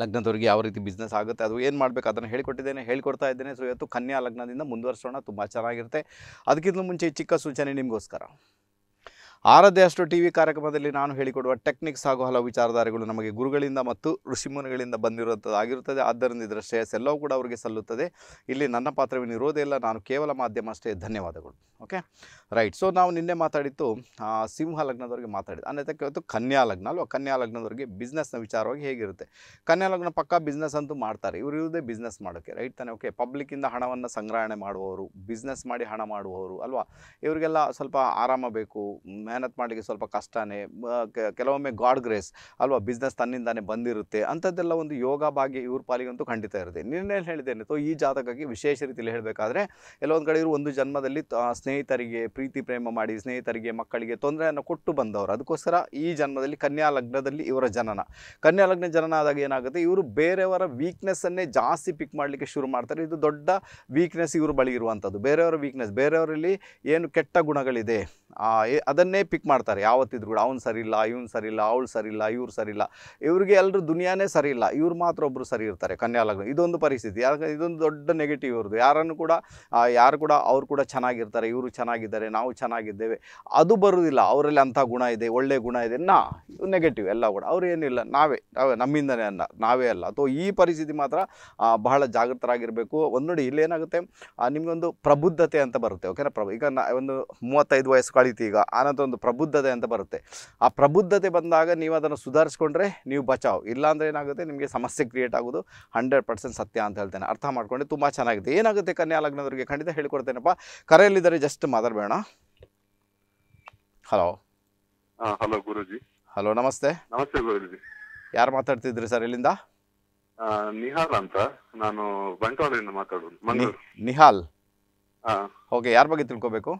ಲಗ್ನದವ್ರಿಗೆ ಯಾವ ರೀತಿ ಬಿಸ್ನೆಸ್ ಆಗುತ್ತೆ ಅದು ಏನು ಮಾಡಬೇಕು ಅದನ್ನು ಹೇಳಿಕೊಟ್ಟಿದ್ದೇನೆ ಹೇಳ್ಕೊಡ್ತಾ ಇದ್ದೇನೆ ಸೊ ಇವತ್ತು ಕನ್ಯಾ ಲಗ್ನದಿಂದ ಮುಂದುವರ್ಸೋಣ ತುಂಬ ಚೆನ್ನಾಗಿರುತ್ತೆ ಅದಕ್ಕಿಂತ ಮುಂಚೆ ಚಿಕ್ಕ ಸೂಚನೆ ನಿಮಗೋಸ್ಕರ ಆರದೇ ಅಷ್ಟು ಟಿ ವಿ ಕಾರ್ಯಕ್ರಮದಲ್ಲಿ ನಾನು ಹೇಳಿಕೊಡುವ ಟೆಕ್ನಿಕ್ಸ್ ಹಾಗೂ ಹಲವು ವಿಚಾರಧಾರೆಗಳು ನಮಗೆ ಗುರುಗಳಿಂದ ಮತ್ತು ಋಷಿಮುನಿಗಳಿಂದ ಬಂದಿರುವಂಥದ್ದು ಆಗಿರುತ್ತದೆ ಆದ್ದರಿಂದ ಇದರ ಶ್ರೇಯಸ್ ಎಲ್ಲವೂ ಕೂಡ ಅವರಿಗೆ ಸಲ್ಲುತ್ತದೆ ಇಲ್ಲಿ ನನ್ನ ಪಾತ್ರವೇನು ಇಲ್ಲ ನಾನು ಕೇವಲ ಮಾಧ್ಯಮ ಅಷ್ಟೇ ಧನ್ಯವಾದಗಳು ಓಕೆ ರೈಟ್ ಸೊ ನಾವು ನಿನ್ನೆ ಮಾತಾಡಿತ್ತು ಸಿಂಹ ಲಗ್ನದವರಿಗೆ ಮಾತಾಡಿದ್ದು ಅನ್ನೋದಕ್ಕೆ ಇವತ್ತು ಕನ್ಯಾ ಲಗ್ನ ಅಲ್ವಾ ಕನ್ಯಾ ಲಗ್ನದವರಿಗೆ ಬಿಸ್ನೆಸ್ನ ವಿಚಾರವಾಗಿ ಹೇಗಿರುತ್ತೆ ಕನ್ಯಾ ಲಗ್ನ ಪಕ್ಕ ಬಿಸ್ನೆಸ್ ಅಂತೂ ಮಾಡ್ತಾರೆ ಇವರು ಇರೋದೇ ಬಿಸ್ನೆಸ್ ಮಾಡೋಕ್ಕೆ ರೈಟ್ ತಾನೆ ಓಕೆ ಪಬ್ಲಿಕ್ಕಿಂದ ಹಣವನ್ನು ಸಂಗ್ರಹಣೆ ಮಾಡುವವರು ಬಿಸ್ನೆಸ್ ಮಾಡಿ ಹಣ ಮಾಡುವವರು ಅಲ್ವಾ ಇವರಿಗೆಲ್ಲ ಸ್ವಲ್ಪ ಆರಾಮ ಬೇಕು ಮೆಹನತ್ ಮಾಡಲಿಕ್ಕೆ ಸ್ವಲ್ಪ ಕಷ್ಟನೇ ಕೆಲವೊಮ್ಮೆ ಗಾಡ್ ಗ್ರೇಸ್ ಅಲ್ವಾ ಬಿಸ್ನೆಸ್ ತನ್ನಿಂದಾನೇ ಬಂದಿರುತ್ತೆ ಅಂಥದ್ದೆಲ್ಲ ಒಂದು ಯೋಗ ಭಾಗ್ಯ ಇವ್ರ ಪಾಲಿಗಂತೂ ಖಂಡಿತ ಇರುತ್ತೆ ನಿನ್ನೇನು ಹೇಳಿದ್ದೇನೆ ಸೊ ಈ ಜಾತಕಕ್ಕೆ ವಿಶೇಷ ರೀತಿಯಲ್ಲಿ ಹೇಳಬೇಕಾದ್ರೆ ಕೆಲವೊಂದು ಕಡೆ ಇವರು ಒಂದು ಜನ್ಮದಲ್ಲಿ ಸ್ನೇಹಿತರಿಗೆ ಪ್ರೀತಿ ಪ್ರೇಮ ಮಾಡಿ ಸ್ನೇಹಿತರಿಗೆ ಮಕ್ಕಳಿಗೆ ತೊಂದರೆಯನ್ನು ಕೊಟ್ಟು ಬಂದವರು ಅದಕ್ಕೋಸ್ಕರ ಈ ಜನ್ಮದಲ್ಲಿ ಕನ್ಯಾ ಲಗ್ನದಲ್ಲಿ ಇವರ ಜನನ ಕನ್ಯಾ ಲಗ್ನ ಜನನ ಆದಾಗ ಏನಾಗುತ್ತೆ ಇವರು ಬೇರೆಯವರ ವೀಕ್ನೆಸ್ಸನ್ನೇ ಜಾಸ್ತಿ ಪಿಕ್ ಮಾಡಲಿಕ್ಕೆ ಶುರು ಮಾಡ್ತಾರೆ ಇದು ದೊಡ್ಡ ವೀಕ್ನೆಸ್ ಇವರು ಬಳಿ ಇರುವಂಥದ್ದು ಬೇರೆಯವರ ವೀಕ್ನೆಸ್ ಬೇರೆಯವರಲ್ಲಿ ಏನು ಕೆಟ್ಟ ಗುಣಗಳಿದೆ ಅದನ್ನೇ ಪಿಕ್ ಮಾಡ್ತಾರೆ ಯಾವತ್ತಿದ್ರು ಕೂಡ ಅವ್ನು ಇಲ್ಲ ಇವ್ನು ಸರಿಯಿಲ್ಲ ಅವಳು ಸರಿಯಿಲ್ಲ ಇವ್ರು ಇಲ್ಲ ಇವ್ರಿಗೆ ಎಲ್ಲರೂ ದುನಿಯಾನೇ ಸರಿಯಿಲ್ಲ ಇವ್ರು ಮಾತ್ರ ಒಬ್ಬರು ಸರಿ ಇರ್ತಾರೆ ಕನ್ಯಾ ಲಗ್ನ ಇದೊಂದು ಪರಿಸ್ಥಿತಿ ಯಾಕಂದ್ರೆ ಇದೊಂದು ದೊಡ್ಡ ನೆಗೆಟಿವ್ ಇವ್ರದ್ದು ಯಾರನ್ನು ಕೂಡ ಯಾರು ಕೂಡ ಅವ್ರು ಕೂಡ ಚೆನ್ನಾಗಿರ್ತಾರೆ ಇವರು ಚೆನ್ನಾಗಿದ್ದಾರೆ ನಾವು ಚೆನ್ನಾಗಿದ್ದೇವೆ ಅದು ಬರುವುದಿಲ್ಲ ಅವರಲ್ಲಿ ಅಂಥ ಗುಣ ಇದೆ ಒಳ್ಳೆ ಗುಣ ಇದೆ ನಾ ನೆಗೆಟಿವ್ ಎಲ್ಲ ಕೂಡ ಅವ್ರು ಏನಿಲ್ಲ ನಾವೇ ನಾವೇ ನಮ್ಮಿಂದನೇ ಅಲ್ಲ ನಾವೇ ಅಲ್ಲ ಅಥವಾ ಈ ಪರಿಸ್ಥಿತಿ ಮಾತ್ರ ಬಹಳ ಜಾಗೃತರಾಗಿರಬೇಕು ಒಂದು ನೋಡಿ ಇಲ್ಲೇನಾಗುತ್ತೆ ನಿಮಗೊಂದು ಪ್ರಬುದ್ಧತೆ ಅಂತ ಬರುತ್ತೆ ಓಕೆನಾ ಪ್ರಭು ಈಗ ನಾ ಒಂದು ಮೂವತ್ತೈದು ವಯಸ್ಸು ಕಳೀತಿ ಈಗ ಆನಂತರ ಒಂದು ಪ್ರಬುದ್ಧತೆ ಅಂತ ಬರುತ್ತೆ ಆ ಪ್ರಬುದ್ಧತೆ ಬಂದಾಗ ನೀವು ಅದನ್ನು ಸುಧಾರಿಸ್ಕೊಂಡ್ರೆ ನೀವು ಬಚಾವ್ ಇಲ್ಲಾಂದರೆ ಏನಾಗುತ್ತೆ ನಿಮಗೆ ಸಮಸ್ಯೆ ಕ್ರಿಯೇಟ್ ಆಗೋದು ಹಂಡ್ರೆಡ್ ಪರ್ಸೆಂಟ್ ಸತ್ಯ ಅಂತ ಹೇಳ್ತೇನೆ ಅರ್ಥ ಮಾಡ್ಕೊಂಡು ತುಂಬ ಚೆನ್ನಾಗಿದೆ ಏನಾಗುತ್ತೆ ಕನ್ಯಾ ಲಗ್ನದವರಿಗೆ ಖಂಡಿತ ಹೇಳ್ಕೊಡ್ತೇನೆಪ್ಪ ಕರೆಯಲ್ಲಿದ್ದರೆ ಜಸ್ಟ್ ಮಾತಾಡಬೇಡ ಹಲೋ ಹಲೋ ಗುರುಜಿ ಹಲೋ ನಮಸ್ತೆ ನಮಸ್ತೆ ಗುರುಜಿ ಯಾರು ಮಾತಾಡ್ತಿದ್ರಿ ಸರ್ ಇಲ್ಲಿಂದ ನಿಹಾಲ್ ಅಂತ ನಾನು ಬಂಟ್ವಾಳದಿಂದ ಮಾತಾಡೋದು ನಿಹಾಲ್ ಓಕೆ ಯಾರ ಬಗ್ಗೆ ತಿಳ್ಕೊಬೇಕು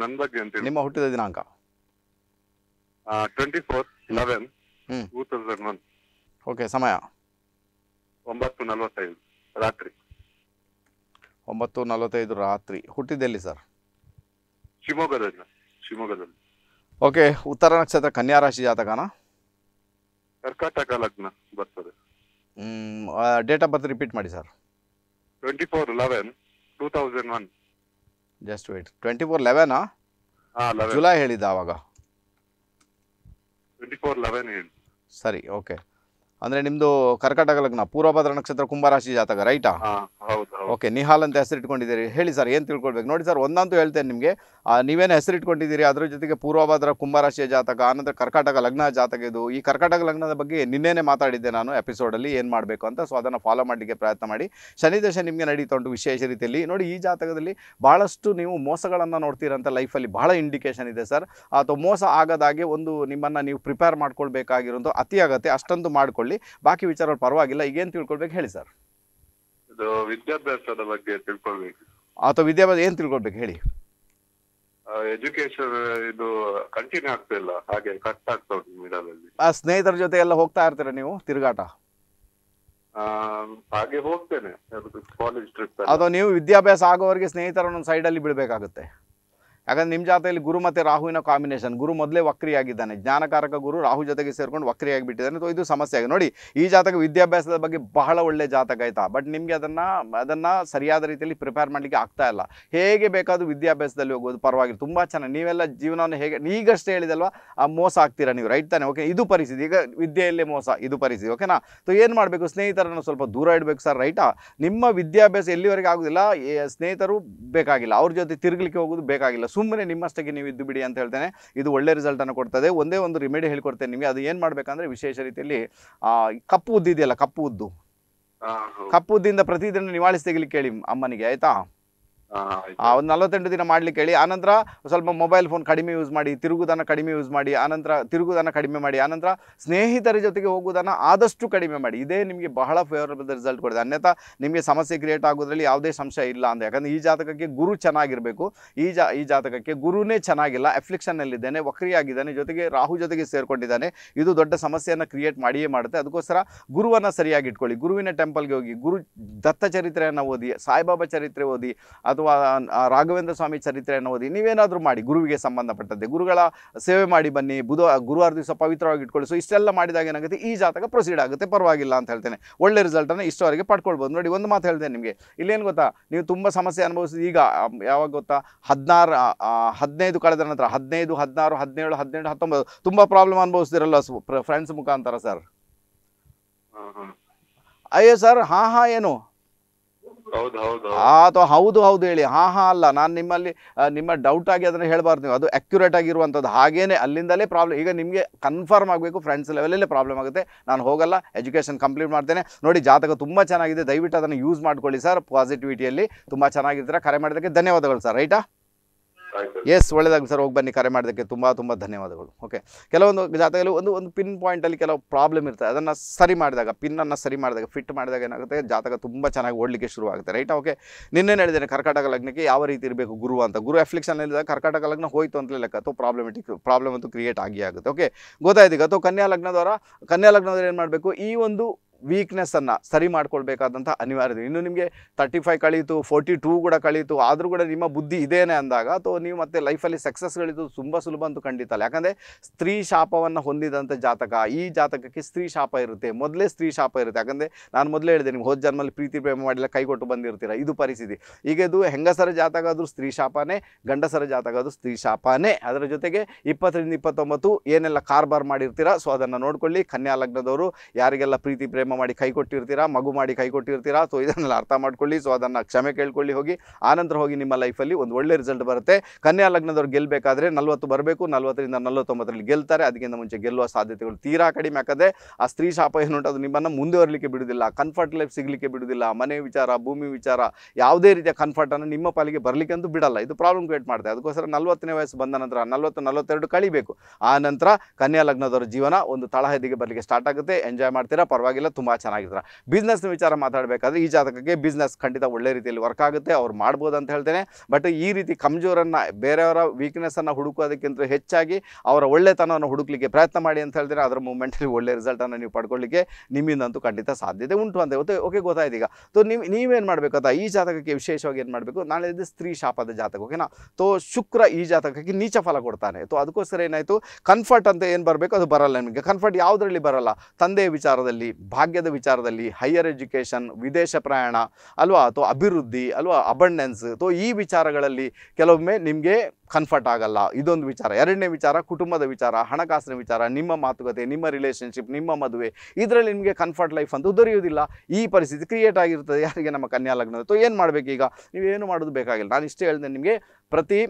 ನನ್ನ ಬಗ್ಗೆ ಅಂತ ನಿಮ್ಮ ಹುಟ್ಟಿದ ದಿನಾಂಕ twenty four eleven two thousand one okay ಸಮಯ ಒಂಬತ್ತು ನಲವತ್ತೈದು ರಾತ್ರಿ ಒಂಬತ್ತು ನಲವತ್ತೈದು ರಾತ್ರಿ ಹುಟ್ಟಿದ್ದೆಲ್ಲಿ ಸರ್ ಶಿವಮೊಗ್ಗದಲ್ಲಿ ಶಿವಮೊಗ್ಗದಲ್ಲಿ ಓಕೆ ಉತ್ತರ ನಕ್ಷತ್ರ ಕನ್ಯಾ ರಾಶಿ ಜಾತಕನ ಕರ್ನಾಟಕ ಲಗ್ನ ಬರ್ತದೆ ಡೇಟ್ ಆಫ್ ಬರ್ತ್ ರಿಪೀಟ್ ಮಾಡಿ sir twenty four eleven two thousand one just wait twenty four ಲೆವೆನಾ ಜುಲೈ ಹೇಳಿದ್ದ ಆವಾಗ ಟ್ವೆಂಟಿ ಫೋರ್ ಲೆವೆನ್ ಹೇಳಿ ಸರಿ ಓಕೆ ಅಂದ್ರೆ ನಿಮ್ದು ಕರ್ಕಟಕ ಲಗ್ನ ಪೂರ್ವಭದ್ರ ನಕ್ಷತ್ರ ಕುಂಭರಾಶಿ ಜಾತಕ ರೈಟಾ ಓಕೆ ನಿಹಾಲ್ ಅಂತ ಹೆಸರಿಟ್ಕೊಂಡಿದ್ದೀರಿ ಹೇಳಿ ಸರ್ ಏನು ತಿಳ್ಕೊಳ್ಬೇಕು ನೋಡಿ ಸರ್ ಒಂದಂತೂ ಹೇಳ್ತೇನೆ ನಿಮಗೆ ನೀವೇನು ಇಟ್ಕೊಂಡಿದ್ದೀರಿ ಅದ್ರ ಜೊತೆಗೆ ಪೂರ್ವಭದ್ರ ಕುಂಭರಾಶಿಯ ಜಾತಕ ಆನಂತರ ಕರ್ಕಾಟಕ ಲಗ್ನ ಜಾತಕ ಇದು ಈ ಕರ್ಕಾಟಕ ಲಗ್ನದ ಬಗ್ಗೆ ನಿನ್ನೆನೆ ಮಾತಾಡಿದ್ದೆ ನಾನು ಎಪಿಸೋಡಲ್ಲಿ ಏನು ಮಾಡಬೇಕು ಅಂತ ಸೊ ಅದನ್ನು ಫಾಲೋ ಮಾಡಲಿಕ್ಕೆ ಪ್ರಯತ್ನ ಮಾಡಿ ಶನಿ ದಶೆ ನಿಮಗೆ ನಡೀತಾ ಉಂಟು ವಿಶೇಷ ರೀತಿಯಲ್ಲಿ ನೋಡಿ ಈ ಜಾತಕದಲ್ಲಿ ಬಹಳಷ್ಟು ನೀವು ಮೋಸಗಳನ್ನು ನೋಡ್ತೀರಂತ ಲೈಫಲ್ಲಿ ಬಹಳ ಇಂಡಿಕೇಶನ್ ಇದೆ ಸರ್ ಅಥವಾ ಮೋಸ ಆಗದಾಗೆ ಒಂದು ನಿಮ್ಮನ್ನು ನೀವು ಪ್ರಿಪೇರ್ ಮಾಡ್ಕೊಳ್ಬೇಕಾಗಿರೋದು ಅತಿ ಆಗುತ್ತೆ ಅಷ್ಟೊಂದು ಮಾಡ್ಕೊಳ್ಳಿ ತಿಳ್ಕೊಳ್ಳಿ ಬಾಕಿ ವಿಚಾರ ಪರವಾಗಿಲ್ಲ ಈಗೇನು ತಿಳ್ಕೊಳ್ಬೇಕು ಹೇಳಿ ಸರ್ ಇದು ವಿದ್ಯಾಭ್ಯಾಸದ ಬಗ್ಗೆ ತಿಳ್ಕೊಳ್ಬೇಕು ಅಥವಾ ವಿದ್ಯಾಭ್ಯಾಸ ಏನ್ ತಿಳ್ಕೊಳ್ಬೇಕು ಹೇಳಿ ಎಜುಕೇಶನ್ ಇದು ಕಂಟಿನ್ಯೂ ಆಗ್ತಿಲ್ಲ ಹಾಗೆ ಕಟ್ ಆಗ್ತಾ ಉಂಟು ಆ ಸ್ನೇಹಿತರ ಜೊತೆ ಎಲ್ಲ ಹೋಗ್ತಾ ಇರ್ತೀರ ನೀವು ತಿರುಗಾಟ ಹಾಗೆ ಹೋಗ್ತೇನೆ ಕಾಲೇಜ್ ಟ್ರಿಪ್ ಅಥವಾ ನೀವು ವಿದ್ಯಾಭ್ಯಾಸ ಆಗೋವರೆಗೆ ಸೈಡ್ ಅಲ್ಲಿ ಬಿಡಬೇಕಾಗುತ್ತೆ ಯಾಕಂದರೆ ನಿಮ್ಮ ಜಾತಕದಲ್ಲಿ ಗುರು ಮತ್ತು ರಾಹುವಿನ ಕಾಂಬಿನೇಷನ್ ಗುರು ಮೊದಲೇ ವಕ್ರಿಯಾಗಿದ್ದಾನೆ ಜ್ಞಾನಕಾರಕ ಗುರು ರಾಹು ಜೊತೆಗೆ ಸೇರಿಕೊಂಡು ವಕ್ರಿಯಾಗಿ ಬಿಟ್ಟಿದ್ದಾನೆ ಸೊ ಇದು ಸಮಸ್ಯೆ ಆಗಿದೆ ನೋಡಿ ಈ ಜಾತಕ ವಿದ್ಯಾಭ್ಯಾಸದ ಬಗ್ಗೆ ಬಹಳ ಒಳ್ಳೆ ಜಾತಕ ಆಯಿತಾ ಬಟ್ ನಿಮಗೆ ಅದನ್ನು ಅದನ್ನು ಸರಿಯಾದ ರೀತಿಯಲ್ಲಿ ಪ್ರಿಪೇರ್ ಮಾಡಲಿಕ್ಕೆ ಆಗ್ತಾ ಇಲ್ಲ ಹೇಗೆ ಬೇಕಾದರೂ ವಿದ್ಯಾಭ್ಯಾಸದಲ್ಲಿ ಹೋಗೋದು ಪರವಾಗಿಲ್ಲ ತುಂಬ ಚೆನ್ನಾಗಿ ನೀವೆಲ್ಲ ಜೀವನವನ್ನು ಹೇಗೆ ಈಗಷ್ಟೇ ಹೇಳಿದಲ್ವ ಆ ಮೋಸ ಆಗ್ತೀರಾ ನೀವು ರೈಟ್ ತಾನೆ ಓಕೆ ಇದು ಪರಿಸ್ಥಿತಿ ಈಗ ವಿದ್ಯೆಯಲ್ಲೇ ಮೋಸ ಇದು ಪರಿಸ್ಥಿತಿ ಓಕೆನಾ ಸೊ ಏನು ಮಾಡಬೇಕು ಸ್ನೇಹಿತರನ್ನು ಸ್ವಲ್ಪ ದೂರ ಇಡಬೇಕು ಸರ್ ರೈಟಾ ನಿಮ್ಮ ವಿದ್ಯಾಭ್ಯಾಸ ಎಲ್ಲಿವರೆಗೆ ಆಗೋದಿಲ್ಲ ಸ್ನೇಹಿತರು ಬೇಕಾಗಿಲ್ಲ ಅವ್ರ ಜೊತೆ ತಿರುಗಲಿಕ್ಕೆ ಹೋಗೋದು ಬೇಕಾಗಿಲ್ಲ ಸುಮ್ಮನೆ ನಿಮ್ಮಷ್ಟಕ್ಕೆ ನೀವು ಇದ್ದು ಬಿಡಿ ಅಂತ ಹೇಳ್ತೇನೆ ಇದು ಒಳ್ಳೆ ರಿಸಲ್ಟನ್ನು ಕೊಡ್ತದೆ ಒಂದೇ ಒಂದು ರಿಮಿಡಿ ಹೇಳ್ಕೊಡ್ತೇನೆ ನಿಮಗೆ ಅದು ಏನು ಮಾಡಬೇಕಂದ್ರೆ ವಿಶೇಷ ರೀತಿಯಲ್ಲಿ ಕಪ್ಪು ಉದ್ದು ಇದೆಯಲ್ಲ ಕಪ್ಪು ಉದ್ದು ಕಪ್ಪು ಉದ್ದಿಂದ ಪ್ರತಿದಿನ ನಿವಾಳಿಸಿ ತೆಗಿಲಿಕ್ಕೆ ಹೇಳಿ ಅಮ್ಮನಿಗೆ ಆಯಿತಾ ಒಂದು ನಲವತ್ತೆಂಟು ದಿನ ಮಾಡ್ಲಿಕ್ಕೆ ಹೇಳಿ ಆನಂತರ ಸ್ವಲ್ಪ ಮೊಬೈಲ್ ಫೋನ್ ಕಡಿಮೆ ಯೂಸ್ ಮಾಡಿ ತಿರುಗುದನ್ನ ಕಡಿಮೆ ಯೂಸ್ ಮಾಡಿ ಆನಂತರ ತಿರುಗುದನ್ನ ಕಡಿಮೆ ಮಾಡಿ ಆನಂತರ ಸ್ನೇಹಿತರ ಜೊತೆಗೆ ಹೋಗುವುದನ್ನು ಆದಷ್ಟು ಕಡಿಮೆ ಮಾಡಿ ಇದೇ ನಿಮಗೆ ಬಹಳ ಫೇವರಬಲ್ ರಿಸಲ್ಟ್ ಕೊಡಿದೆ ಅನ್ಯಥಾ ನಿಮಗೆ ಸಮಸ್ಯೆ ಕ್ರಿಯೇಟ್ ಆಗೋದ್ರಲ್ಲಿ ಯಾವುದೇ ಸಂಶಯ ಇಲ್ಲ ಅಂತ ಯಾಕಂದ್ರೆ ಈ ಜಾತಕಕ್ಕೆ ಗುರು ಚೆನ್ನಾಗಿರಬೇಕು ಈ ಜಾ ಈ ಜಾತಕಕ್ಕೆ ಗುರುನೇ ಚೆನ್ನಾಗಿಲ್ಲ ಅಫ್ಲಿಕ್ಷನ್ನಲ್ಲಿದ್ದಾನೆ ವಕ್ರಿಯಾಗಿದ್ದಾನೆ ಜೊತೆಗೆ ರಾಹು ಜೊತೆಗೆ ಸೇರ್ಕೊಂಡಿದ್ದಾನೆ ಇದು ದೊಡ್ಡ ಸಮಸ್ಯೆಯನ್ನು ಕ್ರಿಯೇಟ್ ಮಾಡಿಯೇ ಮಾಡುತ್ತೆ ಅದಕ್ಕೋಸ್ಕರ ಗುರುವನ್ನ ಸರಿಯಾಗಿ ಇಟ್ಕೊಳ್ಳಿ ಗುರುವಿನ ಟೆಂಪಲ್ಗೆ ಹೋಗಿ ಗುರು ದತ್ತ ಚರಿತ್ರೆಯನ್ನು ಓದಿ ಸಾಯಿಬಾಬಾ ಚರಿತ್ರೆ ಓದಿ ಅಥವಾ ರಾಘವೇಂದ್ರ ಸ್ವಾಮಿ ಚರಿತ್ರೆಯನ್ನು ಓದಿ ನೀವೇನಾದರೂ ಮಾಡಿ ಗುರುವಿಗೆ ಸಂಬಂಧಪಟ್ಟಂತೆ ಗುರುಗಳ ಸೇವೆ ಮಾಡಿ ಬನ್ನಿ ಬುಧ ಗುರುವಾರ ದಿವಸ ಪವಿತ್ರವಾಗಿ ಇಟ್ಕೊಳ್ಳಿ ಸೊ ಇಷ್ಟೆಲ್ಲ ಮಾಡಿದಾಗ ಏನಾಗುತ್ತೆ ಈ ಜಾತಕ ಪ್ರೊಸೀಡ್ ಆಗುತ್ತೆ ಪರವಾಗಿಲ್ಲ ಅಂತ ಹೇಳ್ತೇನೆ ಒಳ್ಳೆ ರಿಸಲ್ಟನ್ನು ಇಷ್ಟವರೆಗೆ ಪಡ್ಕೊಳ್ಬೋದು ನೋಡಿ ಒಂದು ಮಾತು ಹೇಳ್ತೇನೆ ನಿಮಗೆ ಇಲ್ಲೇನು ಗೊತ್ತಾ ನೀವು ತುಂಬ ಸಮಸ್ಯೆ ಅನುಭವಿಸಿದ ಈಗ ಯಾವಾಗ ಗೊತ್ತಾ ಹದಿನಾರು ಹದಿನೈದು ಕಳೆದ ನಂತರ ಹದಿನೈದು ಹದಿನಾರು ಹದಿನೇಳು ಹದಿನೆಂಟು ಹತ್ತೊಂಬತ್ತು ತುಂಬ ಪ್ರಾಬ್ಲಮ್ ಅನುಭವಿಸ್ತಿರಲ್ಲ ಫ್ರೆಂಡ್ಸ್ ಮುಖಾಂತರ ಸರ್ ಅಯ್ಯೋ ಸರ್ ಹಾಂ ಹಾಂ ಏನು ಅಥವಾ ಹೌದು ಹೌದು ಹೇಳಿ ಹಾ ಹಾ ಅಲ್ಲ ನಾನು ನಿಮ್ಮಲ್ಲಿ ನಿಮ್ಮ ಡೌಟ್ ಆಗಿ ಅದನ್ನ ಹೇಳ್ಬಾರ್ದು ನೀವು ಅದು ಅಕ್ಯುರೇಟ್ ಆಗಿರುವಂಥದ್ದು ಹಾಗೇನೆ ಅಲ್ಲಿಂದಲೇ ಪ್ರಾಬ್ಲಮ್ ಈಗ ನಿಮಗೆ ಕನ್ಫರ್ಮ್ ಆಗಬೇಕು ಫ್ರೆಂಡ್ಸ್ ಲೆವೆಲಲ್ಲೇ ಪ್ರಾಬ್ಲಮ್ ಆಗುತ್ತೆ ನಾನು ಹೋಗಲ್ಲ ಎಜುಕೇಶನ್ ಕಂಪ್ಲೀಟ್ ಮಾಡ್ತೇನೆ ನೋಡಿ ಜಾತಕ ತುಂಬ ಚೆನ್ನಾಗಿದೆ ದಯವಿಟ್ಟು ಅದನ್ನು ಯೂಸ್ ಮಾಡ್ಕೊಳ್ಳಿ ಸರ್ ಪಾಸಿಟಿವಿಟಿಯಲ್ಲಿ ತುಂಬ ಚೆನ್ನಾಗಿರ್ತಾರೆ ಕರೆ ಮಾಡೋದಕ್ಕೆ ಧನ್ಯವಾದಗಳು ಸರ್ ರೈಟಾ ಎಸ್ ಒಳ್ಳೇದಾಗಿ ಸರ್ ಹೋಗಿ ಬನ್ನಿ ಕರೆ ಮಾಡೋದಕ್ಕೆ ತುಂಬ ತುಂಬ ಧನ್ಯವಾದಗಳು ಓಕೆ ಕೆಲವೊಂದು ಜಾತಕಲ್ಲಿ ಒಂದು ಒಂದು ಪಿನ್ ಪಾಯಿಂಟಲ್ಲಿ ಕೆಲವು ಪ್ರಾಬ್ಲಮ್ ಇರ್ತದೆ ಅದನ್ನು ಸರಿ ಮಾಡಿದಾಗ ಪಿನ್ನನ್ನು ಸರಿ ಮಾಡಿದಾಗ ಫಿಟ್ ಮಾಡಿದಾಗ ಏನಾಗುತ್ತೆ ಜಾತಕ ತುಂಬ ಚೆನ್ನಾಗಿ ಓಡಲಿಕ್ಕೆ ಆಗುತ್ತೆ ರೈಟ್ ಓಕೆ ನಿನ್ನೆ ಹೇಳಿದ್ದೇನೆ ಕರ್ಕಾಟಕ ಲಗ್ನಕ್ಕೆ ಯಾವ ರೀತಿ ಇರಬೇಕು ಗುರು ಅಂತ ಗುರು ಅಫ್ಲಿಕ್ಷನ್ ಇಲ್ಲದ ಕರ್ಕಾಟಕ ಲಗ್ನ ಹೋಯಿತು ಅಂತಲೇ ಲೆಕ್ಕ ಅಥವಾ ಪ್ರಾಬ್ಲಮೆಟಿಕ್ ಪ್ರಾಬ್ಲಮ್ ಅಂತೂ ಕ್ರಿಯೇಟ್ ಆಗಿ ಆಗುತ್ತೆ ಓಕೆ ಗೊತ್ತಾಯ್ತು ಈಗ ಅಥವಾ ಕನ್ಯಾ ಲಗ್ನದವರ ಕನ್ಯಾ ಲಗ್ನದವ್ರು ಏನು ಮಾಡಬೇಕು ಈ ಒಂದು ವೀಕ್ನೆಸ್ಸನ್ನು ಸರಿ ಮಾಡ್ಕೊಳ್ಬೇಕಾದಂಥ ಅನಿವಾರ್ಯತೆ ಇನ್ನು ನಿಮಗೆ ತರ್ಟಿ ಫೈವ್ ಕಳೀತು ಫೋರ್ಟಿ ಟೂ ಕೂಡ ಕಳೀತು ಆದರೂ ಕೂಡ ನಿಮ್ಮ ಬುದ್ಧಿ ಇದೇನೆ ಅಂದಾಗ ಅಥವಾ ನೀವು ಮತ್ತೆ ಲೈಫಲ್ಲಿ ಸಕ್ಸಸ್ ಗಳಿತು ತುಂಬ ಸುಲಭ ಅಂತೂ ಖಂಡಿತಲ್ಲ ಯಾಕಂದ್ರೆ ಯಾಕಂದರೆ ಸ್ತ್ರೀ ಶಾಪವನ್ನು ಹೊಂದಿದಂಥ ಜಾತಕ ಈ ಜಾತಕಕ್ಕೆ ಸ್ತ್ರೀ ಶಾಪ ಇರುತ್ತೆ ಮೊದಲೇ ಸ್ತ್ರೀ ಶಾಪ ಇರುತ್ತೆ ಯಾಕಂದರೆ ನಾನು ಮೊದಲೇ ಹೇಳಿದೆ ನೀವು ಹೋದ ಜನ್ಮಲ್ಲಿ ಪ್ರೀತಿ ಪ್ರೇಮ ಮಾಡಿಲ್ಲ ಕೊಟ್ಟು ಬಂದಿರ್ತೀರ ಇದು ಪರಿಸ್ಥಿತಿ ಈಗ ಇದು ಹೆಂಗಸರ ಜಾತಕ ಆದರೂ ಸ್ತ್ರೀ ಶಾಪನೇ ಗಂಡಸರ ಜಾತಕ ಆದರೂ ಸ್ತ್ರೀ ಶಾಪನೇ ಅದರ ಜೊತೆಗೆ ಇಪ್ಪತ್ತರಿಂದ ಇಪ್ಪತ್ತೊಂಬತ್ತು ಏನೆಲ್ಲ ಕಾರ್ಬಾರ್ ಮಾಡಿರ್ತೀರಾ ಸೊ ಅದನ್ನು ನೋಡ್ಕೊಳ್ಳಿ ಕನ್ಯಾ ಲಗ್ನದವರು ಯಾರಿಗೆಲ್ಲ ಪ್ರೀತಿ ಪ್ರೇಮ ಮಾಡಿ ಕೈ ಕೊಟ್ಟಿರ್ತೀರಾ ಮಗು ಮಾಡಿ ಕೈ ಕೊಟ್ಟಿರ್ತೀರಾ ಸೊ ಇದನ್ನೆಲ್ಲ ಅರ್ಥ ಮಾಡ್ಕೊಳ್ಳಿ ಸೊ ಅದನ್ನು ಕ್ಷಮೆ ಕೇಳ್ಕೊಳ್ಳಿ ಹೋಗಿ ಆನಂತರ ಹೋಗಿ ನಿಮ್ಮ ಲೈಫಲ್ಲಿ ಒಂದು ಒಳ್ಳೆ ರಿಸಲ್ಟ್ ಬರುತ್ತೆ ಕನ್ಯಾ ಲಗ್ನದವ್ರು ಗೆಲ್ಲಬೇಕಾದ್ರೆ ನಲ್ವತ್ತು ಬರಬೇಕು ನಲ್ವತ್ತರಿಂದ ನಲ್ವತ್ತೊಂಬತ್ತರಲ್ಲಿ ಗೆಲ್ತಾರೆ ಅದಕ್ಕಿಂತ ಮುಂಚೆ ಗೆಲ್ಲುವ ಸಾಧ್ಯತೆಗಳು ತೀರಾ ಕಡಿಮೆ ಆಗದೆ ಆ ಸ್ತ್ರೀ ಶಾಪ ಏನು ಉಂಟು ಅದು ನಿಮ್ಮನ್ನು ಮುಂದುವರಲಿಕ್ಕೆ ಬಿಡುವುದಿಲ್ಲ ಕಂಫರ್ಟ್ ಲೈಫ್ ಸಿಗಲಿಕ್ಕೆ ಬಿಡುವುದಿಲ್ಲ ಮನೆ ವಿಚಾರ ಭೂಮಿ ವಿಚಾರ ಯಾವುದೇ ರೀತಿಯ ಕನ್ಫರ್ಟನ್ನು ನಿಮ್ಮ ಪಾಲಿಗೆ ಬರಲಿಕ್ಕೆ ಅಂತೂ ಬಿಡಲ್ಲ ಇದು ಪ್ರಾಬ್ಲಮ್ ಕ್ರಿಯೇಟ್ ಮಾಡ್ತಾರೆ ಅದಕ್ಕೋಸ್ಕರ ನಲ್ವತ್ತನೇ ವಯಸ್ಸು ಬಂದ ನಂತರ ನಲ್ವತ್ತು ನಲ್ವತ್ತೆರಡು ಕಳಿಬೇಕು ಆ ನಂತರ ಕನ್ಯಾ ಲಗ್ನದವರ ಜೀವನ ಒಂದು ತಳಹದಿಗೆ ಬರಲಿಕ್ಕೆ ಸ್ಟಾರ್ಟ್ ಆಗುತ್ತೆ ಎಂಜಾಯ್ ಮಾಡ್ತೀರಾ ಪರವಾಗಿಲ್ಲ ತುಂಬ ಚೆನ್ನಾಗಿರ್ತಾರೆ ಬಿಸ್ನೆಸ್ನ ವಿಚಾರ ಮಾತಾಡಬೇಕಾದ್ರೆ ಈ ಜಾತಕಕ್ಕೆ ಬಿಸ್ನೆಸ್ ಖಂಡಿತ ಒಳ್ಳೆ ರೀತಿಯಲ್ಲಿ ವರ್ಕ್ ಆಗುತ್ತೆ ಅವ್ರು ಮಾಡ್ಬೋದು ಅಂತ ಹೇಳ್ತೇನೆ ಬಟ್ ಈ ರೀತಿ ಕಮ್ಜೋರನ್ನು ಬೇರೆಯವರ ವೀಕ್ನೆಸ್ಸನ್ನು ಹುಡುಕೋದಕ್ಕಿಂತ ಹೆಚ್ಚಾಗಿ ಅವರ ಒಳ್ಳೆತನವನ್ನು ಹುಡುಕಲಿಕ್ಕೆ ಪ್ರಯತ್ನ ಮಾಡಿ ಅಂತ ಹೇಳ್ತಾರೆ ಅದರ ಮೂಮೆಂಟಲ್ಲಿ ಒಳ್ಳೆ ರಿಸಲ್ಟನ್ನು ನೀವು ಪಡ್ಕೊಳ್ಳಿಕ್ಕೆ ನಿಮ್ಮಿಂದಂತೂ ಖಂಡಿತ ಸಾಧ್ಯತೆ ಉಂಟು ಅಂತ ಗೊತ್ತೆ ಓಕೆ ಗೊತ್ತಾಯ್ತು ಈಗ ತೋ ನೀವು ನೀವೇನು ಮಾಡಬೇಕಂತ ಈ ಜಾತಕಕ್ಕೆ ವಿಶೇಷವಾಗಿ ಏನು ಮಾಡಬೇಕು ನಾಳೆ ಇದು ಸ್ತ್ರೀ ಶಾಪದ ಜಾತಕ ಓಕೆನಾ ತೋ ಶುಕ್ರ ಈ ಜಾತಕಕ್ಕೆ ನೀಚ ಫಲ ಕೊಡ್ತಾನೆ ತೊ ಅದಕ್ಕೋಸ್ಕರ ಏನಾಯಿತು ಕನ್ಫರ್ಟ್ ಅಂತ ಏನು ಬರಬೇಕು ಅದು ಬರಲ್ಲ ನಿಮಗೆ ಕನ್ಫರ್ಟ್ ಯಾವುದರಲ್ಲಿ ಬರಲ್ಲ ತಂದೆಯ ವಿಚಾರದಲ್ಲಿ ಭಾ ಭಾಗ್ಯದ ವಿಚಾರದಲ್ಲಿ ಹೈಯರ್ ಎಜುಕೇಷನ್ ವಿದೇಶ ಪ್ರಯಾಣ ಅಲ್ವಾ ಅಥವಾ ಅಭಿವೃದ್ಧಿ ಅಲ್ವಾ ಅಬಂಡೆನ್ಸ್ ಅಥವಾ ಈ ವಿಚಾರಗಳಲ್ಲಿ ಕೆಲವೊಮ್ಮೆ ನಿಮಗೆ ಕನ್ಫರ್ಟ್ ಆಗಲ್ಲ ಇದೊಂದು ವಿಚಾರ ಎರಡನೇ ವಿಚಾರ ಕುಟುಂಬದ ವಿಚಾರ ಹಣಕಾಸಿನ ವಿಚಾರ ನಿಮ್ಮ ಮಾತುಕತೆ ನಿಮ್ಮ ರಿಲೇಷನ್ಶಿಪ್ ನಿಮ್ಮ ಮದುವೆ ಇದರಲ್ಲಿ ನಿಮಗೆ ಕನ್ಫರ್ಟ್ ಲೈಫ್ ಅಂತೂ ದೊರೆಯುವುದಿಲ್ಲ ಈ ಪರಿಸ್ಥಿತಿ ಕ್ರಿಯೇಟ್ ಆಗಿರ್ತದೆ ಯಾರಿಗೆ ನಮ್ಮ ಕನ್ಯಾ ಲಗ್ನದ ಅಥವಾ ಏನು ಮಾಡಬೇಕು ಈಗ ನೀವೇನು ಮಾಡೋದು ಬೇಕಾಗಿಲ್ಲ ನಾನು ಇಷ್ಟೇ ಹೇಳಿದೆ ನಿಮಗೆ ಪ್ರತಿ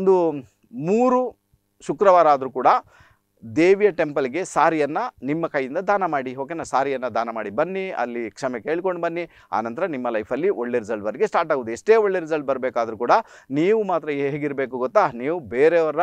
ಒಂದು ಮೂರು ಶುಕ್ರವಾರ ಆದರೂ ಕೂಡ ದೇವಿಯ ಟೆಂಪಲ್ಗೆ ಸಾರಿಯನ್ನು ನಿಮ್ಮ ಕೈಯಿಂದ ದಾನ ಮಾಡಿ ಓಕೆನಾ ಸಾರಿಯನ್ನು ದಾನ ಮಾಡಿ ಬನ್ನಿ ಅಲ್ಲಿ ಕ್ಷಮೆ ಕೇಳ್ಕೊಂಡು ಬನ್ನಿ ಆನಂತರ ನಿಮ್ಮ ಲೈಫಲ್ಲಿ ಒಳ್ಳೆ ರಿಸಲ್ಟ್ ವರೆಗೆ ಸ್ಟಾರ್ಟ್ ಆಗೋದು ಎಷ್ಟೇ ಒಳ್ಳೆ ರಿಸಲ್ಟ್ ಬರಬೇಕಾದ್ರೂ ಕೂಡ ನೀವು ಮಾತ್ರ ಹೇಗಿರಬೇಕು ಗೊತ್ತಾ ನೀವು ಬೇರೆಯವರ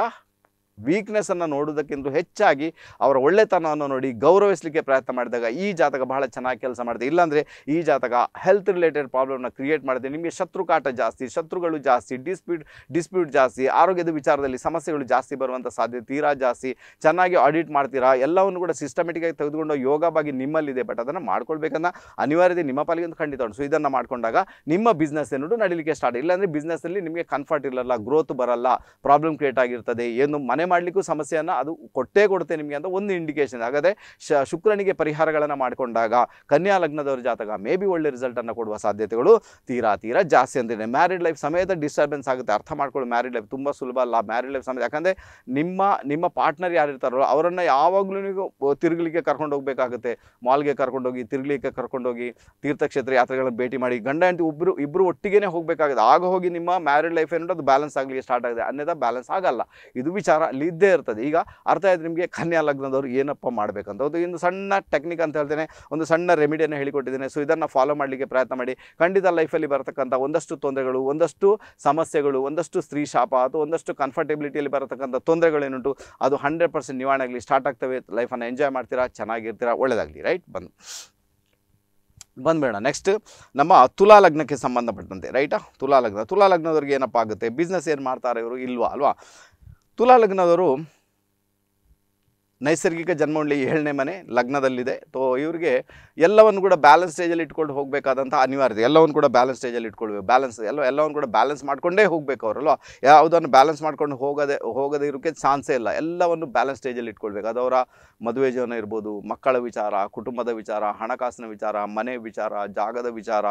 ವೀಕ್ನೆಸ್ಸನ್ನು ನೋಡೋದಕ್ಕಿಂತ ಹೆಚ್ಚಾಗಿ ಅವರ ಒಳ್ಳೆತನವನ್ನು ನೋಡಿ ಗೌರವಿಸಲಿಕ್ಕೆ ಪ್ರಯತ್ನ ಮಾಡಿದಾಗ ಈ ಜಾತಕ ಬಹಳ ಚೆನ್ನಾಗಿ ಕೆಲಸ ಮಾಡಿದೆ ಇಲ್ಲಾಂದರೆ ಈ ಜಾತಕ ಹೆಲ್ತ್ ರಿಲೇಟೆಡ್ ಪ್ರಾಬ್ಲಮ್ನ ಕ್ರಿಯೇಟ್ ಮಾಡಿದೆ ನಿಮಗೆ ಶತ್ರು ಕಾಟ ಜಾಸ್ತಿ ಶತ್ರುಗಳು ಜಾಸ್ತಿ ಡಿಸ್ಪ್ಯೂಟ್ ಡಿಸ್ಪ್ಯೂಟ್ ಜಾಸ್ತಿ ಆರೋಗ್ಯದ ವಿಚಾರದಲ್ಲಿ ಸಮಸ್ಯೆಗಳು ಜಾಸ್ತಿ ಬರುವಂಥ ಸಾಧ್ಯತೆ ತೀರಾ ಜಾಸ್ತಿ ಚೆನ್ನಾಗಿ ಆಡಿಟ್ ಮಾಡ್ತೀರಾ ಎಲ್ಲವನ್ನು ಕೂಡ ಆಗಿ ತೆಗೆದುಕೊಂಡು ಯೋಗ ಬಗ್ಗೆ ನಿಮ್ಮಲ್ಲಿದೆ ಬಟ್ ಅದನ್ನು ಮಾಡ್ಕೊಳ್ಬೇಕನ್ನ ಅನಿವಾರ್ಯತೆ ನಿಮ್ಮ ಪಾಲಿಗೆ ಒಂದು ಖಂಡಿತ ಉಂಟು ಸೊ ಇದನ್ನು ಮಾಡಿಕೊಂಡಾಗ ನಿಮ್ಮ ಬಿಸ್ನೆಸ್ ಏನು ನಡೀಲಿಕ್ಕೆ ಸ್ಟಾರ್ಟ್ ಇಲ್ಲಾಂದರೆ ಬಿಸ್ನೆಸ್ಸಲ್ಲಿ ನಿಮಗೆ ಕಂಫರ್ಟ್ ಇರಲ್ಲ ಗ್ರೋತ್ ಬರಲ್ಲ ಪ್ರಾಬ್ಲಮ್ ಕ್ರಿಯೇಟ್ ಆಗಿರ್ತದೆ ಏನು ಮನೆ ಮಾಡಲಿಕ್ಕೂ ಸಮಸ್ಯೆಯನ್ನು ಅದು ಕೊಟ್ಟೇ ಕೊಡುತ್ತೆ ನಿಮಗೆ ಅಂತ ಒಂದು ಇಂಡಿಕೇಶನ್ ಹಾಗಾದರೆ ಶ ಶುಕ್ರನಿಗೆ ಪರಿಹಾರಗಳನ್ನು ಮಾಡಿಕೊಂಡಾಗ ಕನ್ಯಾ ಲಗ್ನದವರ ಜಾತಕ ಮೇ ಬಿ ಒಳ್ಳೆ ರಿಸಲ್ಟನ್ನು ಕೊಡುವ ಸಾಧ್ಯತೆಗಳು ತೀರಾ ತೀರಾ ಜಾಸ್ತಿ ಅಂತಿದೆ ಮ್ಯಾರಿಡ್ ಲೈಫ್ ಸಮೇತ ಡಿಸ್ಟರ್ಬೆನ್ಸ್ ಆಗುತ್ತೆ ಅರ್ಥ ಮಾಡ್ಕೊಳ್ಳಿ ಮ್ಯಾರಿಡ್ ಲೈಫ್ ತುಂಬ ಸುಲಭ ಅಲ್ಲ ಮ್ಯಾರಿಡ್ ಲೈಫ್ ಸಮೇತ ಯಾಕಂದರೆ ನಿಮ್ಮ ನಿಮ್ಮ ಪಾರ್ಟ್ನರ್ ಯಾರಿರ್ತಾರೋ ಅವರನ್ನು ಯಾವಾಗಲೂ ನೀವು ತಿರುಗಲಿಕ್ಕೆ ಕರ್ಕೊಂಡು ಹೋಗಬೇಕಾಗುತ್ತೆ ಮಾಲ್ಗೆ ಕರ್ಕೊಂಡೋಗಿ ತಿರುಗಲಿಕ್ಕೆ ಕರ್ಕೊಂಡೋಗಿ ತೀರ್ಥಕ್ಷೇತ್ರ ಯಾತ್ರೆಗಳನ್ನು ಭೇಟಿ ಮಾಡಿ ಗಂಡ ಅಂತ ಇಬ್ಬರು ಇಬ್ಬರು ಒಟ್ಟಿಗೆ ಹೋಗಬೇಕಾಗುತ್ತೆ ಆಗ ಹೋಗಿ ನಿಮ್ಮ ಮ್ಯಾರಿಡ್ ಲೈಫ್ ಏನೋ ಅದು ಬ್ಯಾಲೆನ್ಸ್ ಆಗಲಿಕ್ಕೆ ಸ್ಟಾರ್ಟ್ ಆಗಿದೆ ಅನ್ಯದ ಬ್ಯಾಲೆನ್ಸ್ ಆಗಲ್ಲ ಇದು ವಿಚಾರ ಇದ್ದೇ ಇರ್ತದೆ ಈಗ ಅರ್ಥ ಆಯ್ತು ನಿಮಗೆ ಕನ್ಯಾ ಲಗ್ನದವ್ರು ಏನಪ್ಪ ಮಾಡಬೇಕಂತ ಒಂದು ಇನ್ನು ಸಣ್ಣ ಟೆಕ್ನಿಕ್ ಅಂತ ಹೇಳ್ತೇನೆ ಒಂದು ಸಣ್ಣ ರೆಮಿಡಿಯನ್ನು ಹೇಳಿಕೊಟ್ಟಿದ್ದೇನೆ ಸೊ ಇದನ್ನು ಫಾಲೋ ಮಾಡಲಿಕ್ಕೆ ಪ್ರಯತ್ನ ಮಾಡಿ ಖಂಡಿತ ಲೈಫಲ್ಲಿ ಬರತಕ್ಕಂಥ ಒಂದಷ್ಟು ತೊಂದರೆಗಳು ಒಂದಷ್ಟು ಸಮಸ್ಯೆಗಳು ಒಂದಷ್ಟು ಸ್ತ್ರೀ ಶಾಪ ಅಥವಾ ಒಂದಷ್ಟು ಕಂಫರ್ಟೆಬಿಲಿಟಿಯಲ್ಲಿ ಬರತಕ್ಕಂಥ ತೊಂದರೆಗಳೇನುಂಟು ಅದು ಹಂಡ್ರೆಡ್ ಪರ್ಸೆಂಟ್ ಆಗಲಿ ಸ್ಟಾರ್ಟ್ ಆಗ್ತವೆ ಲೈಫನ್ನು ಎಂಜಾಯ್ ಮಾಡ್ತೀರಾ ಚೆನ್ನಾಗಿರ್ತೀರಾ ಒಳ್ಳೆಯದಾಗಲಿ ರೈಟ್ ಬಂದು ಬಂದ್ಬೇಡ ನೆಕ್ಸ್ಟ್ ನಮ್ಮ ತುಲಾ ಲಗ್ನಕ್ಕೆ ಸಂಬಂಧಪಟ್ಟಂತೆ ರೈಟಾ ತುಲಾ ಲಗ್ನ ತುಲಾ ಲಗ್ನದವ್ರಿಗೆ ಏನಪ್ಪ ಆಗುತ್ತೆ ಬಿಸ್ನೆಸ್ ಏನು ಮಾಡ್ತಾರೆ ಇವರು ಇಲ್ವಾ ಅಲ್ವಾ ತುಲಾ ಲಗ್ನದವರು ನೈಸರ್ಗಿಕ ಜನ್ಮವಳ್ಳಿ ಏಳನೇ ಮನೆ ಲಗ್ನದಲ್ಲಿದೆ ತೋ ಇವರಿಗೆ ಎಲ್ಲವನ್ನು ಕೂಡ ಬ್ಯಾಲೆನ್ಸ್ ಸ್ಟೇಜಲ್ಲಿ ಇಟ್ಕೊಂಡು ಹೋಗಬೇಕಾದಂಥ ಅನಿವಾರ್ಯತೆ ಎಲ್ಲವನ್ನು ಕೂಡ ಬ್ಯಾಲೆನ್ಸ್ ಸ್ಟೇಜಲ್ಲಿ ಇಟ್ಕೊಳ್ಬೇಕು ಬ್ಯಾಲೆನ್ಸ್ ಎಲ್ಲ ಎಲ್ಲವನ್ನು ಕೂಡ ಬ್ಯಾಲೆನ್ಸ್ ಮಾಡಿಕೊಂಡೇ ಹೋಗಬೇಕು ಅವರಲ್ವ ಯಾವುದನ್ನು ಬ್ಯಾಲೆನ್ಸ್ ಮಾಡ್ಕೊಂಡು ಹೋಗದೆ ಹೋಗದೆ ಇರೋಕ್ಕೆ ಚಾನ್ಸೇ ಇಲ್ಲ ಎಲ್ಲವನ್ನು ಬ್ಯಾಲೆನ್ಸ್ ಸ್ಟೇಜಲ್ಲಿ ಇಟ್ಕೊಳ್ಬೇಕು ಅದವರ ಮದುವೆ ಜೀವನ ಇರ್ಬೋದು ಮಕ್ಕಳ ವಿಚಾರ ಕುಟುಂಬದ ವಿಚಾರ ಹಣಕಾಸಿನ ವಿಚಾರ ಮನೆ ವಿಚಾರ ಜಾಗದ ವಿಚಾರ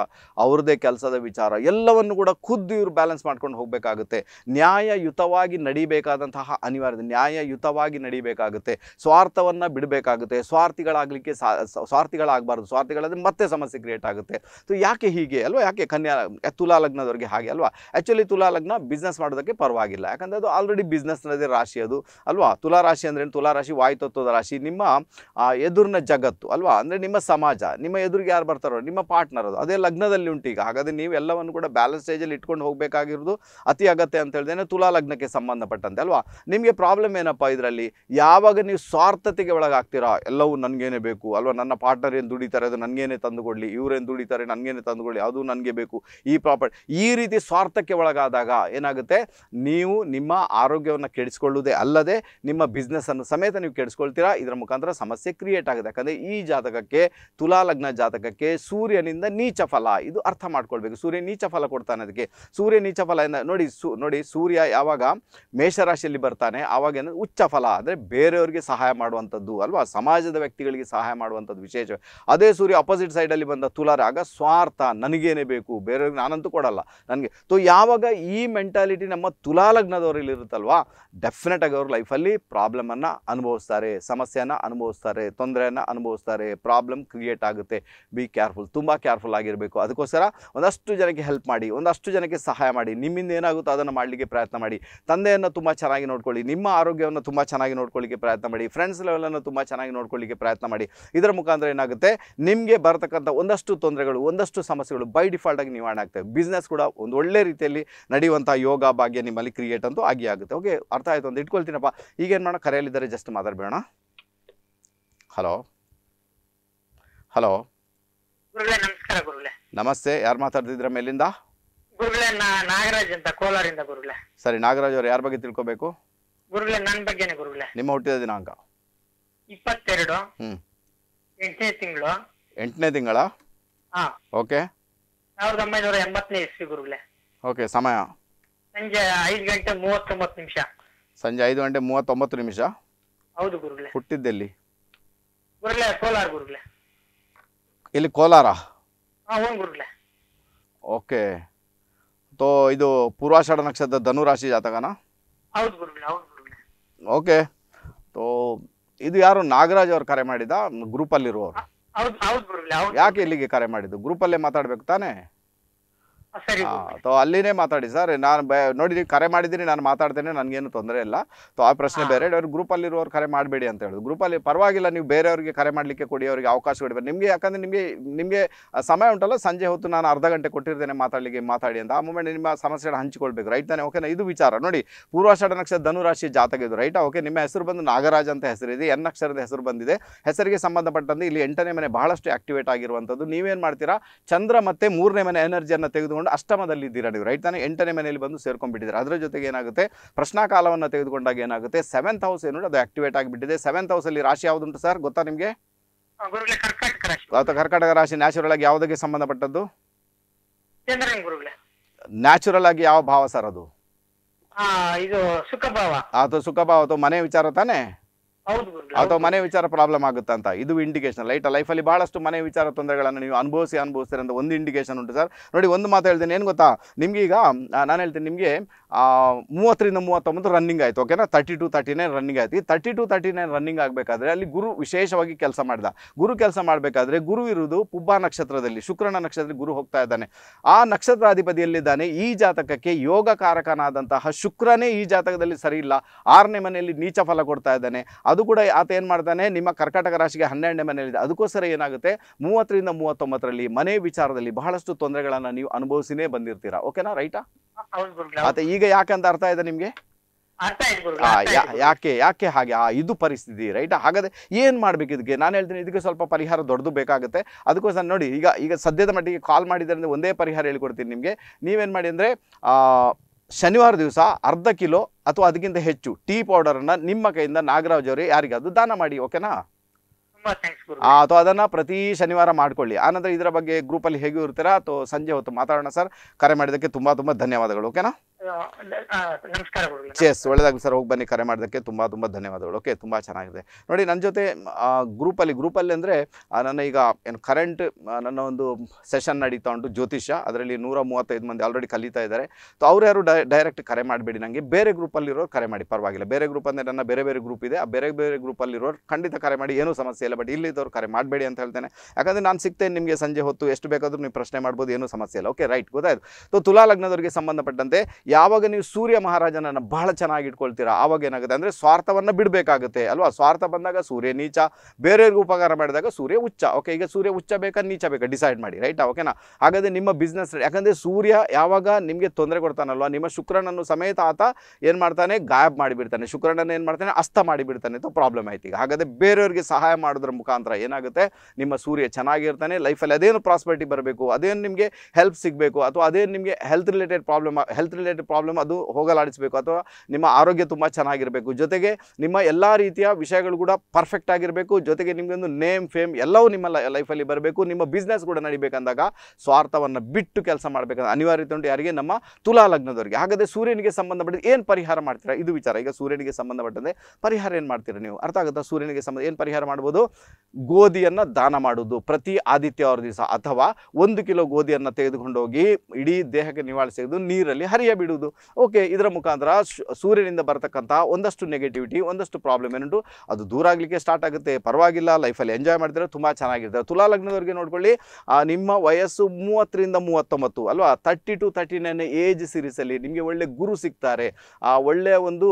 ಅವ್ರದೇ ಕೆಲಸದ ವಿಚಾರ ಎಲ್ಲವನ್ನು ಕೂಡ ಖುದ್ದು ಇವರು ಬ್ಯಾಲೆನ್ಸ್ ಮಾಡ್ಕೊಂಡು ಹೋಗಬೇಕಾಗುತ್ತೆ ನ್ಯಾಯಯುತವಾಗಿ ನಡಿಬೇಕಾದಂತಹ ಅನಿವಾರ್ಯತೆ ನ್ಯಾಯಯುತವಾಗಿ ನಡಿಬೇಕಾಗುತ್ತೆ ಸ್ವಾರ್ಥವನ್ನು ಬಿಡಬೇಕಾಗುತ್ತೆ ಸ್ವಾರ್ಥಿಗಳಾಗಲಿಕ್ಕೆ ಸ್ವಾರ್ಥಿಗಳಾಗಬಾರ್ದು ಸ್ವಾರ್ಥಿಗಳಾದರೆ ಮತ್ತೆ ಸಮಸ್ಯೆ ಕ್ರಿಯೇಟ್ ಆಗುತ್ತೆ ಸೊ ಯಾಕೆ ಹೀಗೆ ಅಲ್ವಾ ಯಾಕೆ ಕನ್ಯಾ ತುಲಾ ಲಗ್ನದವರಿಗೆ ಹಾಗೆ ಅಲ್ವಾ ಆ್ಯಕ್ಚುಲಿ ತುಲಾ ಲಗ್ನ ಬಿಸ್ನೆಸ್ ಮಾಡೋದಕ್ಕೆ ಪರವಾಗಿಲ್ಲ ಯಾಕಂದರೆ ಅದು ಆಲ್ರೆಡಿ ಬಿಸ್ನೆಸ್ನದೇ ರಾಶಿ ಅದು ಅಲ್ವಾ ತುಲಾ ರಾಶಿ ಅಂದ್ರೇನು ತುಲಾ ರಾಶಿ ವಾಯುತತ್ವದ ರಾಶಿ ನಿಮ್ಮ ಎದುರಿನ ಜಗತ್ತು ಅಲ್ವಾ ಅಂದರೆ ನಿಮ್ಮ ಸಮಾಜ ನಿಮ್ಮ ಎದುರಿಗೆ ಯಾರು ಬರ್ತಾರೋ ನಿಮ್ಮ ಪಾರ್ಟ್ನರ್ ಅದು ಅದೇ ಲಗ್ನದಲ್ಲಿ ಉಂಟು ಈಗ ಹಾಗಾದರೆ ನೀವು ಎಲ್ಲವನ್ನು ಕೂಡ ಬ್ಯಾಲೆನ್ಸ್ ಸ್ಟೇಜಲ್ಲಿ ಇಟ್ಕೊಂಡು ಹೋಗಬೇಕಾಗಿರೋದು ಅತಿ ಅಗತ್ಯ ಅಂತ ಹೇಳಿದ್ರೆ ತುಲಾ ಲಗ್ನಕ್ಕೆ ಸಂಬಂಧಪಟ್ಟಂತೆ ಅಲ್ವಾ ನಿಮಗೆ ಪ್ರಾಬ್ಲಮ್ ಏನಪ್ಪ ಇದರಲ್ಲಿ ಯಾವಾಗ ನೀವು ಸ್ವಾರ್ಥತೆಗೆ ಒಳಗಾಗ್ತೀರಾ ಎಲ್ಲವೂ ನನಗೇನೆ ಬೇಕು ಅಲ್ವಾ ನನ್ನ ಪಾರ್ಟ್ನರ್ ಏನು ದುಡಿತಾರೆ ಅದು ನನಗೇನೆ ತಂದುಕೊಡಲಿ ಇವರೇನು ದುಡಿತಾರೆ ನನಗೇನೆ ತಂದುಕೊಳ್ಳಿ ಅದು ನನಗೆ ಬೇಕು ಈ ಪ್ರಾಪರ್ಟಿ ಈ ರೀತಿ ಸ್ವಾರ್ಥಕ್ಕೆ ಒಳಗಾದಾಗ ಏನಾಗುತ್ತೆ ನೀವು ನಿಮ್ಮ ಆರೋಗ್ಯವನ್ನು ಕೆಡಿಸ್ಕೊಳ್ಳುವುದೇ ಅಲ್ಲದೆ ನಿಮ್ಮ ಬಿಸ್ನೆಸ್ಸನ್ನು ಸಮೇತ ನೀವು ಕೆಡಿಸ್ಕೊಳ್ತೀರಾ ಇದರ ಮುಖಾಂತರ ಸಮಸ್ಯೆ ಕ್ರಿಯೇಟ್ ಆಗುತ್ತೆ ಯಾಕಂದರೆ ಈ ಜಾತಕಕ್ಕೆ ತುಲಾಲಗ್ನ ಜಾತಕಕ್ಕೆ ಸೂರ್ಯನಿಂದ ನೀಚ ಫಲ ಇದು ಅರ್ಥ ಮಾಡ್ಕೊಳ್ಬೇಕು ಸೂರ್ಯ ನೀಚ ಫಲ ಕೊಡ್ತಾನೆ ಅದಕ್ಕೆ ಸೂರ್ಯ ನೀಚ ಫಲ ನೋಡಿ ನೋಡಿ ಸೂರ್ಯ ಯಾವಾಗ ಮೇಷರಾಶಿಯಲ್ಲಿ ಬರ್ತಾನೆ ಆವಾಗ ಉಚ್ಚ ಫಲ ಅಂದರೆ ಬೇರೆಯವರಿಗೆ ಸಹಾಯ ಮಾಡುವಂಥದ್ದು ಅಲ್ವಾ ಸಮಾಜದ ವ್ಯಕ್ತಿಗಳಿಗೆ ಸಹಾಯ ಮಾಡುವಂಥದ್ದು ವಿಶೇಷ ಅದೇ ಸೂರ್ಯ ಅಪೋಸಿಟ್ ಸೈಡಲ್ಲಿ ಬಂದ ತುಲಾರ ಆಗ ಸ್ವಾರ್ಥ ನನಗೇನೇ ಬೇಕು ಬೇರೆಯವ್ರಿಗೆ ನಾನಂತೂ ಕೊಡಲ್ಲ ನನಗೆ ತೋ ಯಾವಾಗ ಈ ಮೆಂಟಾಲಿಟಿ ನಮ್ಮ ತುಲಾಲಗ್ನದವರಲ್ಲಿ ಇರುತ್ತಲ್ವಾ ಡೆಫಿನೆಟಾಗಿ ಅವ್ರ ಲೈಫಲ್ಲಿ ಪ್ರಾಬ್ಲಮನ್ನು ಅನುಭವಿಸ್ತಾರೆ ಸಮಸ್ಯೆಯನ್ನು ಅನುಭವಿಸ್ತಾರೆ ತೊಂದರೆಯನ್ನು ಅನುಭವಿಸ್ತಾರೆ ಪ್ರಾಬ್ಲಮ್ ಕ್ರಿಯೇಟ್ ಆಗುತ್ತೆ ಬಿ ಕೇರ್ಫುಲ್ ತುಂಬ ಕೇರ್ಫುಲ್ ಆಗಿರಬೇಕು ಅದಕ್ಕೋಸ್ಕರ ಒಂದಷ್ಟು ಜನಕ್ಕೆ ಹೆಲ್ಪ್ ಮಾಡಿ ಒಂದಷ್ಟು ಜನಕ್ಕೆ ಸಹಾಯ ಮಾಡಿ ನಿಮ್ಮಿಂದ ಏನಾಗುತ್ತೋ ಅದನ್ನು ಮಾಡಲಿಕ್ಕೆ ಪ್ರಯತ್ನ ಮಾಡಿ ತಂದೆಯನ್ನು ತುಂಬ ಚೆನ್ನಾಗಿ ನೋಡ್ಕೊಳ್ಳಿ ನಿಮ್ಮ ಆರೋಗ್ಯವನ್ನು ತುಂಬ ಚೆನ್ನಾಗಿ ನೋಡ್ಕೊಳ್ಳಿಕ್ಕೆ ಪ್ರಯತ್ನ ಮಾಡಿ ಫ್ರೆಂಡ್ಸ್ ಲೆವೆಲನ್ನು ತುಂಬ ಚೆನ್ನಾಗಿ ನೋಡ್ಕೊಳ್ಳಿಕ್ಕೆ ಪ್ರಯತ್ನ ಮಾಡಿ ಇದರ ಮುಖಾಂತರ ಏನಾಗುತ್ತೆ ನಿಮಗೆ ಬರತಕ್ಕಂಥ ಒಂದಷ್ಟು ತೊಂದರೆಗಳು ಒಂದಷ್ಟು ಸಮಸ್ಯೆಗಳು ಬೈ ಆಗಿ ನಿವಾರಣೆ ಆಗ್ತವೆ ಬಿಸ್ನೆಸ್ ಕೂಡ ಒಂದು ಒಳ್ಳೆ ರೀತಿಯಲ್ಲಿ ನಡೆಯುವಂಥ ಯೋಗ ಭಾಗ್ಯ ನಿಮ್ಮಲ್ಲಿ ಕ್ರಿಯೇಟ್ ಅಂತೂ ಆಗಿ ಆಗುತ್ತೆ ಓಕೆ ಅರ್ಥ ಆಯಿತು ಅಂತ ಇಟ್ಕೊಳ್ತೀನಪ್ಪ ಈಗೇನು ಮಾಡೋಣ ಕರೆಯಲ್ಲಿದ್ದಾರೆ ಜಸ್ಟ್ ಮಾತಾಡಬೇಡ ಹಲೋ ಹಲೋ ನಮಸ್ತೆ ಯಾರು ಮಾತಾಡ್ತಿದ್ರ ಮೇಲಿಂದ ಗುರುಗಳೇ ನಾಗರಾಜ್ ಅಂತ ಕೋಲಾರಿಂದ ಗುರುಗಳೇ ಸರಿ ನಾಗರಾಜ್ ಅವ್ರು ಯಾರ ಬಗ್ಗೆ ತಿಳ್ಕೊಬೇಕು ಗುರುಗಳೇ ನನ್ನ ಬಗ್ಗೆನೆ ಗುರುಗಳೇ ನಿಮ್ಮ ಹುಟ್ಟಿದ ದಿನಾಂಕ ಇಪ್ಪತ್ತೆರಡು ಹ್ಮ್ ಎಂಟನೇ ತಿಂಗಳು ಎಂಟನೇ ತಿಂಗಳ ಹಾ ಓಕೆ ಸಾವಿರದ ಒಂಬೈನೂರ ಎಂಬತ್ತನೇ ಇಸ್ವಿ ಗುರುಗಳೇ ಓಕೆ ಸಮಯ ಸಂಜೆ ಐದು ಗಂಟೆ ಮೂವತ್ತೊಂಬತ್ತು ನಿಮಿಷ ಸಂಜೆ ಐದು ಗಂಟೆ ಮೂವತ್ತೊಂಬತ್ತು ನಿಮಿಷ ಹೌದು ಗುರುಗಳೇ ಹುಟ್ಟಿದ್ದೆಲ್ಲಿ ಗುರುಗಳೇ ಕೋಲಾರ ಗುರುಗಳೇ ಇಲ್ಲಿ ಕೋಲಾರ ಹಾ ಹ್ಞೂ ಗುರುಗಳೇ ಓಕೆ ತೋ ಇದು ಪೂರ್ವಾಷಾಢ ನಕ್ಷತ್ರ ಧನುರಾಶಿ ಜಾತಕನಾ ಹೌದು ಗುರುಗಳೇ ಹೌದು ಓಕೆ ತೋ ಇದು ಯಾರು ನಾಗರಾಜ್ ಅವ್ರು ಕರೆ ಮಾಡಿದ ಅಲ್ಲಿರುವವರು ಯಾಕೆ ಇಲ್ಲಿಗೆ ಕರೆ ಮಾಡಿದ್ದು ಗ್ರೂಪಲ್ಲೇ ಮಾತಾಡ್ಬೇಕು ತಾನೇ ಸೊ ಅಲ್ಲಿನೇ ಮಾತಾಡಿ ಸರ್ ನಾನು ನೋಡಿ ಕರೆ ಮಾಡಿದೀನಿ ನಾನು ಮಾತಾಡ್ತೇನೆ ನನಗೇನು ತೊಂದರೆ ಇಲ್ಲ ಸೊ ಆ ಪ್ರಶ್ನೆ ಬೇರೆ ಅವ್ರು ಗ್ರೂಪಲ್ಲಿರೋರು ಕರೆ ಮಾಡಬೇಡಿ ಅಂತ ಹೇಳೋದು ಗ್ರೂಪಲ್ಲಿ ಪರವಾಗಿಲ್ಲ ನೀವು ಬೇರೆಯವ್ರಿಗೆ ಕರೆ ಮಾಡಲಿಕ್ಕೆ ಕೊಡಿ ಅವರಿಗೆ ಅವಕಾಶ ಕೊಡಿ ನಿಮಗೆ ಯಾಕಂದರೆ ನಿಮಗೆ ನಿಮಗೆ ಸಮಯ ಉಂಟಲ್ಲ ಸಂಜೆ ಹೊತ್ತು ನಾನು ಅರ್ಧ ಗಂಟೆ ಕೊಟ್ಟಿರ್ತೇನೆ ಮಾತಾಡಲಿಕ್ಕೆ ಮಾತಾಡಿ ಅಂತ ಆ ಮೂಮೆಂಟ್ ನಿಮ್ಮ ಸಮಸ್ಯೆಯನ್ನು ಹಂಚಿಕೊಳ್ಬೇಕು ರೈಟ್ ತಾನೆ ಓಕೆನಾ ಇದು ವಿಚಾರ ನೋಡಿ ಪೂರ್ವಾಷಾಢ ನಕ್ಷತ್ರ ಧನುರಾಶಿ ಜಾತಕ ಇದು ರೈಟ್ ಓಕೆ ನಿಮ್ಮ ಹೆಸರು ಬಂದು ನಾಗರಾಜ್ ಅಂತ ಹೆಸರಿದೆ ಎನ್ ಅಕ್ಷರದ ಹೆಸರು ಬಂದಿದೆ ಹೆಸರಿಗೆ ಸಂಬಂಧಪಟ್ಟಂತೆ ಇಲ್ಲಿ ಎಂಟನೇ ಮನೆ ಬಹಳಷ್ಟು ಆಕ್ಟಿವೇಟ್ ಆಗಿರುವಂಥದ್ದು ನೀವೇನು ಮಾಡ್ತೀರಾ ಚಂದ್ರ ಮತ್ತು ಮೂರನೇ ಮನೆ ಎನರ್ಜಿಯನ್ನು ತೆಗೆದುಕೊಂಡು ಅಷ್ಟಮದಲ್ಲಿ ಅಷ್ಟಮದಲ್ಲಿದ್ದೀರಾ ನೀವು ರೈಟ್ ತಾನೆ ಎಂಟನೇ ಮನೆಯಲ್ಲಿ ಬಂದು ಸೇರ್ಕೊಂಡ್ಬಿಟ್ಟಿದ್ದೀರಾ ಅದರ ಜೊತೆಗೆ ಏನಾಗುತ್ತೆ ಪ್ರಶ್ನಾಕಾಲವನ್ನು ತೆಗೆದುಕೊಂಡಾಗ ಏನಾಗುತ್ತೆ ಸೆವೆಂತ್ ಹೌಸ್ ಏನು ಅದು ಆಕ್ಟಿವೇಟ್ ಆಗಿಬಿಟ್ಟಿದೆ ಸೆವೆಂತ್ ಹೌಸಲ್ಲಿ ರಾಶಿ ಯಾವುದುಂಟು ಸರ್ ಗೊತ್ತಾ ನಿಮಗೆ ಅಥವಾ ಕರ್ಕಾಟಕ ರಾಶಿ ನ್ಯಾಚುರಲ್ ಆಗಿ ಯಾವುದಕ್ಕೆ ಸಂಬಂಧಪಟ್ಟದ್ದು ನ್ಯಾಚುರಲ್ ಆಗಿ ಯಾವ ಭಾವ ಸರ್ ಅದು ಇದು ಸುಖಭಾವ ಅಥವಾ ಸುಖಭಾವ ಅಥವಾ ಮನೆ ವಿಚಾರ ತಾನೇ ಅಥವಾ ಮನೆ ವಿಚಾರ ಪ್ರಾಬ್ಲಮ್ ಆಗುತ್ತೆ ಅಂತ ಇದು ಇಂಡಿಕೇಶನ್ ಲೈಟ್ ಲೈಫಲ್ಲಿ ಬಹಳಷ್ಟು ಮನೆ ವಿಚಾರ ತೊಂದರೆಗಳನ್ನು ನೀವು ಅನುಭವಿಸಿ ಅನುಭವಿಸ್ತೀರ ಅಂತ ಒಂದು ಇಂಡಿಕೇಶನ್ ಉಂಟು ಸರ್ ನೋಡಿ ಒಂದು ಮಾತು ಹೇಳ್ತೀನಿ ಏನು ಗೊತ್ತಾ ನಿಮ್ಗೆ ಈಗ ನಾನು ಹೇಳ್ತೀನಿ ನಿಮಗೆ ಮೂವತ್ತರಿಂದ ಮೂವತ್ತೊಂಬತ್ತು ರನ್ನಿಂಗ್ ಆಯ್ತು ಓಕೆನಾ thirty two thirty nine running ಆಯ್ತು thirty two thirty nine running ಆಗಬೇಕಾದ್ರೆ ಅಲ್ಲಿ ಗುರು ವಿಶೇಷವಾಗಿ ಕೆಲಸ ಮಾಡಿದ ಗುರು ಕೆಲಸ ಮಾಡಬೇಕಾದ್ರೆ ಗುರು ಇರುವುದು ಪುಬ್ಬ ನಕ್ಷತ್ರದಲ್ಲಿ ಶುಕ್ರನ ನಕ್ಷತ್ರ ಗುರು ಹೋಗ್ತಾ ಇದ್ದಾನೆ ಆ ನಕ್ಷತ್ರಾಧಿಪತಿಯಲ್ಲಿದ್ದಾನೆ ಈ ಜಾತಕಕ್ಕೆ ಯೋಗಕಾರಕನಾದಂತಹ ಶುಕ್ರನೇ ಈ ಜಾತಕದಲ್ಲಿ ಸರಿ ಇಲ್ಲ ಆರನೇ ಮನೆಯಲ್ಲಿ ನೀಚ ಫಲ ಕೊಡ್ತಾ ಇದ್ದಾನೆ ಅದು ಅದು ಕೂಡ ಆತ ಏನು ಮಾಡ್ತಾನೆ ನಿಮ್ಮ ಕರ್ಕಾಟಕ ರಾಶಿಗೆ ಹನ್ನೆರಡನೇ ಮನೆಯಲ್ಲಿದೆ ಅದಕ್ಕೋಸ್ಕರ ಏನಾಗುತ್ತೆ ಮೂವತ್ತರಿಂದ ಮೂವತ್ತೊಂಬತ್ತರಲ್ಲಿ ಮನೆ ವಿಚಾರದಲ್ಲಿ ಬಹಳಷ್ಟು ತೊಂದರೆಗಳನ್ನು ನೀವು ಅನುಭವಿಸಿನೇ ಬಂದಿರ್ತೀರಾ ಓಕೆನಾ ರೈಟಾ ಮತ್ತೆ ಈಗ ಯಾಕಂತ ಅರ್ಥ ಇದೆ ನಿಮಗೆ ಯಾಕೆ ಯಾಕೆ ಹಾಗೆ ಆ ಇದು ಪರಿಸ್ಥಿತಿ ರೈಟ್ ಹಾಗಾದ್ರೆ ಏನ್ ಮಾಡ್ಬೇಕು ಇದಕ್ಕೆ ನಾನು ಹೇಳ್ತೀನಿ ಇದಕ್ಕೆ ಸ್ವಲ್ಪ ಪರಿಹಾರ ದೊಡ್ಡದು ಬೇಕಾಗುತ್ತೆ ಅದಕ್ಕೋಸ್ಕರ ನೋಡಿ ಈಗ ಈಗ ಸದ್ಯದ ಮಟ್ಟಿಗೆ ಕಾಲ್ ಮಾಡಿದ್ರೆ ಒಂದೇ ಪರಿಹಾರ ಹೇಳ್ಕೊಡ್ತೀನಿ ನಿಮ್ಗೆ ನೀವೇನ್ ಮಾಡಿ ಆ ಶನಿವಾರ ದಿವಸ ಅರ್ಧ ಕಿಲೋ ಅಥವಾ ಅದಕ್ಕಿಂತ ಹೆಚ್ಚು ಟೀ ಪೌಡರ್ ಅನ್ನ ನಿಮ್ಮ ಕೈಯಿಂದ ನಾಗರಾಜ್ ಅವರಿಗೆ ಯಾರಿಗಾದರೂ ದಾನ ಮಾಡಿ ಓಕೆನಾ ಅಥವಾ ಅದನ್ನ ಪ್ರತಿ ಶನಿವಾರ ಮಾಡ್ಕೊಳ್ಳಿ ಆನಂತರ ಇದರ ಬಗ್ಗೆ ಗ್ರೂಪಲ್ಲಿ ಹೇಗೂ ಇರ್ತೀರಾ ಅಥವಾ ಸಂಜೆ ಹೊತ್ತು ಮಾತಾಡೋಣ ಸರ್ ಕರೆ ಮಾಡಿದ್ದಕ್ಕೆ ತುಂಬಾ ತುಂಬಾ ಧನ್ಯವಾದಗಳು ಓಕೆನಾ ಚೆಸ್ ಒಳ್ಳೇದಾಗಲಿ ಸರ್ ಹೋಗಿ ಬನ್ನಿ ಕರೆ ಮಾಡೋದಕ್ಕೆ ತುಂಬ ತುಂಬ ಧನ್ಯವಾದಗಳು ಓಕೆ ತುಂಬ ಚೆನ್ನಾಗಿದೆ ನೋಡಿ ನನ್ನ ಜೊತೆ ಗ್ರೂಪಲ್ಲಿ ಗ್ರೂಪಲ್ಲಿ ಅಂದರೆ ನನ್ನ ಈಗ ಏನು ಕರೆಂಟ್ ನನ್ನ ಒಂದು ಸೆಷನ್ ನಡೀತಾ ಉಂಟು ಜ್ಯೋತಿಷ ಅದರಲ್ಲಿ ನೂರ ಮೂವತ್ತೈದು ಮಂದಿ ಆಲ್ರೆಡಿ ಕಲಿತಾ ಇದ್ದಾರೆ ಸೊ ಅವ್ರು ಯಾರು ಡೈರೆಕ್ಟ್ ಕರೆ ಮಾಡಬೇಡಿ ನನಗೆ ಬೇರೆ ಗ್ರೂಪಲ್ಲಿರೋರು ಕರೆ ಮಾಡಿ ಪರವಾಗಿಲ್ಲ ಬೇರೆ ಗ್ರೂಪ್ ಅಂದರೆ ನನ್ನ ಬೇರೆ ಬೇರೆ ಗ್ರೂಪ್ ಇದೆ ಆ ಬೇರೆ ಬೇರೆ ಗ್ರೂಪಲ್ಲಿರೋರು ಖಂಡಿತ ಕರೆ ಮಾಡಿ ಏನೂ ಸಮಸ್ಯೆ ಇಲ್ಲ ಬಟ್ ಇಲ್ಲಿದ್ದವ್ರು ಕರೆ ಮಾಡಬೇಡಿ ಅಂತ ಹೇಳ್ತೇನೆ ಯಾಕಂದರೆ ನಾನು ಸಿಗ್ತೇನೆ ನಿಮಗೆ ಸಂಜೆ ಹೊತ್ತು ಎಷ್ಟು ಬೇಕಾದರೂ ನೀವು ಪ್ರಶ್ನೆ ಮಾಡ್ಬೋದು ಏನೂ ಸಮಸ್ಯೆ ಇಲ್ಲ ಓಕೆ ರೈಟ್ ಗೊತ್ತಾಯ್ತು ಸೊ ತುಲಾ ಲಗ್ನದವರಿಗೆ ಸಂಬಂಧಪಟ್ಟಂತೆ ಯಾವಾಗ ನೀವು ಸೂರ್ಯ ಮಹಾರಾಜನನ್ನು ಬಹಳ ಚೆನ್ನಾಗಿ ಇಟ್ಕೊಳ್ತೀರಾ ಆವಾಗ ಏನಾಗುತ್ತೆ ಅಂದರೆ ಸ್ವಾರ್ಥವನ್ನು ಬಿಡಬೇಕಾಗುತ್ತೆ ಅಲ್ವಾ ಸ್ವಾರ್ಥ ಬಂದಾಗ ಸೂರ್ಯ ನೀಚ ಬೇರೆಯವ್ರಿಗೂ ಉಪಕಾರ ಮಾಡಿದಾಗ ಸೂರ್ಯ ಉಚ್ಚ ಓಕೆ ಈಗ ಸೂರ್ಯ ಉಚ್ಚ ಬೇಕಾ ನೀಚ ಬೇಕಾ ಡಿಸೈಡ್ ಮಾಡಿ ರೈಟ್ ಓಕೆನಾ ಹಾಗಾದರೆ ನಿಮ್ಮ ಬಿಸ್ನೆಸ್ ಯಾಕಂದರೆ ಸೂರ್ಯ ಯಾವಾಗ ನಿಮಗೆ ತೊಂದರೆ ಕೊಡ್ತಾನಲ್ವ ನಿಮ್ಮ ಶುಕ್ರನನ್ನು ಸಮೇತ ಆತ ಏನು ಮಾಡ್ತಾನೆ ಗಾಯಬ್ ಮಾಡಿಬಿಡ್ತಾನೆ ಶುಕ್ರನನ್ನು ಏನು ಮಾಡ್ತಾನೆ ಅಸ್ತ ಮಾಡಿಬಿಡ್ತಾನೆ ಅಂತ ಪ್ರಾಬ್ಲಮ್ ಆಯ್ತು ಈಗ ಹಾಗಾದರೆ ಬೇರೆಯವ್ರಿಗೆ ಸಹಾಯ ಮಾಡೋದ್ರ ಮುಖಾಂತರ ಏನಾಗುತ್ತೆ ನಿಮ್ಮ ಸೂರ್ಯ ಚೆನ್ನಾಗಿರ್ತಾನೆ ಲೈಫಲ್ಲಿ ಅದೇನು ಪ್ರಾಸ್ಪರಿಟಿ ಬರಬೇಕು ಅದೇನು ನಿಮಗೆ ಹೆಲ್ಪ್ ಸಿಗಬೇಕು ಅಥವಾ ಅದೇನು ನಿಮಗೆ health related problem health related problem ಅದು ಹೋಗಲಾಡಿಸಬೇಕು ಅಥವಾ ನಿಮ್ಮ ಆರೋಗ್ಯ ತುಂಬ ಚೆನ್ನಾಗಿರಬೇಕು ಜೊತೆಗೆ ನಿಮ್ಮ ಎಲ್ಲ ರೀತಿಯ ವಿಷಯಗಳು ಕೂಡ ಪರ್ಫೆಕ್ಟ್ ಆಗಿರಬೇಕು ಜೊತೆಗೆ ಒಂದು ನೇಮ್ ಫೇಮ್ ಎಲ್ಲವೂ ನಿಮ್ಮ ಲೈಫಲ್ಲಿ ಬರಬೇಕು ನಿಮ್ಮ ಬಿಸ್ನೆಸ್ ಕೂಡ ನಡಿಬೇಕಂದಾಗ ಸ್ವಾರ್ಥವನ್ನು ಬಿಟ್ಟು ಕೆಲಸ ಮಾಡಬೇಕಂದ್ರೆ ಅನಿವಾರ್ಯತೆ ಉಂಟು ಯಾರಿಗೆ ನಮ್ಮ ತುಲಾ ಲಗ್ನದವರಿಗೆ ಹಾಗಾದರೆ ಸೂರ್ಯನಿಗೆ ಸಂಬಂಧಪಟ್ಟ ಏನು ಪರಿಹಾರ ಮಾಡ್ತೀರಾ ಇದು ವಿಚಾರ ಈಗ ಸೂರ್ಯನಿಗೆ ಸಂಬಂಧಪಟ್ಟಂತೆ ಪರಿಹಾರ ಏನು ಮಾಡ್ತೀರಾ ನೀವು ಅರ್ಥ ಆಗುತ್ತಾ ಸೂರ್ಯನಿಗೆ ಸಂಬಂಧ ಏನು ಪರಿಹಾರ ಮಾಡ್ಬೋದು ಗೋಧಿಯನ್ನು ದಾನ ಮಾಡುವುದು ಪ್ರತಿ ಆದಿತ್ಯವಾರ ದಿವಸ ಅಥವಾ ಒಂದು ಕಿಲೋ ಗೋಧಿಯನ್ನು ತೆಗೆದುಕೊಂಡೋಗಿ ಹೋಗಿ ಇಡೀ ದೇಹಕ್ಕೆ ನಿವಾಳಿಸಿದ್ದು ನೀರಲ್ಲಿ ಹರಿಯ ಬಿಡುವುದು ಓಕೆ ಇದರ ಮುಖಾಂತರ ಸೂರ್ಯನಿಂದ ಬರತಕ್ಕಂಥ ಒಂದಷ್ಟು ನೆಗೆಟಿವಿಟಿ ಒಂದಷ್ಟು ಪ್ರಾಬ್ಲಮ್ ಏನುಂಟು ಅದು ದೂರ ಆಗಲಿಕ್ಕೆ ಸ್ಟಾರ್ಟ್ ಆಗುತ್ತೆ ಪರವಾಗಿಲ್ಲ ಲೈಫಲ್ಲಿ ಎಂಜಾಯ್ ಮಾಡಿದರೆ ತುಂಬ ಚೆನ್ನಾಗಿರ್ತದೆ ತುಲಾ ಲಗ್ನದವರಿಗೆ ನೋಡ್ಕೊಳ್ಳಿ ನಿಮ್ಮ ವಯಸ್ಸು ಮೂವತ್ತರಿಂದ ಮೂವತ್ತೊಂಬತ್ತು ಅಲ್ವಾ thirty two thirty nine age ಸಿರೀಸಲ್ಲಿ ನಿಮಗೆ ಒಳ್ಳೆ ಗುರು ಸಿಗ್ತಾರೆ ಒಳ್ಳೆಯ ಒಂದು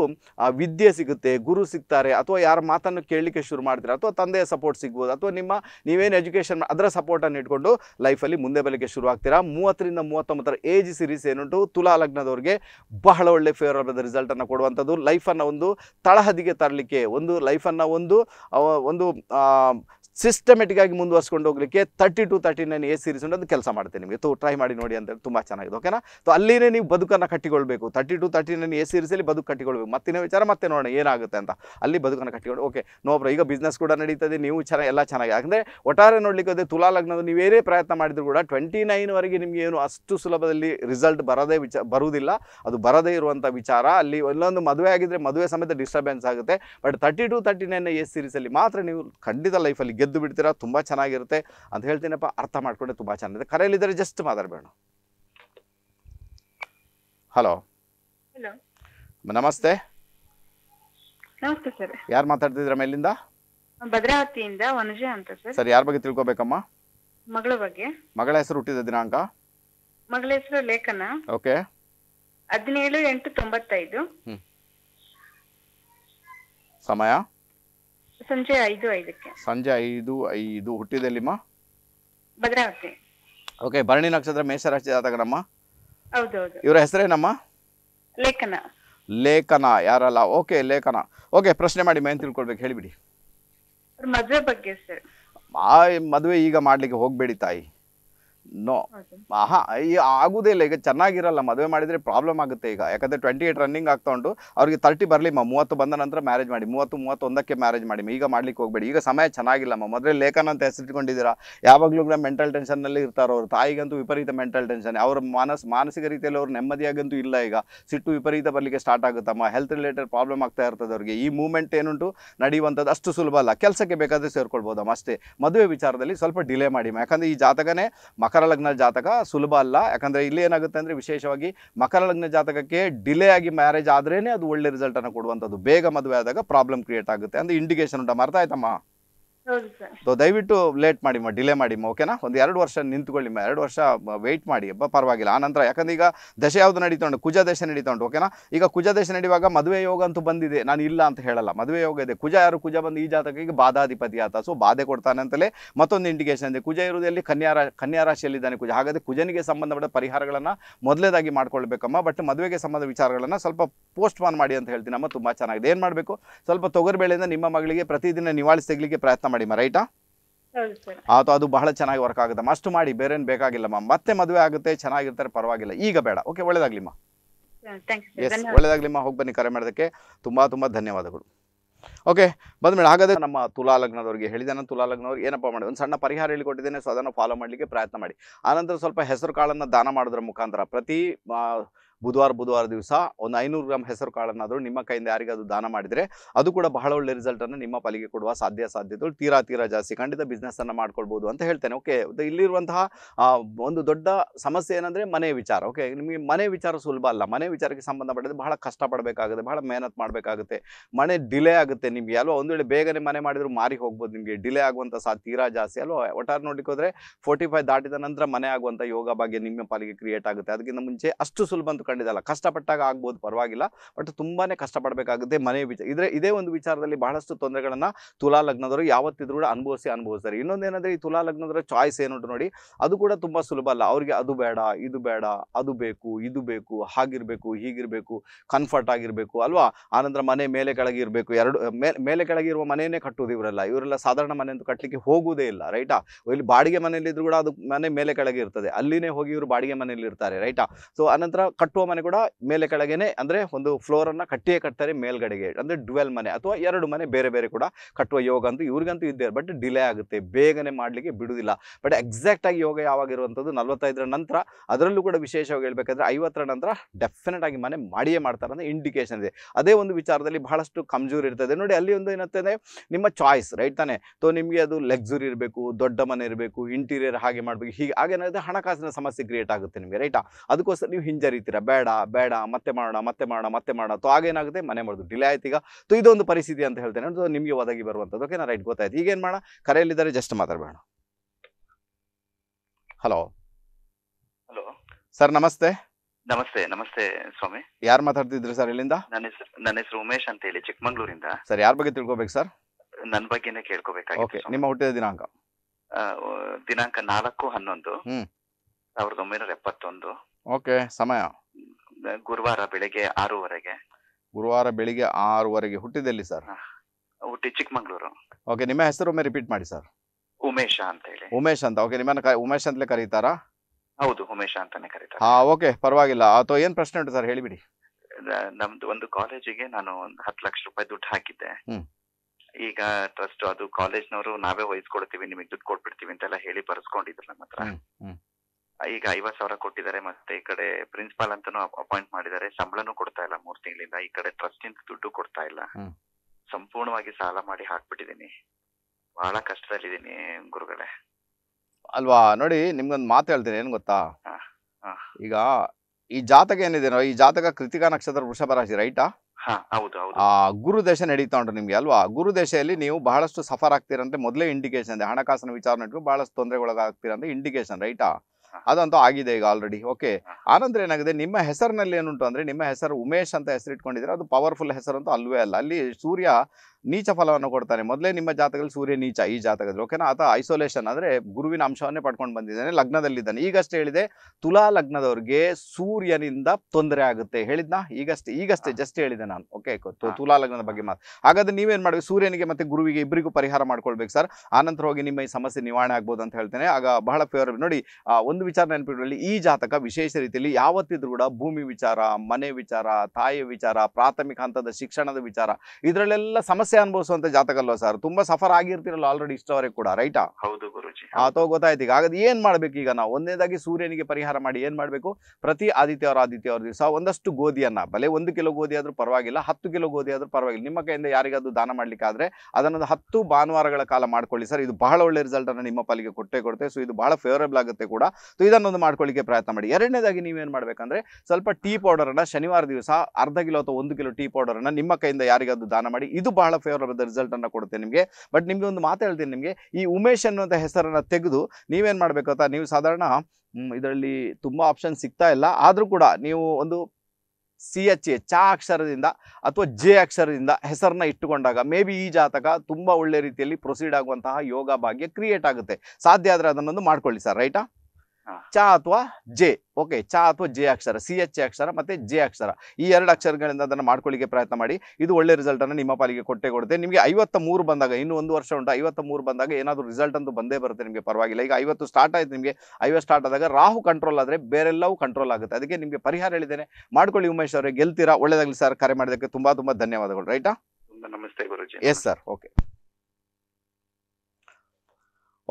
ವಿದ್ಯೆ ಸಿಗುತ್ತೆ ಗುರು ಸಿಗ್ತಾರೆ ಅಥವಾ ಯಾರ ಮಾತನ್ನು ಕೇಳಲಿಕ್ಕೆ ಶುರು ಮಾಡ್ತೀರಾ ಅಥವಾ ತಂದೆಯ ಸಪೋರ್ಟ್ ಸಿಗ್ಬೋದು ಅಥವಾ ನಿಮ್ಮ ನೀವೇನು ಎಜುಕೇಷನ್ ಅದರ ಸಪೋರ್ಟನ್ನು ಇಟ್ಕೊಂಡು ಲೈಫಲ್ಲಿ ಮುಂದೆ ಬಲಿಕ್ಕೆ ಶುರು ಆಗ್ತೀರಾ ಮೂವತ್ತರಿಂದ ಮೂವತ್ತೊಂಬತ್ತರ ಏಜ್ ಸಿರೀಸ್ ಏನುಂಟು ತುಲಾ ಲಗ್ನದವರಿಗೆ ಬಹಳ ಒಳ್ಳೆ ಫೇವರಬಲ್ ರಿಸಲ್ಟನ್ನು ಕೊಡುವಂಥದ್ದು ಲೈಫನ್ನು ಒಂದು ತಳಹದಿಗೆ ತರಲಿಕ್ಕೆ ಒಂದು ಲೈಫನ್ನು ಒಂದು ಒಂದು ಸಿಸ್ಟಮೆಟಿಕ್ ಆಗಿ ಮುಂದುವರ್ಸ್ಕೊಂಡು ಹೋಗಲಿಕ್ಕೆ thirty two thirty nine a series ಒಂದು ಕೆಲಸ ಮಾಡುತ್ತೆ ನಿಮಗೆ ತೋ ಟ್ರೈ ಮಾಡಿ ನೋಡಿ ಅಂತ ತುಂಬ ಚೆನ್ನಾಗಿದೆ ಓಕೆನಾ ಸೊ ಅಲ್ಲಿನೇ ನೀವು ಬದುಕನ್ನು ಕಟ್ಟಿಕೊಳ್ಬೇಕು thirty two thirty nine a ಸೀರೀಸಲ್ಲಿ ಬದುಕು ಕಟ್ಟಿಕೊಳ್ಬೇಕು ಮತ್ತಿನ ವಿಚಾರ ಮತ್ತೆ ನೋಡೋಣ ಏನಾಗುತ್ತೆ ಅಂತ ಅಲ್ಲಿ ಬದುಕನ್ನು ಕಟ್ಟಿಕೊಂಡು ಓಕೆ ನೋಬ್ರ ಈಗ ಬಿಸ್ನೆಸ್ ಕೂಡ ನಡೀತದೆ ನೀವು ಚೆನ್ನಾಗಿ ಎಲ್ಲ ಚೆನ್ನಾಗಿ ಯಾಕಂದರೆ ಒಟ್ಟಾರೆ ನೋಡಲಿಕ್ಕೆ ಅದೇ ತುಲಾ ಲಗ್ನದ ನೀವೇನೇ ಪ್ರಯತ್ನ ಮಾಡಿದ್ರು ಕೂಡ ಟ್ವೆಂಟಿ ನೈನ್ವರೆಗೆ ನಿಮಗೆ ಏನು ಅಷ್ಟು ಸುಲಭದಲ್ಲಿ ರಿಸಲ್ಟ್ ಬರದೇ ವಿಚ ಬರುವುದಿಲ್ಲ ಅದು ಬರದೇ ಇರುವಂಥ ವಿಚಾರ ಅಲ್ಲಿ ಎಲ್ಲೊಂದು ಮದುವೆ ಆಗಿದ್ದರೆ ಮದುವೆ ಸಮೇತ ಡಿಸ್ಟರ್ಬೆನ್ಸ್ ಆಗುತ್ತೆ but thirty two thirty nine a ಸೀರೀಸಲ್ಲಿ ಮಾತ್ರ ನೀವು ಖಂಡಿತ ಲೈಫಲ್ಲಿ ಗೆದ್ದು ಗೆದ್ದು ಬಿಡ್ತೀರಾ ತುಂಬ ಚೆನ್ನಾಗಿರುತ್ತೆ ಅಂತ ಹೇಳ್ತೀನಪ್ಪ ಅರ್ಥ ಮಾಡಿಕೊಂಡ್ರೆ ತುಂಬ ಚೆನ್ನಾಗಿದೆ ಕರೆಯಲ್ಲಿದ್ದರೆ ಜಸ್ಟ್ ಮಾತಾಡಬೇಡ ಹಲೋ ನಮಸ್ತೆ ನಮಸ್ತೆ ಸರ್ ಯಾರು ಮಾತಾಡ್ತಿದ್ರ ಮೇಲಿಂದ ಭದ್ರಾವತಿಯಿಂದ ವನಜ ಅಂತ ಸರ್ ಸರ್ ಯಾರ ಬಗ್ಗೆ ತಿಳ್ಕೊಬೇಕಮ್ಮ ಮಗಳ ಬಗ್ಗೆ ಮಗಳ ಹೆಸರು ಹುಟ್ಟಿದ ದಿನಾಂಕ ಮಗಳ ಹೆಸರು ಲೇಖನ ಓಕೆ ಹದಿನೇಳು ಎಂಟು ತೊಂಬತ್ತೈದು ಸಮಯ ಸಂಜೆ ಐದು ಐದಕ್ಕೆ ಸಂಜೆ ಐದು ಐದು ಹುಟ್ಟಿದಲ್ಲಿಮ್ಮ ಭದ್ರಾವತಿ ಓಕೆ ಭರಣಿ ನಕ್ಷತ್ರ ಮೇಷರಾಶಿ ಜಾತಕನಮ್ಮ ಹೌದು ಇವರ ಹೆಸರೇನಮ್ಮ ಲೇಖನ ಲೇಖನ ಯಾರಲ್ಲ ಓಕೆ ಲೇಖನ ಓಕೆ ಪ್ರಶ್ನೆ ಮಾಡಿ ಮೇನ್ ತಿಳ್ಕೊಳ್ಬೇಕು ಹೇಳಿಬಿಡಿ ಮದುವೆ ಬಗ್ಗೆ ಸರ್ ಆ ಮದುವೆ ಈಗ ಮಾಡ್ಲಿಕ್ಕೆ ಹೋಗ್ಬೇಡಿ ತಾಯಿ ನೋ ಆಹಾ ಈ ಆಗೋದೇ ಇಲ್ಲ ಈಗ ಚೆನ್ನಾಗಿರಲ್ಲ ಮದುವೆ ಮಾಡಿದ್ರೆ ಪ್ರಾಬ್ಲಮ್ ಆಗುತ್ತೆ ಈಗ ಯಾಕಂದ್ರೆ ಟ್ವೆಂಟಿ ಏಟ್ ರನ್ನಿಂಗ್ ಆಗ್ತಾ ಉಂಟು ಅವ್ರಿಗೆ ತರ್ಟಿ ಬರಲಿಮ್ಮ ಮೂವತ್ತು ಬಂದ ನಂತರ ಮ್ಯಾರೇಜ್ ಮಾಡಿ ಮೂವತ್ತು ಮೂವತ್ತೊಂದಕ್ಕೆ ಮ್ಯಾರೇಜ್ ಮಾಡಿ ಈಗ ಮಾಡ್ಲಿಕ್ಕೆ ಹೋಗ್ಬೇಡಿ ಈಗ ಸಮಯ ಚೆನ್ನಾಗಿಲ್ಲಮ್ಮ ಮೊದಲೇ ಲೇಖನ ಅಂತ ಹೆಸರಿಟ್ಕೊಂಡಿದ್ದೀರಾ ಯಾವಾಗಲೂ ಕೂಡ ಮೆಂಟಲ್ ಟೆನ್ಷನ್ನಲ್ಲಿ ಇರ್ತಾರೋ ಅವ್ರು ತಾಯಿಗಂತೂ ವಿಪರೀತ ಮೆಂಟಲ್ ಟೆನ್ಷನ್ ಅವ್ರ ಮಾನಸ್ ಮಾನಸಿಕ ರೀತಿಯಲ್ಲಿ ಅವ್ರು ನೆಮ್ಮದಿಯಾಗಂತೂ ಇಲ್ಲ ಈಗ ಸಿಟ್ಟು ವಿಪರೀತ ಬರಲಿಕ್ಕೆ ಸ್ಟಾರ್ಟ್ ಆಗುತ್ತಮ್ಮ ಹೆಲ್ತ್ ರಿಲೇಟೆಡ್ ಪ್ರಾಬ್ಲಮ್ ಆಗ್ತಾ ಇರ್ತದೆ ಅವ್ರಿಗೆ ಈ ಮೂವ್ಮೆಂಟ್ ಏನುಂಟು ನಡೆಯುವಂಥದ್ದು ಅಷ್ಟು ಸುಲಭ ಅಲ್ಲ ಕೆಲಸಕ್ಕೆ ಬೇಕಾದ್ರೆ ಸೇರ್ಕೊಳ್ಬೋದಮ್ಮ ಅಷ್ಟೇ ಮದುವೆ ವಿಚಾರದಲ್ಲಿ ಸ್ವಲ್ಪ ಡಿಲೇ ಮಾಡಿ ಯಾಕಂದ್ರೆ ಈ ಜಾತಕನೇ ಮಕ ಮಕರ ಲಗ್ನ ಜಾತಕ ಸುಲಭ ಅಲ್ಲ ಯಾಕಂದ್ರೆ ಇಲ್ಲಿ ಏನಾಗುತ್ತೆ ಅಂದ್ರೆ ವಿಶೇಷವಾಗಿ ಮಕರ ಲಗ್ನ ಜಾತಕಕ್ಕೆ ಡಿಲೇ ಆಗಿ ಮ್ಯಾರೇಜ್ ಆದ್ರೇ ಅದು ಒಳ್ಳೆ ರಿಸಲ್ಟ್ ಅನ್ನು ಕೊಡುವಂಥದ್ದು ಬೇಗ ಮದುವೆ ಆದಾಗ ಪ್ರಾಬ್ಲಮ್ ಕ್ರಿಯೇಟ್ ಆಗುತ್ತೆ ಅಂದ್ರೆ ಇಂಡಿಕೇಶನ್ ಉಂಟ ಅರ್ಥ ಆಯ್ತಮ್ಮ ಸೊ ದಯವಿಟ್ಟು ಲೇಟ್ ಮಾಡಿ ಡಿಲೇ ಮಾಡಿ ಓಕೆನಾ ಒಂದು ಎರಡು ವರ್ಷ ನಿಂತ್ಕೊಳ್ಳಿ ಎರಡು ವರ್ಷ ವೆಯ್ಟ್ ಮಾಡಿ ಅಬ್ಬ ಪರವಾಗಿಲ್ಲ ಆ ನಂತರ ಯಾಕಂದ್ರೆ ಈಗ ದಶೆ ಯಾವುದು ನಡೀತಾ ಕುಜ ದಶೆ ನಡೀತಾ ಉಂಟು ಓಕೆನಾ ಈಗ ಕುಜ ದಶೆ ನಡೆಯುವಾಗ ಮದುವೆ ಯೋಗ ಅಂತೂ ಬಂದಿದೆ ನಾನು ಇಲ್ಲ ಅಂತ ಹೇಳಲ್ಲ ಮದುವೆ ಯೋಗ ಇದೆ ಕುಜ ಯಾರು ಕುಜ ಬಂದು ಈ ಜಾತಕಿಗೆ ಬಾಧಾಧಿಪತಿ ಆತ ಸೊ ಬಾಧೆ ಕೊಡ್ತಾನೆ ಅಂತಲೇ ಮತ್ತೊಂದು ಇಂಡಿಕೇಶನ್ ಇದೆ ಕುಜ ಇರುವುದಲ್ಲಿ ಕನ್ಯಾ ಕನ್ಯಾ ರಾಶಿಯಲ್ಲಿದ್ದಾನೆ ಕುಜ ಹಾಗಾದ್ರೆ ಕುಜನಿಗೆ ಸಂಬಂಧಪಟ್ಟ ಪರಿಹಾರಗಳನ್ನ ಮೊದಲೇದಾಗಿ ಮಾಡ್ಕೊಳ್ಬೇಕಮ್ಮ ಬಟ್ ಮದುವೆಗೆ ಸಂಬಂಧ ವಿಚಾರಗಳನ್ನ ಸ್ವಲ್ಪ ಪೋಸ್ಟ್ ಮಾಡಿ ಅಂತ ಹೇಳ್ತೀನಮ್ಮ ತುಂಬಾ ಚೆನ್ನಾಗಿದೆ ಏನು ಮಾಡಬೇಕು ಸ್ವಲ್ಪ ತೊಗರಿಬೇಳೆಯಿಂದ ನಿಮ್ಮ ಮಗಳಿಗೆ ಪ್ರತಿದಿನ ನಿವಾಳಿಸಿ ತೆಗಲಿಕ್ಕೆ ಪ್ರಯತ್ನ ಮಾಡಿಮ್ಮ ರೈಟಾ ಆತ ಅದು ಬಹಳ ಚೆನ್ನಾಗಿ ವರ್ಕ್ ಆಗುತ್ತೆ ಅಷ್ಟು ಮಾಡಿ ಬೇರೇನು ಬೇಕಾಗಿಲ್ಲಮ್ಮ ಮತ್ತೆ ಮದುವೆ ಆಗುತ್ತೆ ಚೆನ್ನಾಗಿರ್ತಾರೆ ಪರವಾಗಿಲ್ಲ ಈಗ ಬೇಡ ಓಕೆ ಒಳ್ಳೇದಾಗ್ಲಿಮ್ಮ ಎಸ್ ಒಳ್ಳೇದಾಗ್ಲಿಮ್ಮ ಹೋಗಿ ಬನ್ನಿ ಕರೆ ಮಾಡೋದಕ್ಕೆ ತುಂಬಾ ತುಂಬಾ ಧನ್ಯವಾದಗಳು ಓಕೆ ಬಂದ್ಮೇಲೆ ಹಾಗಾದ್ರೆ ನಮ್ಮ ತುಲಾ ಲಗ್ನದವ್ರಿಗೆ ಹೇಳಿದ ನಾನು ತುಲಾ ಲಗ್ನವ್ರಿಗೆ ಏನಪ್ಪ ಮಾಡಿ ಒಂದು ಸಣ್ಣ ಪರಿಹಾರ ಹೇಳಿಕೊಟ್ಟಿದ್ದೇನೆ ಸೊ ಅದನ್ನು ಫಾಲೋ ಮಾಡಲಿಕ್ಕೆ ಪ್ರಯತ್ನ ಮಾಡಿ ಆನಂತರ ಸ್ವಲ್ಪ ಹೆಸರು ಕಾಳನ್ನು ದಾನ ಮಾಡೋದ್ರ ಮುಖಾಂತರ ಪ್ರತಿ ಬುಧವಾರ ಬುಧವಾರ ದಿವಸ ಒಂದು ಐನೂರು ಗ್ರಾಮ್ ಹೆಸರು ಕಾಳನ್ನಾದರೂ ನಿಮ್ಮ ಕೈಯಿಂದ ಯಾರಿಗಾದ್ರು ದಾನ ಮಾಡಿದರೆ ಅದು ಕೂಡ ಬಹಳ ಒಳ್ಳೆ ರಿಸಲ್ಟನ್ನು ನಿಮ್ಮ ಪಾಲಿಗೆ ಕೊಡುವ ಸಾಧ್ಯ ಸಾಧ್ಯತೆಗಳು ತೀರಾ ತೀರಾ ಜಾಸ್ತಿ ಖಂಡಿತ ಬಿಸ್ನೆಸ್ಸನ್ನು ಮಾಡ್ಕೊಳ್ಬೋದು ಅಂತ ಹೇಳ್ತೇನೆ ಓಕೆ ಇಲ್ಲಿರುವಂತಹ ಒಂದು ದೊಡ್ಡ ಸಮಸ್ಯೆ ಏನಂದರೆ ಮನೆ ವಿಚಾರ ಓಕೆ ನಿಮಗೆ ಮನೆ ವಿಚಾರ ಸುಲಭ ಅಲ್ಲ ಮನೆ ವಿಚಾರಕ್ಕೆ ಸಂಬಂಧಪಟ್ಟಿದ್ರೆ ಬಹಳ ಕಷ್ಟಪಡಬೇಕಾಗುತ್ತೆ ಬಹಳ ಮೆಹನತ್ ಮಾಡಬೇಕಾಗುತ್ತೆ ಮನೆ ಡಿಲೇ ಆಗುತ್ತೆ ನಿಮಗೆ ಅಲ್ವಾ ಒಂದು ವೇಳೆ ಬೇಗನೆ ಮನೆ ಮಾಡಿದ್ರು ಮಾರಿ ಹೋಗ್ಬೋದು ನಿಮಗೆ ಡಿಲೇ ಆಗುವಂಥ ಸಹ ತೀರಾ ಜಾಸ್ತಿ ಅಲ್ವಾ ಒಟ್ಟಾರೆ ನೋಡ್ಲಿಕ್ಕೆ ಹೋದರೆ ಫೋರ್ಟಿ ಫೈವ್ ದಾಟಿದ ನಂತರ ಮನೆ ಆಗುವಂಥ ಯೋಗ ಭಾಗ್ಯ ನಿಮ್ಮ ಪಾಲಿಗೆ ಕ್ರಿಯೇಟ್ ಆಗುತ್ತೆ ಅದಕ್ಕಿಂತ ಮುಂಚೆ ಅಷ್ಟು ಸುಲಭ ಅಂತ ಅಂದ್ಕೊಂಡಿದ್ದಲ್ಲ ಕಷ್ಟಪಟ್ಟಾಗ ಆಗ್ಬೋದು ಪರವಾಗಿಲ್ಲ ಬಟ್ ತುಂಬಾ ಕಷ್ಟಪಡಬೇಕಾಗುತ್ತೆ ಮನೆ ವಿಚಾರ ಇದ್ರೆ ಇದೇ ಒಂದು ವಿಚಾರದಲ್ಲಿ ಬಹಳಷ್ಟು ತೊಂದರೆಗಳನ್ನ ತುಲಾ ಲಗ್ನದವರು ಯಾವತ್ತಿದ್ರೂ ಕೂಡ ಅನುಭವಿಸಿ ಅನುಭವಿಸ್ತಾರೆ ಇನ್ನೊಂದೇನಂದ್ರೆ ಈ ತುಲಾ ಲಗ್ನದವರ ಚಾಯ್ಸ್ ಏನು ನೋಡಿ ಅದು ಕೂಡ ತುಂಬಾ ಸುಲಭ ಅಲ್ಲ ಅವ್ರಿಗೆ ಅದು ಬೇಡ ಇದು ಬೇಡ ಅದು ಬೇಕು ಇದು ಬೇಕು ಹಾಗಿರ್ಬೇಕು ಹೀಗಿರಬೇಕು ಕಂಫರ್ಟ್ ಆಗಿರ್ಬೇಕು ಅಲ್ವಾ ಆನಂತರ ಮನೆ ಮೇಲೆ ಕೆಳಗೆ ಇರಬೇಕು ಎರಡು ಮೇಲೆ ಇರುವ ಮನೆಯೇ ಕಟ್ಟುವುದು ಇವರೆಲ್ಲ ಇವರೆಲ್ಲ ಸಾಧಾರಣ ಮನೆ ಅಂತ ಕಟ್ಟಲಿಕ್ಕೆ ಹೋಗುವುದೇ ಇಲ್ಲ ರೈಟಾ ಇಲ್ಲಿ ಬಾಡಿಗೆ ಮನೆಯಲ್ಲಿದ್ರು ಕೂಡ ಅದು ಮನೆ ಮೇಲೆ ಕೆಳಗೆ ಇರ್ತದೆ ಅಲ್ಲಿನೇ ಹೋಗಿ ಇವರು ಬಾಡಿಗೆ ಮನೆಯಲ್ಲಿ ಇರ್ತಾರೆ ರೈಟಾ ಸೊ ಆನಂತರ ಕಟ್ಟು ಮನೆ ಕೂಡ ಮೇಲೆ ಕೆಳಗೇನೆ ಅಂದರೆ ಒಂದು ಫ್ಲೋರನ್ನು ಕಟ್ಟಿಯೇ ಕಟ್ತಾರೆ ಮೇಲ್ಗಡೆಗೆ ಅಂದರೆ ಡುವೆಲ್ ಮನೆ ಅಥವಾ ಎರಡು ಮನೆ ಬೇರೆ ಬೇರೆ ಕೂಡ ಕಟ್ಟುವ ಯೋಗ ಅಂತೂ ಇವ್ರಿಗಂತೂ ಇದ್ದೇ ಬಟ್ ಡಿಲೇ ಆಗುತ್ತೆ ಬೇಗನೆ ಮಾಡಲಿಕ್ಕೆ ಬಿಡುವುದಿಲ್ಲ ಬಟ್ ಎಕ್ಸಾಕ್ಟ್ ಆಗಿ ಯೋಗ ಯಾವಾಗಿರುವಂಥದ್ದು ನಲ್ವತ್ತೈದರ ನಂತರ ಅದರಲ್ಲೂ ಕೂಡ ವಿಶೇಷವಾಗಿ ಹೇಳಬೇಕಾದ್ರೆ ಐವತ್ತರ ನಂತರ ಡೆಫಿನೆಟ್ ಆಗಿ ಮನೆ ಮಾಡಿಯೇ ಮಾಡ್ತಾರೆ ಅಂದರೆ ಇಂಡಿಕೇಶನ್ ಇದೆ ಅದೇ ಒಂದು ವಿಚಾರದಲ್ಲಿ ಬಹಳಷ್ಟು ಕಂಜೂರ್ ಇರ್ತದೆ ನೋಡಿ ಅಲ್ಲಿ ಒಂದು ಏನಂತಂದ್ರೆ ನಿಮ್ಮ ಚಾಯ್ಸ್ ರೈಟ್ ತಾನೆ ತೊ ನಿಮಗೆ ಅದು ಲಕ್ಸುರಿ ಇರಬೇಕು ದೊಡ್ಡ ಮನೆ ಇರಬೇಕು ಇಂಟೀರಿಯರ್ ಹಾಗೆ ಮಾಡಬೇಕು ಹೀಗೆ ಹಾಗೇನಾದ್ರೆ ಹಣಕಾಸಿನ ಸಮಸ್ಯೆ ಕ್ರಿಯೇಟ್ ಆಗುತ್ತೆ ನಿಮಗೆ ರೈಟಾ ಅದಕ್ಕೋಸ್ಕರ ನೀವು ಹಿಂಜರಿತೀರಾ ಬೇಡ ಬೇಡ ಮತ್ತೆ ಮಾಡೋಣ ಮತ್ತೆ ಮಾಡೋಣ ಮತ್ತೆ ಮಾಡೋಣ ತೋ ಆಗೇನಾಗುತ್ತೆ ಮನೆ ಮಾಡೋದು ಡಿಲೇ ಆಯ್ತು ಈಗ ಇದೊಂದು ಪರಿಸ್ಥಿತಿ ಅಂತ ಹೇಳ್ತೇನೆ ಸೊ ನಿಮಗೆ ಒದಗಿ ಬರುವಂಥದ್ದು ಓಕೆ ನಾ ರೈಟ್ ಗೊತ್ತಾಯ್ತು ಈಗೇನು ಮಾಡೋಣ ಕರೆಯಲ್ಲಿದ್ದಾರೆ ಜಸ್ಟ್ ಮಾತಾಡಬೇಡ ಹಲೋ ಹಲೋ ಸರ್ ನಮಸ್ತೆ ನಮಸ್ತೆ ನಮಸ್ತೆ ಸ್ವಾಮಿ ಯಾರು ಮಾತಾಡ್ತಿದ್ರಿ ಸರ್ ಇಲ್ಲಿಂದ ನನ್ನ ಹೆಸರು ನನ್ನ ಹೆಸರು ಉಮೇಶ್ ಅಂತ ಹೇಳಿ ಚಿಕ್ಕಮಂಗ್ಳೂರಿಂದ ಸರ್ ಯಾರ ಬಗ್ಗೆ ತಿಳ್ಕೊಬೇಕು ಸರ್ ನನ್ನ ಬಗ್ಗೆನೇ ಕೇಳ್ಕೋಬೇಕಾಗಿತ್ತು ನಿಮ್ಮ ಹುಟ್ಟಿದ ದಿನಾಂಕ ದಿನಾಂಕ ನಾಲ್ಕು ಹನ್ನೊಂದು ಸಾವಿರದ ಒಂಬೈನೂರ ಎಪ್ಪತ್ತೊಂದು ಓಕೆ ಸಮಯ ಗುರುವಾರ ಬೆಳಿಗ್ಗೆ ಆರೂವರೆಗೆ ಗುರುವಾರ ಬೆಳಿಗ್ಗೆ ಆರೂವರೆಗೆ ಹುಟ್ಟಿದಲ್ಲಿ ಸರ್ ಹುಟ್ಟಿ ಚಿಕ್ಕಮಂಗ್ಳೂರು ಓಕೆ ನಿಮ್ಮ ಹೆಸರು ಒಮ್ಮೆ ರಿಪೀಟ್ ಮಾಡಿ ಸರ್ ಉಮೇಶ ಅಂತ ಹೇಳಿ ಉಮೇಶ್ ಅಂತ ಓಕೆ ನಿಮ್ಮನ್ನ ಉಮೇಶ್ ಅಂತಲೇ ಕರೀತಾರಾ ಹೌದು ಉಮೇಶ ಅಂತಾನೆ ಕರೀತಾರೆ ಹಾ ಓಕೆ ಪರವಾಗಿಲ್ಲ ಅಥವಾ ಏನ್ ಪ್ರಶ್ನೆ ಉಂಟು ಸರ್ ಹೇಳಿಬಿಡಿ ನಮ್ದು ಒಂದು ಕಾಲೇಜಿಗೆ ನಾನು ಒಂದು ಹತ್ತು ಲಕ್ಷ ರೂಪಾಯಿ ದುಡ್ಡು ಹಾಕಿದ್ದೆ ಈಗ ಟ್ರಸ್ಟ್ ಅದು ಕಾಲೇಜ್ನವರು ನಾವೇ ವಹಿಸ್ಕೊಡ್ತೀವಿ ನಿಮಗೆ ದುಡ್ಡು ಕೊಟ್ಬಿಡ್ತೀವಿ ಅಂತೆಲ್ಲ ಹೇಳಿ ಬರ್ಸ್ಕೊಂಡಿದ್ರು ನಮ್ಮ ಹತ್ರ ಈಗ ಐವತ್ ಸಾವಿರ ಕೊಟ್ಟಿದ್ದಾರೆ ಮತ್ತೆ ಈ ಕಡೆ ಪ್ರಿನ್ಸಿಪಾಲ್ ಅಂತಾನು ಅಪಾಯಿಂಟ್ ಮಾಡಿದ್ದಾರೆ ಸಂಬಳನೂ ಕೊಡ್ತಾ ಇಲ್ಲ ಮೂರ್ ತಿಂಗಳಿಂದ ಈ ಕಡೆ ಟ್ರಸ್ಟ್ ಇಂದ ದುಡ್ಡು ಕೊಡ್ತಾ ಇಲ್ಲ ಸಂಪೂರ್ಣವಾಗಿ ಸಾಲ ಮಾಡಿ ಹಾಕ್ಬಿಟ್ಟಿದೀನಿ ಬಹಳ ಕಷ್ಟದಲ್ಲಿದ್ದೀನಿ ಗುರುಗಳೇ ಅಲ್ವಾ ನೋಡಿ ನಿಮ್ಗೊಂದು ಮಾತು ಹೇಳ್ತೀನಿ ಏನ್ ಗೊತ್ತಾ ಈಗ ಈ ಜಾತಕ ಏನಿದೆನೋ ಈ ಜಾತಕ ಕೃತಿಕಾ ನಕ್ಷತ್ರ ವೃಷಭ ರಾಶಿ ರೈಟಾ ಆ ಗುರು ದೇಶ ನಡೀತಾ ಉಂಟು ನಿಮ್ಗೆ ಅಲ್ವಾ ಗುರು ದೇಶದಲ್ಲಿ ನೀವು ಬಹಳಷ್ಟು ಸಫರ್ ಆಗ್ತೀರಂತೆ ಮೊದಲೇ ಇಂಡಿಕೇಶನ್ ಇದೆ ಹಣಕಾಸಿನ ವಿಚಾರ ಬಹಳಷ್ಟು ತೊಂದರೆಗೊಳಗಾಗ್ತೀರ ಅಂತ ಇಂಡಿಕೇಶನ್ ರೈಟಾ ಅದಂತೂ ಆಗಿದೆ ಈಗ ಆಲ್ರೆಡಿ ಓಕೆ ಆನಂತರ ಏನಾಗಿದೆ ನಿಮ್ಮ ಹೆಸರಿನಲ್ಲಿ ಏನುಂಟು ಅಂದ್ರೆ ನಿಮ್ಮ ಹೆಸರು ಉಮೇಶ್ ಅಂತ ಹೆಸರು ಇಟ್ಕೊಂಡಿದ್ರೆ ಅದು ಪವರ್ಫುಲ್ ಹೆಸರು ಅಂತೂ ಅಲ್ವೇ ಅಲ್ಲ ಅಲ್ಲಿ ಸೂರ್ಯ ನೀಚ ಫಲವನ್ನು ಕೊಡ್ತಾನೆ ಮೊದಲೇ ನಿಮ್ಮ ಜಾತಕದಲ್ಲಿ ಸೂರ್ಯ ನೀಚ ಈ ಜಾತಕದಲ್ಲಿ ಓಕೆನಾ ಆತ ಐಸೋಲೇಷನ್ ಅಂದರೆ ಗುರುವಿನ ಅಂಶವನ್ನೇ ಪಡ್ಕೊಂಡು ಬಂದಿದ್ದಾನೆ ಲಗ್ನದಲ್ಲಿದ್ದಾನೆ ಈಗಷ್ಟೇ ಹೇಳಿದೆ ತುಲಾ ಲಗ್ನದವ್ರಿಗೆ ಸೂರ್ಯನಿಂದ ತೊಂದರೆ ಆಗುತ್ತೆ ಹೇಳಿದ್ನಾ ಈಗಷ್ಟೇ ಈಗಷ್ಟೇ ಜಸ್ಟ್ ಹೇಳಿದೆ ನಾನು ಓಕೆ ತುಲಾ ಲಗ್ನದ ಬಗ್ಗೆ ಮಾತು ಹಾಗಾದ್ರೆ ನೀವೇನು ಮಾಡಬೇಕು ಸೂರ್ಯನಿಗೆ ಮತ್ತು ಗುರುವಿಗೆ ಇಬ್ಬರಿಗೂ ಪರಿಹಾರ ಮಾಡ್ಕೊಳ್ಬೇಕು ಸರ್ ಆನಂತರ ಹೋಗಿ ನಿಮ್ಮ ಈ ಸಮಸ್ಯೆ ನಿವಾರಣೆ ಆಗ್ಬೋದು ಅಂತ ಹೇಳ್ತೇನೆ ಆಗ ಬಹಳ ಫೇವರ್ ನೋಡಿ ಒಂದು ವಿಚಾರ ನೆನಪಿಡುವಲ್ಲಿ ಈ ಜಾತಕ ವಿಶೇಷ ರೀತಿಯಲ್ಲಿ ಯಾವತ್ತಿದ್ರೂ ಕೂಡ ಭೂಮಿ ವಿಚಾರ ಮನೆ ವಿಚಾರ ತಾಯಿಯ ವಿಚಾರ ಪ್ರಾಥಮಿಕ ಹಂತದ ಶಿಕ್ಷಣದ ವಿಚಾರ ಇದರಲ್ಲೆಲ್ಲ ಸಮಸ್ಯೆ ಸಮಸ್ಯೆ ಅನುಭವಿಸುವಂತ ಜಾತಕ ಅಲ್ವಾ ಸರ್ ತುಂಬಾ ಸಫರ್ ಆಗಿರ್ತಿರಲ್ಲ ಆಲ್ರೆಡಿ ಇಷ್ಟವರೆಗೆ ಕೂಡ ರೈಟ್ ಹೌದು ಗುರುಜಿ ಗೊತ್ತಾಯ್ತು ಈಗ ಹಾಗಾದ್ರೆ ಏನ್ ಮಾಡ್ಬೇಕು ಈಗ ನಾವು ಒಂದೇದಾಗಿ ಸೂರ್ಯನಿಗೆ ಪರಿಹಾರ ಮಾಡಿ ಏನ್ ಮಾಡ್ಬೇಕು ಪ್ರತಿ ಆದಿತ್ಯವರ ಆದಿತ್ಯವರ ದಿವಸ ಒಂದಷ್ಟು ಗೋಧಿಯನ್ನ ಬಲೆ ಒಂದು ಕಿಲೋ ಗೋಧಿ ಆದ್ರೂ ಪರವಾಗಿಲ್ಲ ಹತ್ತು ಕಿಲೋ ಗೋಧಿ ಆದ್ರೂ ಪರವಾಗಿಲ್ಲ ನಿಮ್ಮ ಕೈಯಿಂದ ಯಾರಿಗಾದ್ರೂ ದಾನ ಮಾಡ್ಲಿಕ್ಕೆ ಆದ್ರೆ ಅದನ್ನೊಂದು ಹತ್ತು ಭಾನುವಾರಗಳ ಕಾಲ ಮಾಡ್ಕೊಳ್ಳಿ ಸರ್ ಇದು ಬಹಳ ಒಳ್ಳೆ ರಿಸಲ್ಟ್ ಅನ್ನ ನಿಮ್ಮ ಪಾಲಿಗೆ ಕೊಟ್ಟೆ ಕೊಡುತ್ತೆ ಸೊ ಇದು ಬಹಳ ಫೇವರೇಬಲ್ ಆಗುತ್ತೆ ಕೂಡ ಸೊ ಇದನ್ನೊಂದು ಮಾಡ್ಕೊಳ್ಳಿಕ್ಕೆ ಪ್ರಯತ್ನ ಮಾಡಿ ಎರಡನೇದಾಗಿ ನೀವೇನ್ ಮಾಡ್ಬೇಕಂದ್ರೆ ಸ್ವಲ್ಪ ಟೀ ಪೌಡರ್ ಅನ್ನ ಶನಿವಾರ ದಿವಸ ಅರ್ಧ ಕಿಲೋ ಅಥವಾ ಒಂದು ಕಿಲೋ ಟೀ ಪೌಡರ್ ಅನ್ನ ನಿಮ್ಮ ಕೈಯಿಂದ ಯಾರಿಗಾದ್ರೂ ದಾನ ಮಾಡಿ ಇದು ಬಹಳ ಬಹಳ ಫೇವರಬಲ್ ರಿಸಲ್ಟ್ ಅನ್ನ ಕೊಡುತ್ತೆ ನಿಮಗೆ ಬಟ್ ನಿಮಗೆ ಒಂದು ಮಾತು ಹೇಳ್ತೀನಿ ನಿಮಗೆ ಈ ಉಮೇಶ್ ಅನ್ನುವಂಥ ಹೆಸರನ್ನ ತೆಗೆದು ನೀವೇನ್ ಮಾಡಬೇಕು ಅಂತ ನೀವು ಸಾಧಾರಣ ಇದರಲ್ಲಿ ತುಂಬಾ ಆಪ್ಷನ್ ಸಿಗ್ತಾ ಇಲ್ಲ ಆದರೂ ಕೂಡ ನೀವು ಒಂದು ಸಿ ಎಚ್ ಎ ಚಾ ಅಕ್ಷರದಿಂದ ಅಥವಾ ಜೆ ಅಕ್ಷರದಿಂದ ಹೆಸರನ್ನ ಇಟ್ಟುಕೊಂಡಾಗ ಮೇ ಬಿ ಈ ಜಾತಕ ತುಂಬ ಒಳ್ಳೆ ರೀತಿಯಲ್ಲಿ ಪ್ರೊಸೀಡ್ ಆಗುವಂತಹ ಯೋಗ ಭಾಗ್ಯ ಕ್ರಿಯೇಟ್ ಆಗುತ್ತೆ ಸಾಧ್ಯ ಆದರೆ ಅದನ್ನೊಂದು ಮಾಡ್ಕೊಳ್ಳಿ ಸರ್ ರೈಟಾ ಚಾ ಅಥವಾ ಜೆ ಓಕೆ ಚಾ ಅಥವಾ ಜೆ ಅಕ್ಷರ ಸಿ ಎಚ್ ಎ ಅಕ್ಷರ ಮತ್ತೆ ಜೆ ಅಕ್ಷರ ಈ ಎರಡು ಅಕ್ಷರಗಳಿಂದ ಅದನ್ನು ಮಾಡ್ಕೊಳ್ಳಿಕ್ಕೆ ಪ್ರಯತ್ನ ಮಾಡಿ ಇದು ಒಳ್ಳೆ ರಿಸಲ್ಟ್ ಅನ್ನು ನಿಮ್ಮ ಪಾಲಿಗೆ ಕೊಟ್ಟೆ ಕೊಡುತ್ತೆ ನಿಮಗೆ ಐವತ್ತ ಮೂರು ಬಂದಾಗ ಇನ್ನು ಒಂದು ವರ್ಷ ಉಂಟು ಐವತ್ತ ಮೂರು ಬಂದಾಗ ಏನಾದರೂ ರಿಸಲ್ಟ್ ಅಂತೂ ಬಂದೇ ಬರುತ್ತೆ ನಿಮಗೆ ಪರವಾಗಿಲ್ಲ ಈಗ ಐವತ್ತು ಸ್ಟಾರ್ಟ್ ಆಯ್ತು ನಿಮಗೆ ಐವತ್ತು ಸ್ಟಾರ್ಟ್ ಆದಾಗ ರಾಹು ಕಂಟ್ರೋಲ್ ಆದರೆ ಬೇರೆಲ್ಲವೂ ಕಂಟ್ರೋಲ್ ಆಗುತ್ತೆ ಅದಕ್ಕೆ ನಿಮಗೆ ಪರಿಹಾರ ಹೇಳಿದ್ದೇನೆ ಮಾಡ್ಕೊಳ್ಳಿ ಉಮೇಶ್ ಅವರೇ ಗೆಲ್ತೀರಾ ಒಳ್ಳೆಯದಾಗಲಿ ಸರ್ ಕರೆ ಮಾಡೋದಕ್ಕೆ ತುಂಬಾ ತುಂಬಾ ಧನ್ಯವಾದಗಳು ರೈಟಾ ನಮಸ್ತೆ ಗುರುಜಿ yes sir okay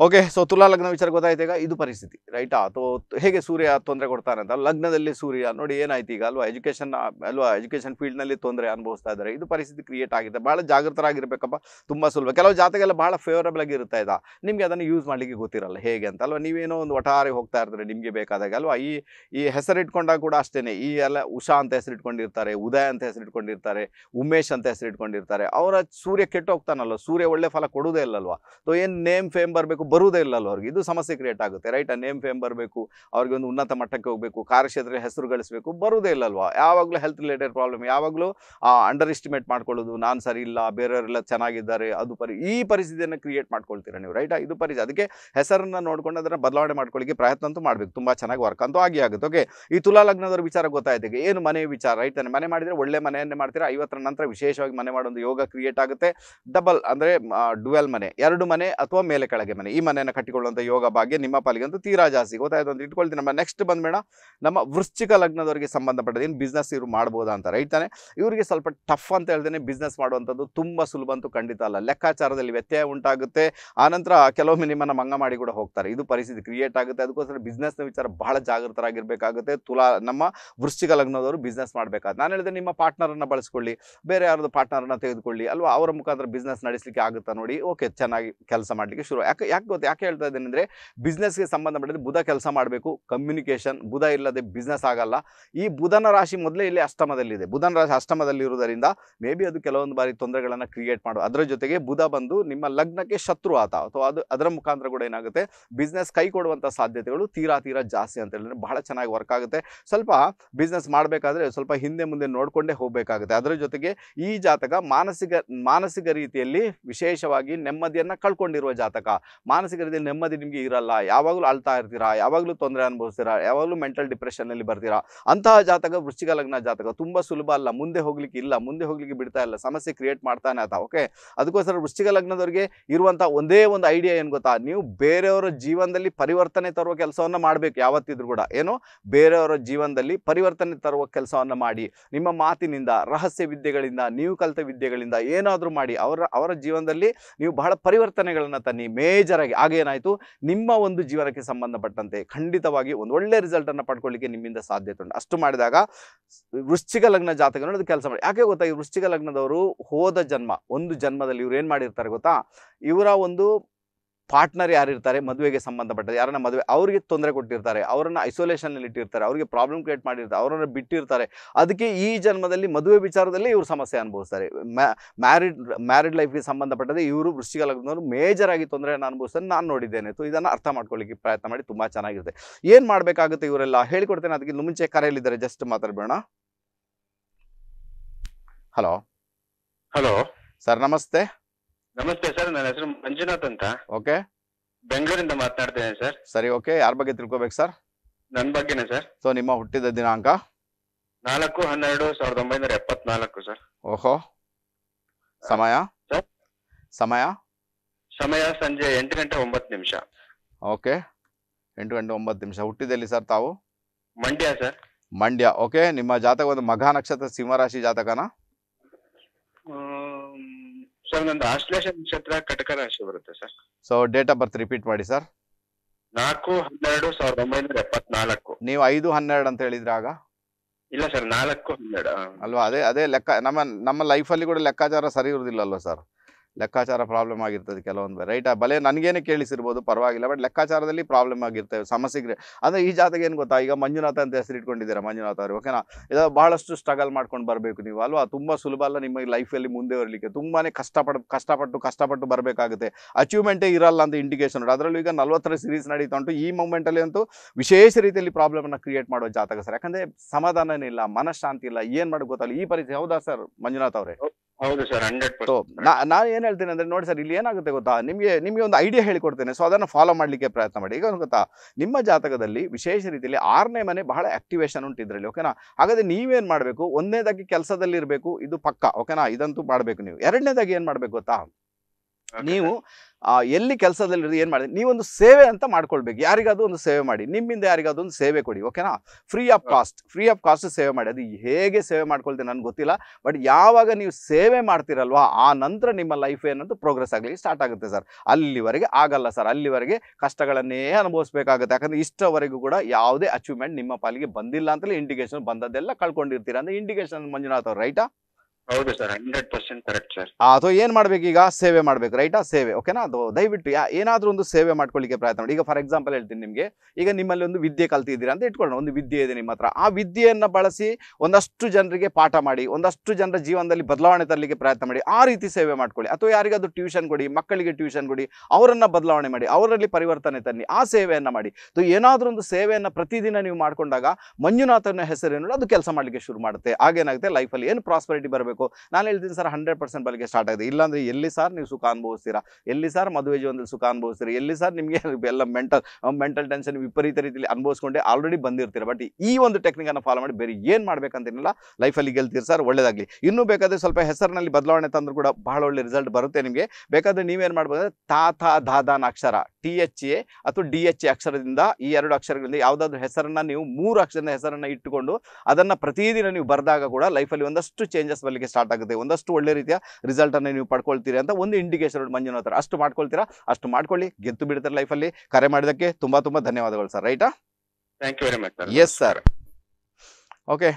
okay so ತುಲಾ ಲಗ್ನ ವಿಚಾರ ಗೊತ್ತಾಯ್ತು ಈಗ ಇದು ಪರಿಸ್ಥಿತಿ ರೈಟಾ ಅಥವಾ ಹೇಗೆ ಸೂರ್ಯ ತೊಂದರೆ ಕೊಡ್ತಾನೆ ಅಂತ ಲಗ್ನದಲ್ಲಿ ಸೂರ್ಯ ನೋಡಿ ಏನಾಯ್ತು ಈಗ ಅಲ್ವಾ ಎಜುಕೇಶನ್ ಅಲ್ವಾ ಎಜುಕೇಷನ್ ಫೀಲ್ಡ್ನಲ್ಲಿ ತೊಂದರೆ ಅನುಭವಿಸ್ತಾ ಇದ್ದಾರೆ ಇದು ಪರಿಸ್ಥಿತಿ ಕ್ರಿಯೇಟ್ ಆಗಿದೆ ಭಾಳ ಜಾಗೃತರಾಗಿರ್ಬೇಕಪ್ಪ ತುಂಬ ಸುಲಭ ಕೆಲವು ಜಾತಗೆಲ್ಲ ಭಾಳ ಫೇವರಬಲ್ ಆಗಿ ಇರ್ತಾ ನಿಮಗೆ ಅದನ್ನು ಯೂಸ್ ಮಾಡ್ಲಿಕ್ಕೆ ಗೊತ್ತಿರಲ್ಲ ಹೇಗೆ ಅಂತ ಅಲ್ವಾ ನೀವೇನೋ ಒಂದು ಒಟಾರಿ ಹೋಗ್ತಾ ಇರ್ತಾರೆ ನಿಮಗೆ ಬೇಕಾದಾಗ ಅಲ್ವಾ ಈ ಈ ಹೆಸರಿಟ್ಕೊಂಡಾಗ ಕೂಡ ಅಷ್ಟೇ ಈ ಎಲ್ಲ ಉಷಾ ಅಂತ ಹೆಸರಿಟ್ಕೊಂಡಿರ್ತಾರೆ ಉದಯ ಅಂತ ಹೆಸರಿಟ್ಕೊಂಡಿರ್ತಾರೆ ಉಮೇಶ್ ಅಂತ ಹೆಸರಿಟ್ಕೊಂಡಿರ್ತಾರೆ ಅವರ ಸೂರ್ಯ ಕೆಟ್ಟು ಹೋಗ್ತಾನಲ್ವ ಸೂರ್ಯ ಒಳ್ಳೆ ಫಲ ಕೊಡೋದೇ ಇಲ್ಲಲ್ವಾ ಸೊ ಏನು ನೇಮ್ ಫೇಮ್ ಬರಬೇಕು ಬರುವುದೇ ಇಲ್ಲ ಅಲ್ಲ ಅವ್ರಿಗೆ ಇದು ಸಮಸ್ಯೆ ಕ್ರಿಯೇಟ್ ಆಗುತ್ತೆ ರೈಟ್ ನೇಮ್ ಫೇಮ್ ಬರಬೇಕು ಅವ್ರಿಗೆ ಒಂದು ಉನ್ನತ ಮಟ್ಟಕ್ಕೆ ಹೋಗಬೇಕು ಕಾರ್ಯಕ್ಷೇತ್ರ ಹೆಸರು ಗಳಿಸಬೇಕು ಬರುವುದೇ ಇಲ್ಲಲ್ವಾ ಯಾವಾಗಲೂ ಹೆಲ್ತ್ ರಿಲೇಟೆಡ್ ಪ್ರಾಬ್ಲಮ್ ಯಾವಾಗಲೂ ಅಂಡರ್ ಎಸ್ಟಿಮೇಟ್ ಮಾಡ್ಕೊಳ್ಳೋದು ನಾನು ಸರಿ ಇಲ್ಲ ಬೇರೆಯವರೆಲ್ಲ ಚೆನ್ನಾಗಿದ್ದಾರೆ ಅದು ಪರಿ ಈ ಪರಿಸ್ಥಿತಿಯನ್ನು ಕ್ರಿಯೇಟ್ ಮಾಡ್ಕೊಳ್ತೀರಾ ನೀವು ರೈಟ್ ಇದು ಪರಿಸ್ಥಿತಿ ಅದಕ್ಕೆ ಹೆಸರನ್ನು ನೋಡ್ಕೊಂಡು ಅದನ್ನು ಬದಲಾವಣೆ ಮಾಡ್ಕೊಳ್ಳಿಕ್ಕೆ ಪ್ರಯತ್ನ ಅಂತೂ ಮಾಡಬೇಕು ತುಂಬ ಚೆನ್ನಾಗಿ ವರ್ಕ್ ಅಂತೂ ಆಗಿ ಆಗುತ್ತೆ ಓಕೆ ಈ ತುಲಾ ಲಗ್ನದವ್ರ ವಿಚಾರ ಗೊತ್ತಾಯ್ತು ಏನು ಮನೆ ವಿಚಾರ ರೈಟ್ ಮನೆ ಮಾಡಿದರೆ ಒಳ್ಳೆ ಮನೆಯನ್ನೇ ಮಾಡ್ತೀರಾ ಐವತ್ತರ ನಂತರ ವಿಶೇಷವಾಗಿ ಮನೆ ಮಾಡೋದು ಯೋಗ ಕ್ರಿಯೇಟ್ ಆಗುತ್ತೆ ಡಬಲ್ ಅಂದರೆ ಡುವೆಲ್ ಮನೆ ಎರಡು ಮನೆ ಅಥವಾ ಮೇಲೆ ಕೆಳಗೆ ಮನೆ ಈ ಮನೆಯನ್ನು ಕಟ್ಟಿಕೊಳ್ಳುವಂಥ ಯೋಗ ಭಾಗ್ಯ ನಿಮ್ಮ ಪಾಲಿಗೆ ಪಾಲಿಗಂತೂ ತೀರಾ ಜಾಸ್ತಿ ಗೊತ್ತಾಯ್ತು ಅಂತ ಇಟ್ಕೊಳ್ತೀನಿ ನಮ್ಮ ನೆಕ್ಸ್ಟ್ ಬಂದ್ಬೇಡ ನಮ್ಮ ವೃಶ್ಚಿಕ ಲಗ್ನದವರಿಗೆ ಸಂಬಂಧಪಟ್ಟದ್ದು ಏನು ಬಿಸ್ನೆಸ್ ಇವರು ಮಾಡ್ಬೋದಾ ಅಂತ ರೈಟ್ ಇವರಿಗೆ ಸ್ವಲ್ಪ ಟಫ್ ಅಂತ ಹೇಳ್ತೇನೆ ಬಿಸ್ನೆಸ್ ಮಾಡುವಂಥದ್ದು ತುಂಬ ಸುಲಭ ಅಂತೂ ಖಂಡಿತ ಅಲ್ಲ ಲೆಕ್ಕಾಚಾರದಲ್ಲಿ ವ್ಯತ್ಯಯ ಉಂಟಾಗುತ್ತೆ ಆನಂತರ ಕೆಲವೊಮ್ಮೆ ನಿಮ್ಮನ್ನು ಮಂಗ ಮಾಡಿ ಕೂಡ ಹೋಗ್ತಾರೆ ಇದು ಪರಿಸ್ಥಿತಿ ಕ್ರಿಯೇಟ್ ಆಗುತ್ತೆ ಅದಕ್ಕೋಸ್ಕರ ಬಿಸ್ನೆಸ್ನ ವಿಚಾರ ಬಹಳ ಜಾಗೃತರಾಗಿರಬೇಕಾಗುತ್ತೆ ತುಲಾ ನಮ್ಮ ವೃಶ್ಚಿಕ ಲಗ್ನದವರು ಬಿಸ್ನೆಸ್ ಮಾಡಬೇಕಾದ್ರೆ ನಾನು ಹೇಳಿದೆ ನಿಮ್ಮ ಪಾರ್ಟ್ನರನ್ನು ಬಳಸ್ಕೊಳ್ಳಿ ಬೇರೆ ಯಾರ್ದು ಪಾರ್ಟ್ನರನ್ನು ತೆಗೆದುಕೊಳ್ಳಿ ಅಲ್ವಾ ಅವರ ಮುಖಾಂತರ ಬಿಸ್ನೆಸ್ ನಡೆಸಲಿಕ್ಕೆ ಆಗುತ್ತಾ ನೋಡಿ ಓಕೆ ಚೆನ್ನಾಗಿ ಕೆಲಸ ಮಾಡಲಿಕ್ಕೆ ಶುರು ಯಾಕೆ ಯಾಕೆ ಯಾಕೆ ಗೊತ್ತು ಯಾಕೆ ಹೇಳ್ತಾ ಇದ್ದೇನೆ ಅಂದರೆ ಬಿಸ್ನೆಸ್ಗೆ ಬುಧ ಕೆಲಸ ಮಾಡಬೇಕು ಕಮ್ಯುನಿಕೇಷನ್ ಬುಧ ಇಲ್ಲದೆ ಬಿಸ್ನೆಸ್ ಆಗಲ್ಲ ಈ ಬುಧನ ರಾಶಿ ಮೊದಲೇ ಇಲ್ಲಿ ಅಷ್ಟಮದಲ್ಲಿದೆ ಬುಧನ ರಾಶಿ ಅಷ್ಟಮದಲ್ಲಿರುವುದರಿಂದ ಮೇ ಬಿ ಅದು ಕೆಲವೊಂದು ಬಾರಿ ತೊಂದರೆಗಳನ್ನು ಕ್ರಿಯೇಟ್ ಮಾಡೋ ಅದರ ಜೊತೆಗೆ ಬುಧ ಬಂದು ನಿಮ್ಮ ಲಗ್ನಕ್ಕೆ ಶತ್ರು ಆತ ಅಥವಾ ಅದು ಅದರ ಮುಖಾಂತರ ಕೂಡ ಏನಾಗುತ್ತೆ ಬಿಸ್ನೆಸ್ ಕೈ ಕೊಡುವಂಥ ಸಾಧ್ಯತೆಗಳು ತೀರಾ ತೀರಾ ಜಾಸ್ತಿ ಅಂತ ಹೇಳಿದ್ರೆ ಬಹಳ ಚೆನ್ನಾಗಿ ವರ್ಕ್ ಆಗುತ್ತೆ ಸ್ವಲ್ಪ ಬಿಸ್ನೆಸ್ ಮಾಡಬೇಕಾದ್ರೆ ಸ್ವಲ್ಪ ಹಿಂದೆ ಮುಂದೆ ನೋಡಿಕೊಂಡೇ ಹೋಗಬೇಕಾಗುತ್ತೆ ಅದರ ಜೊತೆಗೆ ಈ ಜಾತಕ ಮಾನಸಿಕ ಮಾನಸಿಕ ರೀತಿಯಲ್ಲಿ ವಿಶೇಷವಾಗಿ ನೆಮ್ಮದಿಯನ್ನು ಕಳ್ಕೊಂಡಿರುವ ಜಾತಕ ಮಾನಸಿಕದಲ್ಲಿ ನೆಮ್ಮದಿ ನಿಮಗೆ ಇರಲ್ಲ ಯಾವಾಗಲೂ ಅಳ್ತಾ ಇರ್ತೀರಾ ಯಾವಾಗಲೂ ತೊಂದರೆ ಅನುಭವಿಸ್ತೀರಾ ಯಾವಾಗಲೂ ಮೆಂಟಲ್ ಡಿಪ್ರೆಷನ್ನಲ್ಲಿ ಬರ್ತೀರಾ ಅಂತಹ ಜಾತಕ ವೃಶ್ಚಿಕ ಲಗ್ನ ಜಾತಕ ತುಂಬ ಸುಲಭ ಅಲ್ಲ ಮುಂದೆ ಹೋಗ್ಲಿಕ್ಕೆ ಇಲ್ಲ ಮುಂದೆ ಹೋಗ್ಲಿಕ್ಕೆ ಬಿಡ್ತಾ ಇಲ್ಲ ಸಮಸ್ಯೆ ಕ್ರಿಯೇಟ್ ಮಾಡ್ತಾನೆ ಆತ ಓಕೆ ಅದಕ್ಕೋಸ್ಕರ ವೃಶ್ಚಿಕ ಲಗ್ನದವರಿಗೆ ಇರುವಂಥ ಒಂದೇ ಒಂದು ಐಡಿಯಾ ಏನು ಗೊತ್ತಾ ನೀವು ಬೇರೆಯವರ ಜೀವನದಲ್ಲಿ ಪರಿವರ್ತನೆ ತರುವ ಕೆಲಸವನ್ನು ಮಾಡಬೇಕು ಯಾವತ್ತಿದ್ರು ಕೂಡ ಏನು ಬೇರೆಯವರ ಜೀವನದಲ್ಲಿ ಪರಿವರ್ತನೆ ತರುವ ಕೆಲಸವನ್ನು ಮಾಡಿ ನಿಮ್ಮ ಮಾತಿನಿಂದ ರಹಸ್ಯ ವಿದ್ಯೆಗಳಿಂದ ನೀವು ಕಲಿತ ವಿದ್ಯೆಗಳಿಂದ ಏನಾದರೂ ಮಾಡಿ ಅವರ ಅವರ ಜೀವನದಲ್ಲಿ ನೀವು ಬಹಳ ಪರಿವರ್ತನೆಗಳನ್ನು ತನ್ನಿ ಮೇಜರ್ ಹಾಗಾಗಿ ಆಗೇನಾಯಿತು ನಿಮ್ಮ ಒಂದು ಜೀವನಕ್ಕೆ ಸಂಬಂಧಪಟ್ಟಂತೆ ಖಂಡಿತವಾಗಿ ಒಂದು ಒಳ್ಳೆ ರಿಸಲ್ಟ್ ಅನ್ನ ಪಡ್ಕೊಳ್ಳಿಕ್ಕೆ ನಿಮ್ಮಿಂದ ಸಾಧ್ಯತೆ ಉಂಟು ಅಷ್ಟು ಮಾಡಿದಾಗ ವೃಶ್ಚಿಕ ಲಗ್ನ ಜಾತಕಗಳು ಅದು ಕೆಲಸ ಮಾಡಿ ಯಾಕೆ ಗೊತ್ತಾ ಈ ವೃಶ್ಚಿಕ ಲಗ್ನದವರು ಹೋದ ಜನ್ಮ ಒಂದು ಜನ್ಮದಲ್ಲಿ ಇವ್ರು ಏನು ಮಾಡಿರ್ತಾರೆ ಗೊತ್ತಾ ಇವರ ಒಂದು ಪಾರ್ಟ್ನರ್ ಯಾರಿರ್ತಾರೆ ಮದುವೆಗೆ ಸಂಬಂಧಪಟ್ಟ ಯಾರನ್ನ ಮದುವೆ ಅವರಿಗೆ ತೊಂದರೆ ಕೊಟ್ಟಿರ್ತಾರೆ ಅವರನ್ನು ಐಸೋಲೇಷನಲ್ಲಿ ಇಟ್ಟಿರ್ತಾರೆ ಅವರಿಗೆ ಪ್ರಾಬ್ಲಮ್ ಕ್ರಿಯೇಟ್ ಮಾಡಿರ್ತಾರೆ ಅವರನ್ನು ಬಿಟ್ಟಿರ್ತಾರೆ ಅದಕ್ಕೆ ಈ ಜನ್ಮದಲ್ಲಿ ಮದುವೆ ವಿಚಾರದಲ್ಲಿ ಇವರು ಸಮಸ್ಯೆ ಅನುಭವಿಸ್ತಾರೆ ಮ್ಯಾರಿಡ್ ಮ್ಯಾರಿಡ್ ಲೈಫ್ಗೆ ಸಂಬಂಧಪಟ್ಟದೆ ಇವರು ವೃಷ್ಟಿಗೆ ಲಗ್ನವರು ಮೇಜರ್ ಆಗಿ ತೊಂದರೆಯನ್ನು ಅನುಭವಿಸ್ತಾರೆ ನಾನು ನೋಡಿದ್ದೇನೆ ಸೊ ಇದನ್ನು ಅರ್ಥ ಮಾಡ್ಕೊಳ್ಳಿಕ್ಕೆ ಪ್ರಯತ್ನ ಮಾಡಿ ತುಂಬ ಚೆನ್ನಾಗಿರುತ್ತೆ ಏನು ಮಾಡಬೇಕಾಗುತ್ತೆ ಇವರೆಲ್ಲ ಹೇಳಿಕೊಡ್ತೇನೆ ಅದಕ್ಕೆ ಮುಂಚೆ ಕರೆಯಲ್ಲಿದ್ದಾರೆ ಜಸ್ಟ್ ಮಾತಾಡ್ಬೇಡ ಹಲೋ ಹಲೋ ಸರ್ ನಮಸ್ತೆ ನಮಸ್ತೆ ಸರ್ ನನ್ನ ಹೆಸರು ಮಂಜುನಾಥ್ ಅಂತ ಓಕೆ ಬೆಂಗಳೂರಿಂದ ಮಾತನಾಡ್ತೇನೆ ಸರ್ ಸರಿ ಓಕೆ ಯಾರ ಬಗ್ಗೆ ತಿಳ್ಕೊಬೇಕು ಸರ್ ನನ್ನ ಬಗ್ಗೆನೇ ಸರ್ ಸೊ ನಿಮ್ಮ ಹುಟ್ಟಿದ ದಿನಾಂಕ ನಾಲ್ಕು ಹನ್ನೆರಡು ಸಾವಿರದ ಒಂಬೈನೂರ ಎಪ್ಪತ್ನಾಲ್ಕು ಸರ್ ಓಹೋ ಸಮಯ ಸರ್ ಸಮಯ ಸಮಯ ಸಂಜೆ ಎಂಟು ಗಂಟೆ ಒಂಬತ್ತು ನಿಮಿಷ ಓಕೆ ಎಂಟು ಗಂಟೆ ಒಂಬತ್ತು ನಿಮಿಷ ಹುಟ್ಟಿದಲ್ಲಿ ಸರ್ ತಾವು ಮಂಡ್ಯ ಸರ್ ಮಂಡ್ಯ ಓಕೆ ನಿಮ್ಮ ಜಾತಕ ಒಂದು ಮಘ ನಕ್ಷತ್ರ ಸಿಂಹರಾಶಿ ಜಾತಕನಾ ಸರ್ ನಂದು ಆಶ್ಲೇಷ ನಕ್ಷತ್ರ ಕಟಕ ರಾಶಿ ಬರುತ್ತೆ sir so date of birth repeat ಮಾಡಿ ಸರ್ ನಾಲ್ಕು ಹನ್ನೆರಡು ಸಾವಿರದ ಒಂಬೈನೂರ ಎಪ್ಪತ್ನಾಲ್ಕು ನೀವು ಐದು ಹನ್ನೆರಡು ಅಂತ ಹೇಳಿದ್ರೆ ಆಗ ಇಲ್ಲ ಸರ್ ನಾಲ್ಕು ಹನ್ನೆರಡು ಅಲ್ವಾ ಅದೇ ಅದೇ ಲೆಕ್ಕ ನಮ್ಮ ನಮ್ಮ ಲೈಫಲ್ಲಿ ಕೂಡ ಲೆಕ್ಕಾಚಾರ ಸರಿ ಇರುದಿಲ್ಲ ಅಲ್ವಾ ಸರ್ ಲೆಕ್ಕಾಚಾರ ಪ್ರಾಬ್ಲಮ್ ಆಗಿರ್ತದೆ ಕೆಲವೊಂದು ರೈಟ್ ಆ ಬಲೆ ನನಗೇನೆ ಕೇಳಿಸಿರ್ಬೋದು ಪರವಾಗಿಲ್ಲ ಬಟ್ ಲೆಕ್ಕಾಚಾರದಲ್ಲಿ ಪ್ರಾಬ್ಲಮ್ ಆಗಿರ್ತವೆ ಸಮಸ್ಯೆಗೆ ಅಂದರೆ ಈ ಜಾತಕ ಏನು ಗೊತ್ತಾ ಈಗ ಮಂಜುನಾಥ ಅಂತ ಹೆಸರು ಇಟ್ಕೊಂಡಿದ್ದೀರಾ ಮಂಜುನಾಥ ಅವರು ಓಕೆನಾ ಇದು ಬಹಳಷ್ಟು ಸ್ಟ್ರಗಲ್ ಮಾಡ್ಕೊಂಡು ಬರಬೇಕು ನೀವು ಅಲ್ವಾ ತುಂಬ ಸುಲಭ ಅಲ್ಲ ನಿಮ್ಮ ಲೈಫಲ್ಲಿ ಮುಂದೆ ಬರಲಿಕ್ಕೆ ತುಂಬಾ ಕಷ್ಟಪಡ ಕಷ್ಟಪಟ್ಟು ಕಷ್ಟಪಟ್ಟು ಬರಬೇಕಾಗುತ್ತೆ ಅಚೀವ್ಮೆಂಟೇ ಇರಲ್ಲ ಅಂತ ಇಂಡಿಕೇಶನ್ ಉಂಟು ಅದರಲ್ಲೂ ಈಗ ನಲ್ವತ್ತರ ಸೀರೀಸ್ ನಡೀತಾ ಉಂಟು ಈ ಮೂಮೆಂಟಲ್ಲಿ ಅಂತೂ ವಿಶೇಷ ರೀತಿಯಲ್ಲಿ ಪ್ರಾಬ್ಲಮನ್ನು ಕ್ರಿಯೇಟ್ ಮಾಡೋ ಜಾತಕ ಸರ್ ಯಾಕಂದರೆ ಸಮಾಧಾನನೇ ಇಲ್ಲ ಮನಃಶಾಂತಿ ಇಲ್ಲ ಏನು ಮಾಡೋಕ್ಕೆ ಗೊತ್ತಲ್ಲ ಈ ಪರಿಸ್ಥಿತಿ ಹೌದಾ ಸರ್ ಮಂಜುನಾಥ್ ಅವರೇ ಹೌದು ಸರ್ ನಾನು ಏನ್ ಹೇಳ್ತೇನೆ ಅಂದ್ರೆ ನೋಡಿ ಸರ್ ಇಲ್ಲಿ ಏನಾಗುತ್ತೆ ಗೊತ್ತಾ ನಿಮಗೆ ನಿಮಗೆ ಒಂದು ಐಡಿಯಾ ಹೇಳಿಕೊಡ್ತೇನೆ ಸೊ ಅದನ್ನ ಫಾಲೋ ಮಾಡ್ಲಿಕ್ಕೆ ಪ್ರಯತ್ನ ಮಾಡಿ ಈಗ ಗೊತ್ತಾ ನಿಮ್ಮ ಜಾತಕದಲ್ಲಿ ವಿಶೇಷ ರೀತಿಯಲ್ಲಿ ಆರನೇ ಮನೆ ಬಹಳ ಆಕ್ಟಿವೇಶನ್ ಉಂಟಿದ್ರಲ್ಲಿ ಓಕೆನಾ ಹಾಗಾದ್ರೆ ನೀವೇನ್ ಮಾಡಬೇಕು ಒಂದನೇದಾಗಿ ಕೆಲಸದಲ್ಲಿ ಇರಬೇಕು ಇದು ಪಕ್ಕ ಓಕೆನಾ ಇದಂತೂ ಮಾಡಬೇಕು ನೀವು ಎರಡನೇದಾಗಿ ಏನು ಮಾಡಬೇಕು ಗೊತ್ತಾ ನೀವು ಎಲ್ಲಿ ಕೆಲಸದಲ್ಲಿ ಏನು ಮಾಡಿದೆ ನೀವೊಂದು ಸೇವೆ ಅಂತ ಮಾಡ್ಕೊಳ್ಬೇಕು ಯಾರಿಗಾದ್ರು ಒಂದು ಸೇವೆ ಮಾಡಿ ನಿಮ್ಮಿಂದ ಯಾರಿಗಾದ್ರು ಒಂದು ಸೇವೆ ಕೊಡಿ ಓಕೆನಾ free of cost free of cost ಸೇವೆ ಮಾಡಿ ಅದು ಹೇಗೆ ಸೇವೆ ಮಾಡ್ಕೊಳ್ತೀನಿ ನನಗೆ ಗೊತ್ತಿಲ್ಲ ಬಟ್ ಯಾವಾಗ ನೀವು ಸೇವೆ ಮಾಡ್ತೀರಲ್ವಾ ಆ ನಂತರ ನಿಮ್ಮ ಲೈಫ್ ಏನಂತೂ ಪ್ರೋಗ್ರೆಸ್ ಆಗಲಿ ಸ್ಟಾರ್ಟ್ ಆಗುತ್ತೆ ಸರ್ ಅಲ್ಲಿವರೆಗೆ ಆಗಲ್ಲ ಸರ್ ಅಲ್ಲಿವರೆಗೆ ಕಷ್ಟಗಳನ್ನೇ ಅನುಭವಿಸಬೇಕಾಗುತ್ತೆ ಯಾಕಂದ್ರೆ ಇಷ್ಟವರೆಗೂ ಕೂಡ ಯಾವುದೇ ಅಚೀವ್ಮೆಂಟ್ ನಿಮ್ಮ ಪಾಲಿಗೆ ಬಂದಿಲ್ಲ ಅಂತಲೇ ಇಂಡಿಕೇಶನ್ ಬಂದದ್ದೆಲ್ಲ ಕಳ್ಕೊಂಡಿರ್ತೀರ ಅಂದ್ರೆ ಇಂಡಿಕೇಶನ್ ಮಂಜುನಾಥ್ ಅವ್ರು ರೈಟಾ ಹೌದು ಸರ್ ಕರೆಕ್ಟ್ ಸರ್ ಅಥವಾ ಏನ್ ಮಾಡ್ಬೇಕು ಈಗ ಸೇವೆ ಮಾಡ್ಬೇಕು ಆ ಸೇವೆ ಓಕೆನಾ ಅದು ದಯವಿಟ್ಟು ಏನಾದ್ರೂ ಒಂದು ಸೇವೆ ಮಾಡ್ಕೊಳ್ಳಿಕ್ಕೆ ಪ್ರಯತ್ನ ಮಾಡಿ ಈಗ ಫಾರ್ ಎಕ್ಸಾಂಪಲ್ ಹೇಳ್ತೀನಿ ನಿಮಗೆ ಈಗ ನಿಮ್ಮಲ್ಲಿ ಒಂದು ವಿದ್ಯೆ ಕಲ್ತಿದ್ದೀರಾ ಅಂತ ಇಟ್ಕೊಳ್ಳೋಣ ಒಂದು ವಿದ್ಯೆ ಇದೆ ನಿಮ್ಮ ಹತ್ರ ಆ ವಿದ್ಯೆಯನ್ನ ಬಳಸಿ ಒಂದಷ್ಟು ಜನರಿಗೆ ಪಾಠ ಮಾಡಿ ಒಂದಷ್ಟು ಜನರ ಜೀವನದಲ್ಲಿ ಬದಲಾವಣೆ ತರಲಿಕ್ಕೆ ಪ್ರಯತ್ನ ಮಾಡಿ ಆ ರೀತಿ ಸೇವೆ ಮಾಡ್ಕೊಳ್ಳಿ ಅಥವಾ ಯಾರಿಗಾದ್ರೂ ಟ್ಯೂಷನ್ ಕೊಡಿ ಮಕ್ಕಳಿಗೆ ಟ್ಯೂಷನ್ ಕೊಡಿ ಅವರನ್ನ ಬದಲಾವಣೆ ಮಾಡಿ ಅವರಲ್ಲಿ ಪರಿವರ್ತನೆ ತನ್ನಿ ಆ ಸೇವೆಯನ್ನು ಮಾಡಿ ಸೊ ಏನಾದರೂ ಒಂದು ಸೇವೆಯನ್ನು ಪ್ರತಿದಿನ ನೀವು ಮಾಡ್ಕೊಂಡಾಗ ಮಂಜುನಾಥನ ಹೆಸರೇನು ಅದು ಕೆಲಸ ಮಾಡಲಿಕ್ಕೆ ಶುರು ಮಾಡುತ್ತೆ ಆಗೇನಾಗುತ್ತೆ ಲೈಫಲ್ಲಿ ಏನು ಪ್ರಾಸ್ಪರಿಟಿ ಬರಬೇಕು ಮಾಡಬೇಕು ನಾನು ಹೇಳ್ತೀನಿ ಸರ್ ಹಂಡ್ರೆಡ್ ಪರ್ಸೆಂಟ್ ಬಲಿಗೆ ಸ್ಟಾರ್ಟ್ ಆಗಿದೆ ಇಲ್ಲಾಂದರೆ ಎಲ್ಲಿ ಸರ್ ನೀವು ಸುಖ ಅನುಭವಿಸ್ತೀರಾ ಎಲ್ಲಿ ಸರ್ ಮದುವೆ ಜೀವನದಲ್ಲಿ ಸುಖ ಅನುಭವಿಸ್ತೀರಾ ಎಲ್ಲಿ ಸರ್ ನಿಮಗೆ ಎಲ್ಲ ಮೆಂಟಲ್ ಮೆಂಟಲ್ ಟೆನ್ಷನ್ ವಿಪರೀತ ರೀತಿಯಲ್ಲಿ ಅನುಭವಿಸ್ಕೊಂಡೆ ಆಲ್ರೆಡಿ ಬಂದಿರ್ತೀರ ಬಟ್ ಈ ಒಂದು ಟೆಕ್ನಿಕನ್ನು ಫಾಲೋ ಮಾಡಿ ಬೇರೆ ಏನು ಮಾಡ್ಬೇಕಂತೇನಿಲ್ಲ ಲೈಫಲ್ಲಿ ಗೆಲ್ತೀರಿ ಸರ್ ಒಳ್ಳೇದಾಗಲಿ ಇನ್ನೂ ಬೇಕಾದರೆ ಸ್ವಲ್ಪ ಹೆಸರಿನಲ್ಲಿ ಬದಲಾವಣೆ ತಂದರೂ ಕೂಡ ಬಹಳ ಒಳ್ಳೆ ರಿಸಲ್ಟ್ ಬರುತ್ತೆ ನಿಮಗೆ ಬೇಕಾದರೆ ನೀವೇನು ಮಾಡ್ಬೋದು ತಾತ ದಾದಾನ ಅಕ್ಷರ ಟಿ ಎಚ್ ಎ ಅಥವಾ ಡಿ ಎಚ್ ಎ ಅಕ್ಷರದಿಂದ ಈ ಎರಡು ಅಕ್ಷರಗಳಿಂದ ಯಾವುದಾದ್ರೂ ಹೆಸರನ್ನ ನೀವು ಮೂರು ಅಕ್ಷರದ ಹೆಸರನ್ನ ಇಟ್ಟುಕೊಂಡು ಅದನ್ನ ಪ್ರತಿದಿನ ನೀವು ಬರೆದಾಗ ಕೂಡ ಲೈಫಲ್ಲಿ ಒಂದಷ್ಟು ಚೇಂಜಸ್ ಬರಲಿಕ್ಕೆ ಸ್ಟಾರ್ಟ್ ಆಗುತ್ತೆ ಒಂದಷ್ಟು ಒಳ್ಳೆ ರೀತಿಯ ರಿಸಲ್ಟ್ ಅನ್ನ ನೀವು ಪಡ್ಕೊಳ್ತೀರಿ ಅಂತ ಒಂದು ಇಂಡಿಕೇಶನ್ ಮಂಜುನಾಥ್ ಅಷ್ಟು ಮಾಡ್ಕೊಳ್ತೀರಾ ಅಷ್ಟು ಮಾಡ್ಕೊಳ್ಳಿ ಗೆದ್ದು ಬಿಡ್ತಾರೆ ಲೈಫಲ್ಲಿ ಕರೆ ಮಾಡಿದಕ್ಕೆ ತುಂಬಾ ತುಂಬಾ ಧನ್ಯವಾದಗಳು ಸರ್ ರೈಟಾ thank you very much yes sir okay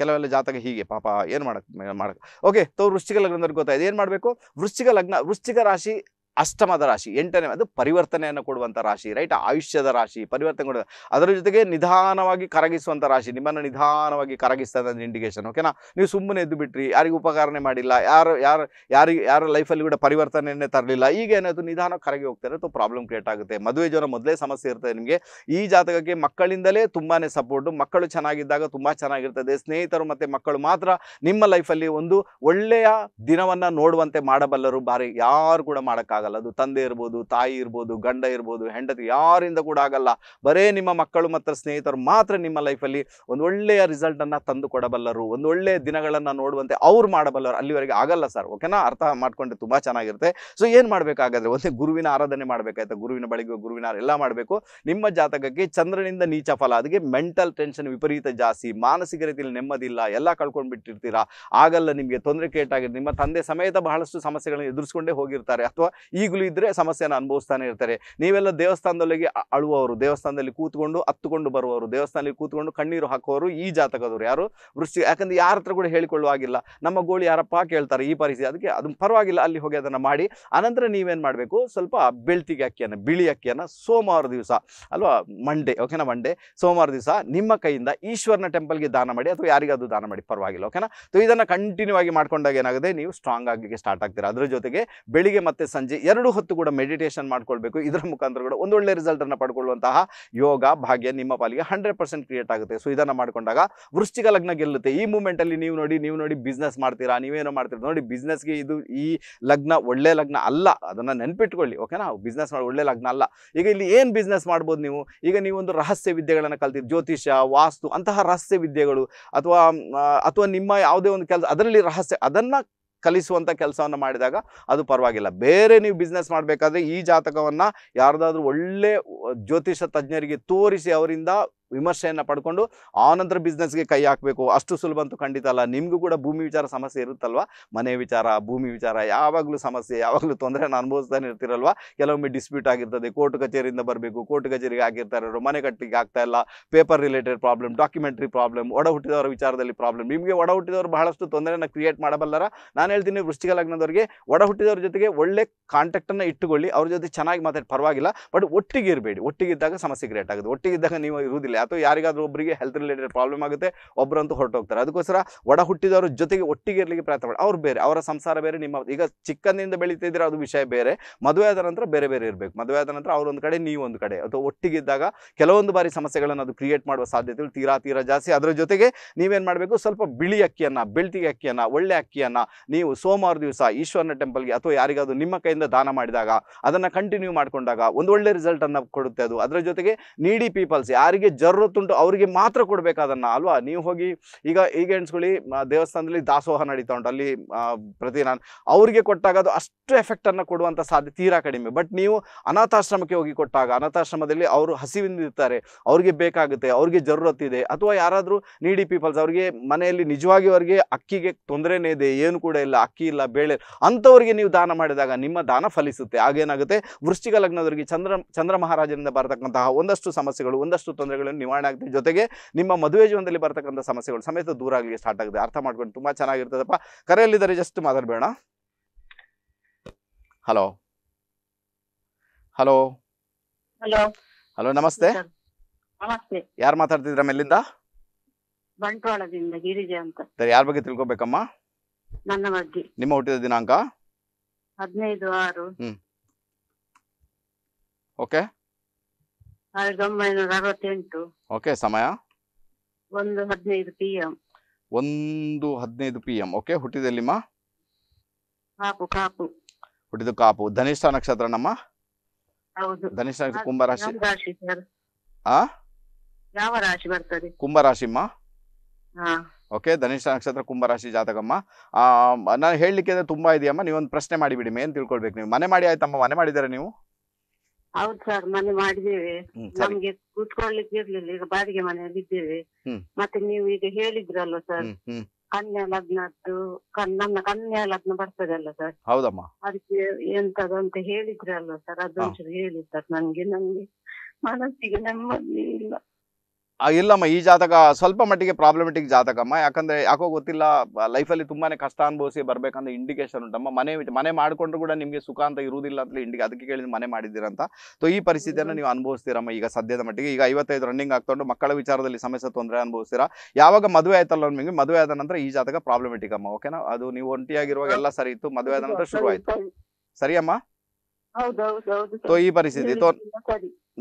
ಕೆಲವೆಲ್ಲ ಜಾತಕ ಹೀಗೆ ಪಾಪ ಏನು ಮಾಡಕ್ಕೆ ಮಾಡಕ್ಕೆ ಓಕೆ ತೋ ವೃಶ್ಚಿಕ ಲಗ್ನದವ್ರಿಗೆ ಗೊತ್ತಾಯ್ತು ಏನು ಮಾಡಬೇಕು ವೃಶ್ಚಿಕ ಲಗ್ನ ವೃಶ್ಚಿಕ ರಾಶಿ ಅಷ್ಟಮದ ರಾಶಿ ಎಂಟನೇ ಅದು ಪರಿವರ್ತನೆಯನ್ನು ಕೊಡುವಂಥ ರಾಶಿ ರೈಟ್ ಆಯುಷ್ಯದ ರಾಶಿ ಪರಿವರ್ತನೆ ಕೊಡುವ ಅದರ ಜೊತೆಗೆ ನಿಧಾನವಾಗಿ ಕರಗಿಸುವಂಥ ರಾಶಿ ನಿಮ್ಮನ್ನು ನಿಧಾನವಾಗಿ ಕರಗಿಸ್ತದೆ ಅಂದರೆ ಇಂಡಿಕೇಶನ್ ಓಕೆನಾ ನೀವು ಸುಮ್ಮನೆ ಎದ್ದು ಬಿಟ್ರಿ ಯಾರಿಗೂ ಉಪಕಾರನೆ ಮಾಡಿಲ್ಲ ಯಾರು ಯಾರು ಯಾರಿಗೆ ಯಾರ ಲೈಫಲ್ಲಿ ಕೂಡ ಪರಿವರ್ತನೆಯನ್ನೇ ತರಲಿಲ್ಲ ಈಗ ಏನಾಯಿತು ನಿಧಾನ ಕರಗಿ ಹೋಗ್ತಾರೆ ಅಥವಾ ಪ್ರಾಬ್ಲಮ್ ಕ್ರಿಯೇಟ್ ಆಗುತ್ತೆ ಮದುವೆ ಜನ ಮೊದಲೇ ಸಮಸ್ಯೆ ಇರ್ತದೆ ನಿಮಗೆ ಈ ಜಾತಕಕ್ಕೆ ಮಕ್ಕಳಿಂದಲೇ ತುಂಬಾ ಸಪೋರ್ಟು ಮಕ್ಕಳು ಚೆನ್ನಾಗಿದ್ದಾಗ ತುಂಬ ಚೆನ್ನಾಗಿರ್ತದೆ ಸ್ನೇಹಿತರು ಮತ್ತು ಮಕ್ಕಳು ಮಾತ್ರ ನಿಮ್ಮ ಲೈಫಲ್ಲಿ ಒಂದು ಒಳ್ಳೆಯ ದಿನವನ್ನು ನೋಡುವಂತೆ ಮಾಡಬಲ್ಲರು ಬಾರಿ ಯಾರು ಕೂಡ ಮಾಡೋಕ್ಕಾಗಲ್ಲ ಆಗಲ್ಲ ಅದು ತಂದೆ ಇರ್ಬೋದು ತಾಯಿ ಇರ್ಬೋದು ಗಂಡ ಇರ್ಬೋದು ಹೆಂಡತಿ ಯಾರಿಂದ ಕೂಡ ಆಗಲ್ಲ ಬರೇ ನಿಮ್ಮ ಮಕ್ಕಳು ಮತ್ತು ಸ್ನೇಹಿತರು ಮಾತ್ರ ನಿಮ್ಮ ಲೈಫಲ್ಲಿ ಒಂದು ಒಳ್ಳೆಯ ರಿಸಲ್ಟನ್ನು ತಂದು ಕೊಡಬಲ್ಲರು ಒಂದು ಒಳ್ಳೆಯ ದಿನಗಳನ್ನು ನೋಡುವಂತೆ ಅವ್ರು ಮಾಡಬಲ್ಲರು ಅಲ್ಲಿವರೆಗೆ ಆಗಲ್ಲ ಸರ್ ಓಕೆನಾ ಅರ್ಥ ಮಾಡ್ಕೊಂಡ್ರೆ ತುಂಬ ಚೆನ್ನಾಗಿರುತ್ತೆ ಸೊ ಏನು ಮಾಡಬೇಕಾಗಾದ್ರೆ ಒಂದೇ ಗುರುವಿನ ಆರಾಧನೆ ಮಾಡಬೇಕಾಯ್ತು ಗುರುವಿನ ಬಳಿಗೆ ಗುರುವಿನ ಎಲ್ಲ ಮಾಡಬೇಕು ನಿಮ್ಮ ಜಾತಕಕ್ಕೆ ಚಂದ್ರನಿಂದ ನೀಚ ಫಲ ಅದಕ್ಕೆ ಮೆಂಟಲ್ ಟೆನ್ಷನ್ ವಿಪರೀತ ಜಾಸ್ತಿ ಮಾನಸಿಕ ರೀತಿಯಲ್ಲಿ ನೆಮ್ಮದಿಲ್ಲ ಎಲ್ಲ ಎಲ್ಲ ಬಿಟ್ಟಿರ್ತೀರಾ ಆಗಲ್ಲ ನಿಮಗೆ ತೊಂದರೆ ಕೇಟಾಗಿ ನಿಮ್ಮ ತಂದೆ ಸಮೇತ ಬಹಳಷ್ಟು ಸಮಸ್ಯೆಗಳನ್ನು ಎದುರಿಸ್ಕೊಂಡೇ ಹೋಗಿರ್ತಾರೆ ಅಥವಾ ಈಗಲೂ ಇದ್ದರೆ ಸಮಸ್ಯೆನ ಅನುಭವಿಸ್ತಾನೆ ಇರ್ತಾರೆ ನೀವೆಲ್ಲ ದೇವಸ್ಥಾನದೊಳಗೆ ಅಳುವವರು ದೇವಸ್ಥಾನದಲ್ಲಿ ಕೂತ್ಕೊಂಡು ಹತ್ತುಕೊಂಡು ಬರುವವರು ದೇವಸ್ಥಾನದಲ್ಲಿ ಕೂತ್ಕೊಂಡು ಕಣ್ಣೀರು ಹಾಕುವವರು ಈ ಜಾತಕದವರು ಯಾರು ವೃಷ್ಟಿ ಯಾಕಂದ್ರೆ ಯಾರ ಹತ್ರ ಕೂಡ ಹೇಳಿಕೊಳ್ಳುವಾಗಿಲ್ಲ ನಮ್ಮ ಗೋಳಿ ಯಾರಪ್ಪ ಕೇಳ್ತಾರೆ ಈ ಪರಿಸ್ಥಿತಿ ಅದಕ್ಕೆ ಅದು ಪರವಾಗಿಲ್ಲ ಅಲ್ಲಿ ಹೋಗಿ ಅದನ್ನು ಮಾಡಿ ಅನಂತರ ನೀವೇನು ಮಾಡಬೇಕು ಸ್ವಲ್ಪ ಬೆಳ್ತಿಗೆ ಅಕ್ಕಿಯನ್ನು ಬಿಳಿ ಅಕ್ಕಿಯನ್ನು ಸೋಮವಾರ ದಿವಸ ಅಲ್ವಾ ಮಂಡೇ ಓಕೆನಾ ಮಂಡೇ ಸೋಮವಾರ ದಿವಸ ನಿಮ್ಮ ಕೈಯಿಂದ ಈಶ್ವರನ ಟೆಂಪಲ್ಗೆ ದಾನ ಮಾಡಿ ಅಥವಾ ಯಾರಿಗಾದರೂ ದಾನ ಮಾಡಿ ಪರವಾಗಿಲ್ಲ ಓಕೆನಾ ಸೊ ಇದನ್ನು ಕಂಟಿನ್ಯೂ ಆಗಿ ಮಾಡ್ಕೊಂಡಾಗ ಏನಾಗುತ್ತೆ ನೀವು ಸ್ಟ್ರಾಂಗ್ ಆಗಲಿಕ್ಕೆ ಸ್ಟಾರ್ಟ್ ಆಗ್ತೀರಾ ಅದರ ಜೊತೆಗೆ ಬೆಳಿಗ್ಗೆ ಮತ್ತೆ ಸಂಜೆ ಎರಡು ಹೊತ್ತು ಕೂಡ ಮೆಡಿಟೇಷನ್ ಮಾಡ್ಕೊಳ್ಬೇಕು ಇದರ ಮುಖಾಂತರ ಕೂಡ ಒಂದೊಳ್ಳೆ ರಿಸಲ್ಟನ್ನು ಪಡ್ಕೊಳ್ಳುವಂತಹ ಯೋಗ ಭಾಗ್ಯ ನಿಮ್ಮ ಪಾಲಿಗೆ ಹಂಡ್ರೆಡ್ ಪರ್ಸೆಂಟ್ ಕ್ರಿಯೇಟ್ ಆಗುತ್ತೆ ಸೊ ಇದನ್ನು ಮಾಡಿಕೊಂಡಾಗ ವೃಶ್ಚಿಕ ಲಗ್ನ ಗೆಲ್ಲುತ್ತೆ ಈ ಮೂಮೆಂಟಲ್ಲಿ ನೀವು ನೋಡಿ ನೀವು ನೋಡಿ ಬಿಸ್ನೆಸ್ ಮಾಡ್ತೀರಾ ನೀವೇನೋ ಮಾಡ್ತೀರಾ ನೋಡಿ ಬಿಸ್ನೆಸ್ಗೆ ಇದು ಈ ಲಗ್ನ ಒಳ್ಳೆ ಲಗ್ನ ಅಲ್ಲ ಅದನ್ನು ನೆನ್ಪಿಟ್ಕೊಳ್ಳಿ ಓಕೆನಾ ಬಿಸ್ನೆಸ್ ಮಾಡಿ ಒಳ್ಳೆ ಲಗ್ನ ಅಲ್ಲ ಈಗ ಇಲ್ಲಿ ಏನು ಬಿಸ್ನೆಸ್ ಮಾಡ್ಬೋದು ನೀವು ಈಗ ನೀವೊಂದು ರಹಸ್ಯ ವಿದ್ಯೆಗಳನ್ನು ಕಲ್ತೀರಿ ಜ್ಯೋತಿಷ್ಯ ವಾಸ್ತು ಅಂತಹ ರಹಸ್ಯ ವಿದ್ಯೆಗಳು ಅಥವಾ ಅಥವಾ ನಿಮ್ಮ ಯಾವುದೇ ಒಂದು ಕೆಲಸ ಅದರಲ್ಲಿ ರಹಸ್ಯ ಅದನ್ನು ಕಲಿಸುವಂಥ ಕೆಲಸವನ್ನು ಮಾಡಿದಾಗ ಅದು ಪರವಾಗಿಲ್ಲ ಬೇರೆ ನೀವು ಬಿಸ್ನೆಸ್ ಮಾಡಬೇಕಾದ್ರೆ ಈ ಜಾತಕವನ್ನು ಯಾರದಾದ್ರೂ ಒಳ್ಳೆ ಜ್ಯೋತಿಷ ತಜ್ಞರಿಗೆ ತೋರಿಸಿ ಅವರಿಂದ ವಿಮರ್ಶೆಯನ್ನು ಪಡ್ಕೊಂಡು ಆನಂತರ ಬಿಸ್ನೆಸ್ಗೆ ಕೈ ಹಾಕಬೇಕು ಅಷ್ಟು ಸುಲಭ ಅಂತೂ ಖಂಡಿತ ಅಲ್ಲ ನಿಮಗೂ ಕೂಡ ಭೂಮಿ ವಿಚಾರ ಸಮಸ್ಯೆ ಇರುತ್ತಲ್ವ ಮನೆ ವಿಚಾರ ಭೂಮಿ ವಿಚಾರ ಯಾವಾಗಲೂ ಸಮಸ್ಯೆ ಯಾವಾಗಲೂ ತೊಂದರೆನ ಅನುಭವಿಸ್ತಾನೆ ಇರ್ತಿರಲ್ವ ಕೆಲವೊಮ್ಮೆ ಡಿಸ್ಪ್ಯೂಟ್ ಆಗಿರ್ತದೆ ಕೋರ್ಟ್ ಕಚೇರಿಯಿಂದ ಬರಬೇಕು ಕೋರ್ಟ್ ಕಚೇರಿಗೆ ಆಗಿರ್ತಾರೆ ಮನೆ ಕಟ್ಟಿಗೆ ಆಗ್ತಾ ಇಲ್ಲ paper related problem documentary problem ಒಡ ಹುಟ್ಟಿದವರ ವಿಚಾರದಲ್ಲಿ ಪ್ರಾಬ್ಲಮ್ ನಿಮಗೆ ಒಡ ಹುಟ್ಟಿದವರು ಬಹಳಷ್ಟು ತೊಂದರೆಯನ್ನು ಕ್ರಿಯೇಟ್ ಮಾಡಬಲ್ಲರ ನಾನು ಹೇಳ್ತೀನಿ ವೃಷ್ಟಿಕ ಲಗ್ನದವರಿಗೆ ಒಡ ಹುಟ್ಟಿದವರ ಜೊತೆಗೆ ಒಳ್ಳೆ ಕಾಂಟ್ಯಾಕ್ಟನ್ನು ಇಟ್ಟುಕೊಳ್ಳಿ ಅವ್ರ ಜೊತೆ ಚೆನ್ನಾಗಿ ಮಾತಾಡಿ ಪರವಾಗಿಲ್ಲ ಬಟ್ ಒಟ್ಟಿಗೆ ಇರಬೇಡಿ ಒಟ್ಟಿಗೆ ಇದ್ದಾಗ ಸಮಸ್ಯೆ ಕ್ರಿಯೇಟ್ ಆಗುತ್ತೆ ಒಟ್ಟಿಗೆ ಇದ್ದಾಗ ನೀವು ಇರುವುದಿಲ್ಲ ಅಥವಾ ಯಾರಿಗಾದ್ರೂ ಒಬ್ಬರಿಗೆ ಹೆಲ್ತ್ ರಿಲೇಟೆಡ್ ಪ್ರಾಬ್ಲಮ್ ಆಗುತ್ತೆ ಒಬ್ಬರಂತೂ ಹೊರಟೋಗ್ತಾರೆ ಅದಕ್ಕೋಸ್ಕರ ಒಡ ಹುಟ್ಟಿದವರ ಜೊತೆಗೆ ಒಟ್ಟಿಗೆ ಇರಲಿಕ್ಕೆ ಪ್ರಯತ್ನ ಮಾಡಿ ಅವ್ರು ಬೇರೆ ಅವರ ಸಂಸಾರ ಬೇರೆ ನಿಮ್ಮ ಈಗ ಚಿಕ್ಕಂದಿನಿಂದ ಬೆಳೀತಿದ್ರೆ ಅದು ವಿಷಯ ಬೇರೆ ಮದುವೆ ಆದ ನಂತರ ಬೇರೆ ಬೇರೆ ಇರಬೇಕು ಮದುವೆ ಆದ ನಂತರ ಅವರೊಂದು ಕಡೆ ಒಂದು ಕಡೆ ಅಥವಾ ಒಟ್ಟಿಗಿದ್ದಾಗ ಕೆಲವೊಂದು ಬಾರಿ ಸಮಸ್ಯೆಗಳನ್ನು ಅದು ಕ್ರಿಯೇಟ್ ಮಾಡುವ ಸಾಧ್ಯತೆಗಳು ತೀರಾ ತೀರಾ ಜಾಸ್ತಿ ಅದರ ಜೊತೆಗೆ ನೀವೇನು ಮಾಡಬೇಕು ಸ್ವಲ್ಪ ಬಿಳಿ ಅಕ್ಕಿಯನ್ನು ಬೆಳ್ತಿಗೆ ಅಕ್ಕಿಯನ್ನು ಒಳ್ಳೆ ಅಕ್ಕಿಯನ್ನು ನೀವು ಸೋಮವಾರ ದಿವಸ ಈಶ್ವರನ ಟೆಂಪಲ್ಗೆ ಅಥವಾ ಯಾರಿಗಾದ್ರು ನಿಮ್ಮ ಕೈಯಿಂದ ದಾನ ಮಾಡಿದಾಗ ಅದನ್ನು ಕಂಟಿನ್ಯೂ ಮಾಡಿಕೊಂಡಾಗ ಒಂದು ಒಳ್ಳೆ ಅನ್ನು ಕೊಡುತ್ತೆ ಅದು ಅದರ ಜೊತೆಗೆ ನೀಡಿ ಪೀಪಲ್ಸ್ ಯಾರಿಗೆ ಜ್ವರ ಉಂಟು ಅವರಿಗೆ ಮಾತ್ರ ಕೊಡಬೇಕು ಅಲ್ವಾ ನೀವು ಹೋಗಿ ಈಗ ಈಗ ಎಣ್ಸ್ಕೊಳ್ಳಿ ದೇವಸ್ಥಾನದಲ್ಲಿ ದಾಸೋಹ ನಡೀತಾ ಉಂಟು ಅಲ್ಲಿ ಪ್ರತಿ ನಾನು ಅವರಿಗೆ ಕೊಟ್ಟಾಗ ಅದು ಅಷ್ಟು ಎಫೆಕ್ಟನ್ನು ಕೊಡುವಂಥ ಸಾಧ್ಯ ತೀರಾ ಕಡಿಮೆ ಬಟ್ ನೀವು ಅನಾಥಾಶ್ರಮಕ್ಕೆ ಹೋಗಿ ಕೊಟ್ಟಾಗ ಅನಾಥಾಶ್ರಮದಲ್ಲಿ ಅವರು ಹಸಿವಿಂದಿರ್ತಾರೆ ಅವ್ರಿಗೆ ಬೇಕಾಗುತ್ತೆ ಅವ್ರಿಗೆ ಇದೆ ಅಥವಾ ಯಾರಾದರೂ ನೀಡಿ ಪೀಪಲ್ಸ್ ಅವರಿಗೆ ಮನೆಯಲ್ಲಿ ನಿಜವಾಗಿ ಅವರಿಗೆ ಅಕ್ಕಿಗೆ ತೊಂದರೆನೇ ಇದೆ ಏನು ಕೂಡ ಇಲ್ಲ ಅಕ್ಕಿ ಇಲ್ಲ ಬೇಳೆ ಅಂಥವರಿಗೆ ನೀವು ದಾನ ಮಾಡಿದಾಗ ನಿಮ್ಮ ದಾನ ಫಲಿಸುತ್ತೆ ಹಾಗೇನಾಗುತ್ತೆ ವೃಶ್ಚಿಕ ಲಗ್ನದವರಿಗೆ ಚಂದ್ರ ಚಂದ್ರ ಮಹಾರಾಜನಿಂದ ಬರತಕ್ಕಂತಹ ಒಂದಷ್ಟು ಸಮಸ್ಯೆಗಳು ಒಂದಷ್ಟು ತೊಂದರೆಗಳು ನಿವಾರಣೆ ಆಗುತ್ತೆ ಜೊತೆಗೆ ನಿಮ್ಮ ಮದುವೆ ಜೀವನದಲ್ಲಿ ಬರ್ತಕ್ಕಂಥ ಸಮಸ್ಯೆಗಳು ಸಮೇತ ದೂರ ಆಗಲಿಕ್ಕೆ ಸ್ಟಾರ್ಟ್ ಆಗುತ್ತೆ ಅರ್ಥ ಮಾಡ್ಕೊಂಡು ತುಂಬ ಚೆನ್ನಾಗಿರ್ತದಪ್ಪ ಕರೆಯಲ್ಲಿದ್ದಾರೆ ಜಸ್ಟ್ ಮಾತಾಡಬೇಡ ಹಲೋ ಹಲೋ ಹಲೋ ಹಲೋ ನಮಸ್ತೆ ನಮಸ್ತೆ ಯಾರು ಮಾತಾಡ್ತಿದ್ರ ಮೇಲಿಂದ ಬಂಟ್ವಾಳದಿಂದ ಗಿರಿಜಾ ಅಂತ ಯಾರ ಬಗ್ಗೆ ತಿಳ್ಕೊಬೇಕಮ್ಮ ನನ್ನ ಬಗ್ಗೆ ನಿಮ್ಮ ಹುಟ್ಟಿದ ದಿನಾಂಕ ಹದಿನೈದು ಆರು ಓಕೆ ಸಾವಿರದ ಒಂಬೈನೂರ ಅರವತ್ತೆಂಟು ಓಕೆ ಸಮಯ ಒಂದು ಹದಿನೈದು ಪಿ ಎಂ ಒಂದು ಹದಿನೈದು ಪಿ ಎಂ ಓಕೆ ಹುಟ್ಟಿದೆಲ್ಲಿಮ್ಮ ಕಾಪು ಕಾಪು ಹುಟ್ಟಿದ ಕಾಪು ಧನಿಷ್ಠ ನಕ್ಷತ್ರನಮ್ಮ ಹೌದು ಧನಿಷ್ಠ ನಕ್ಷತ್ರ ಕುಂಭರಾಶಿ ರಾಶಿ ಸರ್ ಆ ಯಾವ ರಾಶಿ ಬರ್ತದೆ ಕುಂಭರಾಶಿಮ್ಮ ಹಾ ಓಕೆ ಧನಿಷ್ಠ ನಕ್ಷತ್ರ ಕುಂಭ ರಾಶಿ ಜಾತಕಮ್ಮ ನಾನು ಹೇಳಲಿಕ್ಕೆ ತುಂಬಾ ಇದೆಯಮ್ಮ ನೀವೊಂದು ಪ್ರಶ್ನೆ ಮಾಡಿಬಿಡಿ ಏನು ತಿಳ್ಕೊಳ್ಬೇಕು ನೀವು ಮನೆ ಮಾಡಿ ಆಯ್ತಮ್ಮ ಮನೆ ಮಾಡಿದ್ದೀರಾ ನೀವು ಹೌದು ಸರ್ ಮನೆ ಮಾಡಿದ್ದೇವೆ ನಮ್ಗೆ ಕೂತ್ಕೊಳ್ಳಿಕ್ಕೆ ಇರ್ಲಿಲ್ಲ ಈಗ ಬಾಡಿಗೆ ಮನೆಯಲ್ಲಿ ಇದ್ದೇವೆ ಮತ್ತೆ ನೀವು ಈಗ ಹೇಳಿದ್ರಲ್ಲ ಸರ್ ಕನ್ಯಾ ಲಗ್ನದ್ದು ನನ್ನ ಕನ್ಯಾ ಲಗ್ನ ಬರ್ತದಲ್ಲ ಸರ್ ಹೌದಮ್ಮ ಅದಕ್ಕೆ ಎಂತದು ಅಂತ ಹೇಳಿದ್ರಲ್ವ ಸರ್ ಅದೊಂಚೂರು ಹೇಳಿ ಸರ್ ನನ್ಗೆ ನನ್ಗೆ ಮನಸ್ಸಿಗೆ ನೆಮ್ಮದಿ ಇಲ್ಲ ಇಲ್ಲಮ್ಮ ಈ ಜಾತಕ ಸ್ವಲ್ಪ ಮಟ್ಟಿಗೆ ಪ್ರಾಬ್ಲಮೆಟಿಕ್ ಜಾತಕಮ್ಮ ಯಾಕಂದ್ರೆ ಯಾಕೋ ಗೊತ್ತಿಲ್ಲ ಲೈಫಲ್ಲಿ ತುಂಬಾನೇ ಕಷ್ಟ ಅನುಭವಿಸಿ ಬರ್ಬೇಕಂದ್ರೆ ಇಂಡಿಕೇಶನ್ ಉಂಟಮ್ಮ ಮನೆ ಮನೆ ಮಾಡ್ಕೊಂಡ್ರು ಕೂಡ ನಿಮಗೆ ಸುಖ ಅಂತ ಇರುವುದಿಲ್ಲ ಅಂತ ಇಂಡಿಗೆ ಅದಕ್ಕೆ ಕೇಳಿದ ಮನೆ ಮಾಡಿದ್ದೀರಂತ ಸೊ ಈ ಪರಿಸ್ಥಿತಿಯನ್ನು ನೀವು ಅನುಭವಿಸ್ತೀರಮ್ಮ ಈಗ ಸದ್ಯದ ಮಟ್ಟಿಗೆ ಈಗ ಐವತ್ತೈದು ರನ್ನಿಂಗ್ ಆಗ್ಕೊಂಡು ಮಕ್ಕಳ ವಿಚಾರದಲ್ಲಿ ಸಮಸ್ಯೆ ತೊಂದರೆ ಅನುಭವಿಸ್ತೀರಾ ಯಾವಾಗ ಮದುವೆ ಆಯ್ತಲ್ಲ ನಿಮಗೆ ಮದುವೆ ಆದ ನಂತರ ಈ ಜಾತಕ ಪ್ರಾಬ್ಲಮೆಟಿಕ್ ಅಮ್ಮ ಓಕೆನಾ ಅದು ನೀವು ಒಂಟಿಯಾಗಿರುವಾಗ ಎಲ್ಲ ಸರಿ ಇತ್ತು ಮದುವೆ ಆದ ನಂತರ ಶುರು ಆಯ್ತು ಸರಿಯಮ್ಮ ಸೊ ಈ ಪರಿಸ್ಥಿತಿ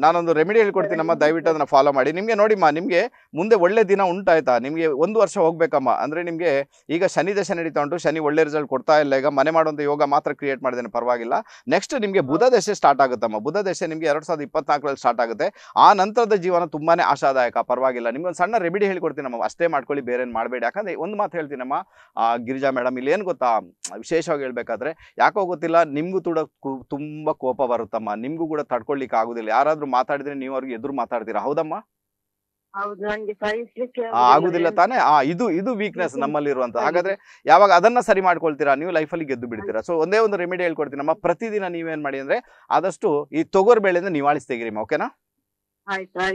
ನಾನೊಂದು ರೆಮಿಡಿ ಹೇಳ್ಕೊಡ್ತೀನಮ್ಮ ದಯವಿಟ್ಟು ಅದನ್ನ ಫಾಲೋ ಮಾಡಿ ನಿಮಗೆ ನೋಡಿಮ್ಮ ನಿಮಗೆ ಮುಂದೆ ಒಳ್ಳೆ ದಿನ ಉಂಟಾಯ್ತಾ ನಿಮಗೆ ಒಂದು ವರ್ಷ ಹೋಗ್ಬೇಕಮ್ಮ ಅಂದ್ರೆ ನಿಮಗೆ ಈಗ ಶನಿ ದಶೆ ನಡೀತಾ ಉಂಟು ಶನಿ ಒಳ್ಳೆ ರಿಸಲ್ಟ್ ಕೊಡ್ತಾ ಇಲ್ಲ ಈಗ ಮನೆ ಮಾಡುವಂಥ ಯೋಗ ಮಾತ್ರ ಕ್ರಿಯೇಟ್ ಮಾಡಿದ್ದೇನೆ ಪರವಾಗಿಲ್ಲ ನೆಕ್ಸ್ಟ್ ನಿಮಗೆ ಬುಧ ದಶೆ ಸ್ಟಾರ್ಟ್ ಆಗುತ್ತಮ್ಮ ಬುಧ ದಶೆ ನಿಮಗೆ ಎರಡ್ ಸಾವಿರದ ಇಪ್ಪತ್ನಾಲ್ಕರಲ್ಲಿ ಸ್ಟಾರ್ಟ್ ಆಗುತ್ತೆ ಆ ನಂತರದ ಜೀವನ ತುಂಬಾನೇ ಆಶಾದಾಯಕ ಪರವಾಗಿಲ್ಲ ನಿಮ್ಗೆ ಒಂದು ಸಣ್ಣ ರೆಮಿಡಿ ಹೇಳ್ಕೊಡ್ತೀನಮ್ಮ ಅಷ್ಟೇ ಮಾಡ್ಕೊಳ್ಳಿ ಬೇರೆ ಏನು ಮಾಡಬೇಡಿ ಯಾಕಂದ್ರೆ ಒಂದು ಮಾತು ಹೇಳ್ತೀನಮ್ಮ ಗಿರಿಜಾ ಮೇಡಮ್ ಇಲ್ಲಿ ಏನು ಗೊತ್ತಾ ವಿಶೇಷವಾಗಿ ಹೇಳಬೇಕಾದ್ರೆ ಯಾಕೋ ಗೊತ್ತಿಲ್ಲ ನಿಮ್ಗೂ ಕೂಡ ತುಂಬಾ ಕೋಪ ಬರುತ್ತಮ್ಮ ನಿಮಗೂ ಕೂಡ ತಡ್ಕೊಳ್ಳಿಕ್ಕೆ ಆಗೋದಿಲ್ಲ ಯಾರಾದರೂ ಮಾತಾಡಿದ್ರೆ ನೀವು ಅವ್ರಿಗೆ ಎದುರು ಮಾತಾಡ್ತೀರಾ ಹೌದಮ್ಮ ಆಗುದಿಲ್ಲ ತಾನೇ ಆ ಇದು ಇದು ವೀಕ್ನೆಸ್ ನಮ್ಮಲ್ಲಿ ಇರುವಂತ ಹಾಗಾದ್ರೆ ಯಾವಾಗ ಅದನ್ನ ಸರಿ ಮಾಡ್ಕೊಳ್ತೀರಾ ನೀವು ಲೈಫಲ್ಲಿ ಗೆದ್ದು ಬಿಡ್ತೀರಾ ಸೊ ಒಂದೇ ಒಂದು ರೆಮಿಡಿ ಹೇಳ್ಕೊಡ್ತೀನಿ ನಮ್ಮ ಪ್ರತಿದಿನ ನೀವೇನ್ ಮಾಡಿ ಅಂದ್ರೆ ಆದಷ್ಟು ಈ ತೊಗೋರ್ ಬೆಳೆಯಿಂದ ತೆಗಿರಿ ಓಕೆನಾ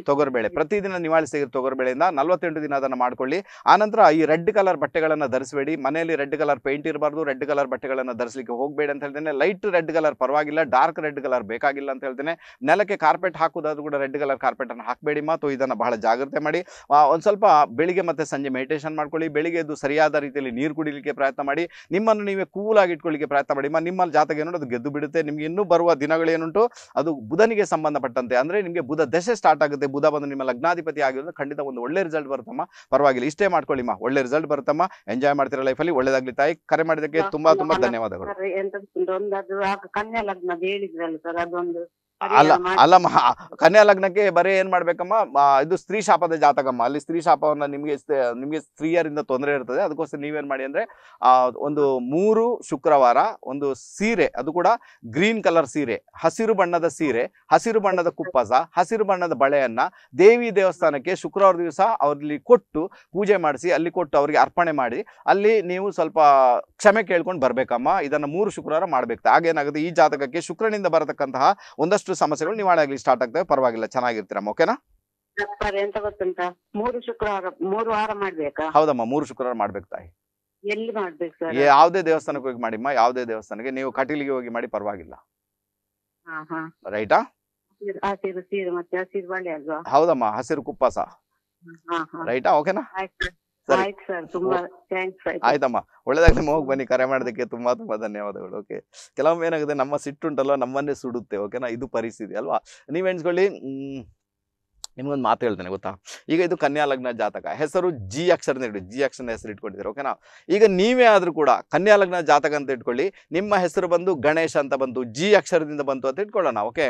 ತೊಗರ್ಬೇಳೆ ಪ್ರತಿದಿನ ನಿವಾಳಿ ಸಿಗುತ್ತೆ ತೊಗರ್ಬೇಳೆಯಿಂದ ನಲ್ವತ್ತೆಂಟು ದಿನ ಅದನ್ನು ಮಾಡ್ಕೊಳ್ಳಿ ಆನಂತರ ಈ ರೆಡ್ ಕಲರ್ ಬಟ್ಟೆಗಳನ್ನು ಧರಿಸಬೇಡಿ ಮನೆಯಲ್ಲಿ ರೆಡ್ ಕಲರ್ ಪೇಂಟ್ ಇರಬಾರ್ದು ರೆಡ್ ಕಲರ್ ಬಟ್ಟೆಗಳನ್ನು ಧರಿಸಲಿಕ್ಕೆ ಹೋಗಬೇಡಿ ಅಂತ ಹೇಳ್ತೇನೆ ಲೈಟ್ ರೆಡ್ ಕಲರ್ ಪರವಾಗಿಲ್ಲ ಡಾರ್ಕ್ ರೆಡ್ ಕಲರ್ ಬೇಕಾಗಿಲ್ಲ ಅಂತ ಹೇಳ್ತೇನೆ ನೆಲಕ್ಕೆ ಕಾರ್ಪೆಟ್ ಹಾಕೋದಾದ್ರೂ ಕೂಡ ರೆಡ್ ಕಲರ್ ಕಾರ್ಪೆಟ್ ಅನ್ನು ಹಾಕಬೇಡಿ ಮತ್ತು ಇದನ್ನು ಬಹಳ ಜಾಗ್ರತೆ ಮಾಡಿ ಒಂದು ಸ್ವಲ್ಪ ಬೆಳಿಗ್ಗೆ ಮತ್ತೆ ಸಂಜೆ ಮೆಡಿಟೇಷನ್ ಮಾಡ್ಕೊಳ್ಳಿ ಬೆಳಿಗ್ಗೆ ಎದ್ದು ಸರಿಯಾದ ರೀತಿಯಲ್ಲಿ ನೀರು ಕುಡಿಲಿಕ್ಕೆ ಪ್ರಯತ್ನ ಮಾಡಿ ನಿಮ್ಮನ್ನು ನೀವೇ ಆಗಿ ಇಟ್ಕೊಳ್ಳಿಕ್ಕೆ ಪ್ರಯತ್ನ ಮಾಡಿ ನಿಮ್ಮಲ್ಲಿ ಜಾತಕ ಏನೋ ಅದು ಗೆದ್ದು ಬಿಡುತ್ತೆ ನಿಮ್ಗೆ ಇನ್ನೂ ಬರುವ ದಿನಗಳೇನುಂಟು ಅದು ಬುಧನಿಗೆ ಸಂಬಂಧಪಟ್ಟಂತೆ ಅಂದರೆ ನಿಮಗೆ ಬುಧ ದಶೆ ಸ್ಟಾರ್ಟ್ ಆಗುತ್ತೆ ಬುಧ ಬಂದು ನಿಮ್ಮ ಲಗ್ನಾಧಿಪತಿ ಆಗಿರೋದು ಖಂಡಿತ ಒಂದು ಒಳ್ಳೆ ರಿಸಲ್ಟ್ ಬರುತ್ತಮ್ಮ ಪರವಾಗಿಲ್ಲ ಇಷ್ಟೇ ಮಾಡ್ಕೊಳ್ಳಿಮ್ಮ ಒಳ್ಳೆ ರಿಸಲ್ಟ್ ಬರುತ್ತಮ್ಮ ಎಂಜಾಯ್ ಮಾಡ್ತೀರಾ ಲೈಫಲ್ಲಿ ಒಳ್ಳೇದಾಗ್ಲಿ ತಾಯಿ ಕರೆ ಮಾಡಿದಕ್ಕೆ ತುಂಬಾ ತುಂಬಾ ಧನ್ಯವಾದಗಳು ಲಗ್ನ ಹೇಳಿದ್ರಲ್ಲ ಸರ್ ಅದೊಂದು ಅಲ್ಲ ಅಲ್ಲಮ್ಮ ಕನ್ಯಾ ಲಗ್ನಕ್ಕೆ ಬರೀ ಏನ್ ಮಾಡ್ಬೇಕಮ್ಮ ಇದು ಸ್ತ್ರೀ ಶಾಪದ ಜಾತಕಮ್ಮ ಅಲ್ಲಿ ಸ್ತ್ರೀ ಶಾಪವನ್ನ ನಿಮ್ಗೆ ನಿಮ್ಗೆ ಸ್ತ್ರೀಯರಿಂದ ತೊಂದರೆ ಇರ್ತದೆ ಅದಕ್ಕೋಸ್ಕರ ನೀವೇನ್ ಮಾಡಿ ಅಂದ್ರೆ ಆ ಒಂದು ಮೂರು ಶುಕ್ರವಾರ ಒಂದು ಸೀರೆ ಅದು ಕೂಡ ಗ್ರೀನ್ ಕಲರ್ ಸೀರೆ ಹಸಿರು ಬಣ್ಣದ ಸೀರೆ ಹಸಿರು ಬಣ್ಣದ ಕುಪ್ಪಸ ಹಸಿರು ಬಣ್ಣದ ಬಳೆಯನ್ನ ದೇವಿ ದೇವಸ್ಥಾನಕ್ಕೆ ಶುಕ್ರವಾರ ದಿವಸ ಅವ್ರಲ್ಲಿ ಕೊಟ್ಟು ಪೂಜೆ ಮಾಡಿಸಿ ಅಲ್ಲಿ ಕೊಟ್ಟು ಅವ್ರಿಗೆ ಅರ್ಪಣೆ ಮಾಡಿ ಅಲ್ಲಿ ನೀವು ಸ್ವಲ್ಪ ಕ್ಷಮೆ ಕೇಳ್ಕೊಂಡು ಬರ್ಬೇಕಮ್ಮ ಇದನ್ನ ಮೂರು ಶುಕ್ರವಾರ ಮಾಡ್ಬೇಕು ಹಾಗೇನಾಗುತ್ತೆ ಈ ಜಾತಕಕ್ಕೆ ಶುಕ್ರನಿಂದ ಬರತಕ್ಕಂತಹ ಒಂದಷ್ಟು ಸಮಸ್ಯೆಗಳು ನಿವಾರಣೆ ಆಗಲಿ ಸ್ಟಾರ್ಟ್ ಆಗ್ತವೆ ಪರವಾಗಿಲ್ಲ ಚೆನ್ನಾಗಿರ್ತೀರಮ್ಮ ಓಕೆನಾ ಹೌದಮ್ಮ ಮೂರು ಶುಕ್ರವಾರ ಮಾಡ್ಬೇಕು ತಾಯಿ ಯಾವ್ದೇ ದೇವಸ್ಥಾನಕ್ಕೆ ಹೋಗಿ ಮಾಡಿಮ್ಮ ಯಾವ್ದೇ ದೇವಸ್ಥಾನಕ್ಕೆ ನೀವು ಕಟೀಲಿಗೆ ಹೋಗಿ ಮಾಡಿ ಪರವಾಗಿಲ್ಲ ರೈಟಾ ಹೌದಮ್ಮ ಹಸಿರು ಕುಪ್ಪಸ ರೈಟಾ ಓಕೆನಾ ಆಯ್ತಮ್ಮ ಒಳ್ಳೇದಾಗ್ಲಿ ಹೋಗಿ ಬನ್ನಿ ಕರೆ ಮಾಡೋದಕ್ಕೆ ತುಂಬಾ ತುಂಬಾ ಧನ್ಯವಾದಗಳು ಓಕೆ ಕೆಲವೊಮ್ಮೆ ಏನಾಗುತ್ತೆ ನಮ್ಮ ಸಿಟ್ಟುಂಟಲ್ವ ನಮ್ಮನ್ನೇ ಸುಡುತ್ತೆ ಓಕೆನಾ ಇದು ಪರಿಸ್ಥಿತಿ ಅಲ್ವಾ ನೀವ್ ಎಣ್ಸ್ಕೊಳ್ಳಿ ನಿಮ್ಗೊಂದು ಮಾತು ಹೇಳ್ತೇನೆ ಗೊತ್ತಾ ಈಗ ಇದು ಕನ್ಯಾ ಲಗ್ನ ಜಾತಕ ಹೆಸರು ಜಿ ಅಕ್ಷರದಿಂದ ಇಟ್ಟು ಜಿ ಅಕ್ಷರ ಹೆಸರು ಇಟ್ಕೊಂಡಿದ್ದೀರಿ ಓಕೆನಾ ಈಗ ನೀವೇ ಆದರೂ ಕೂಡ ಕನ್ಯಾ ಲಗ್ನ ಜಾತಕ ಅಂತ ಇಟ್ಕೊಳ್ಳಿ ನಿಮ್ಮ ಹೆಸರು ಬಂದು ಗಣೇಶ ಅಂತ ಬಂತು ಜಿ ಅಕ್ಷರದಿಂದ ಬಂತು ಅಂತ ಇಟ್ಕೊಳ್ಳೋಣ ಓಕೆ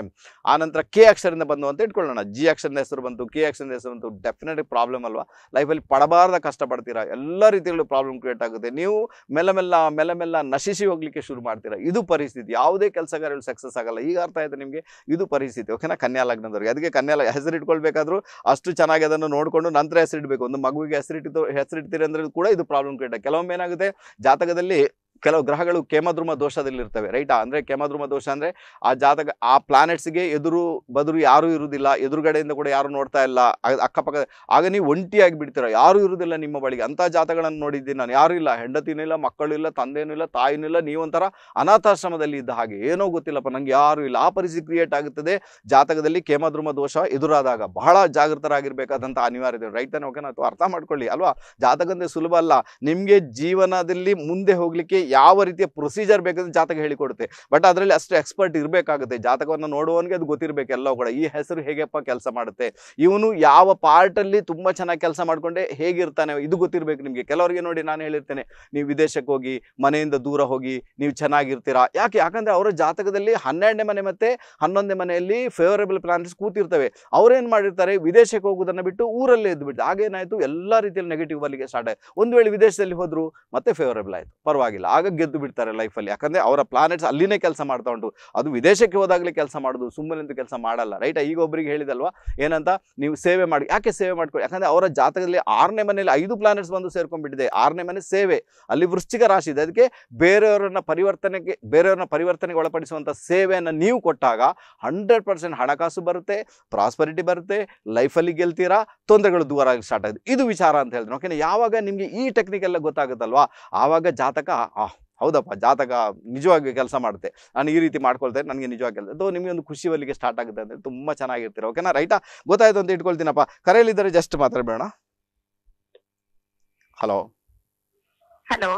ಆನಂತರ ಕೆ ಅಕ್ಷರದಿಂದ ಬಂತು ಅಂತ ಇಟ್ಕೊಳ್ಳೋಣ ಜಿ ಅಕ್ಷರದ ಹೆಸರು ಬಂತು ಕೆ ಅಕ್ಷರದ ಹೆಸರು ಬಂತು ಡೆಫಿನೆಟ್ಲಿ ಪ್ರಾಬ್ಲಮ್ ಅಲ್ವಾ ಲೈಫಲ್ಲಿ ಪಡಬಾರ್ದ ಕಷ್ಟಪಡ್ತೀರಾ ಎಲ್ಲ ರೀತಿಗಳು ಪ್ರಾಬ್ಲಮ್ ಕ್ರಿಯೇಟ್ ಆಗುತ್ತೆ ನೀವು ಮೆಲ್ಲ ಮೆಲ್ಲ ಮೆಲ್ಲ ಮೆಲ್ಲ ನಶಿಸಿ ಹೋಗ್ಲಿಕ್ಕೆ ಶುರು ಮಾಡ್ತೀರಾ ಇದು ಪರಿಸ್ಥಿತಿ ಯಾವುದೇ ಕೆಲಸಗಾರಗಳು ಸಕ್ಸಸ್ ಆಗಲ್ಲ ಈಗ ಅರ್ಥ ಆಯ್ತು ನಿಮಗೆ ಇದು ಪರಿಸ್ಥಿತಿ ಓಕೆನಾ ಕನ್ಯಾ ಲಗ್ನದವ್ರಿಗೆ ಅದಕ್ಕೆ ಕನ್ಯಾ ಹೆಸರು ಇಟ್ಕೊಳ್ಬೇಕು ಬೇಕಾದರೂ ಅಷ್ಟು ಚೆನ್ನಾಗಿ ಅದನ್ನು ನೋಡಿಕೊಂಡು ನಂತರ ಹೆಸರಿಡಬೇಕು ಒಂದು ಮಗುವಿಗೆ ಹೆಸರಿಟ್ಟು ಹೆಸರಿಡ್ತೀರಿ ಅಂದ್ರೆ ಕೂಡ ಇದು ಪ್ರಾಬ್ಲಮ್ ಕ್ರಿಯೇಟ್ ಕೆಲವೊಮ್ಮೆ ಏನಾಗುತ್ತೆ ಜಾತಕದಲ್ಲಿ ಕೆಲವು ಗ್ರಹಗಳು ದೋಷದಲ್ಲಿ ದೋಷದಲ್ಲಿರ್ತವೆ ರೈಟ್ ಅಂದರೆ ಕೇಮದ್ರುಮ ದೋಷ ಅಂದರೆ ಆ ಜಾತಕ ಆ ಪ್ಲಾನೆಟ್ಸ್ಗೆ ಎದುರು ಬದುರು ಯಾರೂ ಇರುವುದಿಲ್ಲ ಎದುರುಗಡೆಯಿಂದ ಕೂಡ ಯಾರು ನೋಡ್ತಾ ಇಲ್ಲ ಅಕ್ಕಪಕ್ಕ ಆಗ ನೀವು ಒಂಟಿಯಾಗಿ ಬಿಡ್ತೀರ ಯಾರೂ ಇರುವುದಿಲ್ಲ ನಿಮ್ಮ ಬಳಿಗೆ ಅಂಥ ಜಾತಗಳನ್ನು ನೋಡಿದ್ದೀನಿ ನಾನು ಯಾರೂ ಇಲ್ಲ ಹೆಂಡತಿನೂ ಇಲ್ಲ ಮಕ್ಕಳು ಇಲ್ಲ ತಂದೆಯೂ ಇಲ್ಲ ತಾಯಿನೂ ಇಲ್ಲ ನೀವೊಂಥರ ಅನಾಥಾಶ್ರಮದಲ್ಲಿ ಇದ್ದ ಹಾಗೆ ಏನೋ ಗೊತ್ತಿಲ್ಲಪ್ಪ ನನಗೆ ಯಾರೂ ಇಲ್ಲ ಆ ಪರಿಸ್ಥಿತಿ ಕ್ರಿಯೇಟ್ ಆಗುತ್ತದೆ ಜಾತಕದಲ್ಲಿ ಕೇಮದ್ರುಮ ದೋಷ ಎದುರಾದಾಗ ಬಹಳ ಜಾಗೃತರಾಗಿರ್ಬೇಕಾದಂಥ ಅನಿವಾರ್ಯತೆ ರೈಟ್ ಓಕೆನಾ ನಾವು ಅರ್ಥ ಮಾಡ್ಕೊಳ್ಳಿ ಅಲ್ವಾ ಜಾತಕ ಸುಲಭ ಅಲ್ಲ ನಿಮಗೆ ಜೀವನದಲ್ಲಿ ಮುಂದೆ ಹೋಗಲಿಕ್ಕೆ ಯಾವ ರೀತಿಯ ಪ್ರೊಸೀಜರ್ ಬೇಕಂದ್ರೆ ಜಾತಕ ಹೇಳಿಕೊಡುತ್ತೆ ಬಟ್ ಅದರಲ್ಲಿ ಅಷ್ಟು ಎಕ್ಸ್ಪರ್ಟ್ ಇರಬೇಕಾಗುತ್ತೆ ಜಾತಕವನ್ನು ನೋಡುವವನಿಗೆ ಅದು ಗೊತ್ತಿರಬೇಕು ಎಲ್ಲವೂ ಕೂಡ ಈ ಹೆಸರು ಹೇಗೆಪ್ಪ ಕೆಲಸ ಮಾಡುತ್ತೆ ಇವನು ಯಾವ ಪಾರ್ಟಲ್ಲಿ ತುಂಬ ಚೆನ್ನಾಗಿ ಕೆಲಸ ಮಾಡಿಕೊಂಡೆ ಹೇಗಿರ್ತಾನೆ ಇದು ಗೊತ್ತಿರಬೇಕು ನಿಮಗೆ ಕೆಲವರಿಗೆ ನೋಡಿ ನಾನು ಹೇಳಿರ್ತೇನೆ ನೀವು ವಿದೇಶಕ್ಕೆ ಹೋಗಿ ಮನೆಯಿಂದ ದೂರ ಹೋಗಿ ನೀವು ಚೆನ್ನಾಗಿರ್ತೀರಾ ಯಾಕೆ ಯಾಕಂದರೆ ಅವರ ಜಾತಕದಲ್ಲಿ ಹನ್ನೆರಡನೇ ಮನೆ ಮತ್ತೆ ಹನ್ನೊಂದನೇ ಮನೆಯಲ್ಲಿ ಫೇವರೇಬಲ್ ಪ್ಲಾನೆಟ್ಸ್ ಕೂತಿರ್ತವೆ ಅವರೇನು ಮಾಡಿರ್ತಾರೆ ವಿದೇಶಕ್ಕೆ ಹೋಗೋದನ್ನು ಬಿಟ್ಟು ಊರಲ್ಲೇ ಇದ್ದುಬಿಟ್ಟು ಹಾಗೇನಾಯಿತು ಎಲ್ಲ ರೀತಿಯಲ್ಲಿ ನೆಗೆಟಿವ್ ಬಲಿಗೆ ಸ್ಟಾರ್ಟ್ ಆಯಿತು ಒಂದು ವೇಳೆ ವಿದೇಶದಲ್ಲಿ ಹೋದರು ಮತ್ತೆ ಫೇವರೇಬಲ್ ಆಯಿತು ಪರವಾಗಿಲ್ಲ ಆಗ ಗೆದ್ದು ಬಿಡ್ತಾರೆ ಲೈಫಲ್ಲಿ ಯಾಕಂದರೆ ಅವರ ಪ್ಲಾನೆಟ್ಸ್ ಅಲ್ಲಿನೇ ಕೆಲಸ ಮಾಡ್ತಾ ಉಂಟು ಅದು ವಿದೇಶಕ್ಕೆ ಹೋದಾಗಲೇ ಕೆಲಸ ಮಾಡೋದು ಸುಮ್ಮನೆಂದು ಕೆಲಸ ಮಾಡಲ್ಲ ರೈಟ್ ಈಗ ಒಬ್ಬರಿಗೆ ಹೇಳಿದಲ್ವಾ ಏನಂತ ನೀವು ಸೇವೆ ಮಾಡಿ ಯಾಕೆ ಸೇವೆ ಮಾಡ್ಕೊಳ್ಳಿ ಯಾಕಂದರೆ ಅವರ ಜಾತಕದಲ್ಲಿ ಆರನೇ ಮನೆಯಲ್ಲಿ ಐದು ಪ್ಲಾನೆಟ್ಸ್ ಬಂದು ಸೇರ್ಕೊಂಡ್ಬಿಟ್ಟಿದೆ ಆರನೇ ಮನೆ ಸೇವೆ ಅಲ್ಲಿ ವೃಶ್ಚಿಕ ರಾಶಿ ಇದೆ ಅದಕ್ಕೆ ಬೇರೆಯವರನ್ನ ಪರಿವರ್ತನೆಗೆ ಬೇರೆಯವ್ರನ್ನ ಪರಿವರ್ತನೆಗೆ ಒಳಪಡಿಸುವಂಥ ಸೇವೆಯನ್ನು ನೀವು ಕೊಟ್ಟಾಗ ಹಂಡ್ರೆಡ್ ಪರ್ಸೆಂಟ್ ಹಣಕಾಸು ಬರುತ್ತೆ ಪ್ರಾಸ್ಪರಿಟಿ ಬರುತ್ತೆ ಲೈಫಲ್ಲಿ ಗೆಲ್ತೀರಾ ತೊಂದರೆಗಳು ದೂರ ಆಗಿ ಸ್ಟಾರ್ಟ್ ಆಗುತ್ತೆ ಇದು ವಿಚಾರ ಅಂತ ಹೇಳಿದ್ರು ಓಕೆನಾ ಯಾವಾಗ ನಿಮಗೆ ಈ ಟೆಕ್ನಿಕ್ ಎಲ್ಲ ಗೊತ್ತಾಗುತ್ತಲ್ವಾ ಆವಾಗ ಜಾತಕ ಹೌದಪ್ಪ ಜಾತಕ ನಿಜವಾಗಿ ಕೆಲಸ ಮಾಡುತ್ತೆ ನಾನು ಈ ರೀತಿ ಮಾಡ್ಕೊಳ್ತೇನೆ ನನಗೆ ನಿಜವಾಗಿ ಕೆಲಸ ಅದು ನಿಮಗೆ ಒಂದು ಖುಷಿ ಒಲಿಗೆ ಸ್ಟಾರ್ಟ್ ಆಗುತ್ತೆ ಅಂದರೆ ತುಂಬ ಚೆನ್ನಾಗಿರ್ತೀರ ಓಕೆನಾ ರೈಟಾ ಗೊತ್ತಾಯ್ತು ಅಂತ ಇಟ್ಕೊಳ್ತೀನಪ್ಪ ಕರೆಯಲ್ಲಿದ್ದರೆ ಜಸ್ಟ್ ಮಾತಾಡಬೇಡ ಹಲೋ ಹಲೋ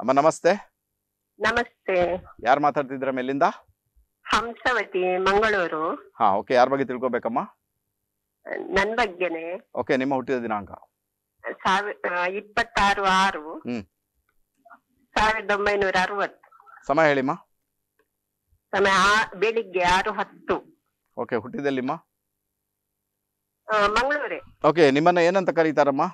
ಅಮ್ಮ ನಮಸ್ತೆ ನಮಸ್ತೆ ಯಾರು ಮಾತಾಡ್ತಿದ್ರ ಮೇಲಿಂದ ಹಂಸವತಿ ಮಂಗಳೂರು ಹಾ ಓಕೆ ಯಾರ ಬಗ್ಗೆ ತಿಳ್ಕೊಬೇಕಮ್ಮ ನನ್ ಬಗ್ಗೆನೆ ಓಕೆ ನಿಮ್ಮ ಹುಟ್ಟಿದ ದಿನಾಂಕ ಇಪ್ಪತ್ತಾರು ಆರು ಸಾವಿರದ ಒಂಬೈನೂರ ಸಮಯ ಹೇಳಿಮ್ಮ ಸಮಯ ಬೆಳಿಗ್ಗೆ ಆರು ಹತ್ತು ಓಕೆ ಹುಟ್ಟಿದಲ್ಲಿಮ್ಮ ಮಂಗಳೂರೆ ಓಕೆ ನಿಮ್ಮನ್ನ ಏನಂತ ಕರೀತಾರಮ್ಮ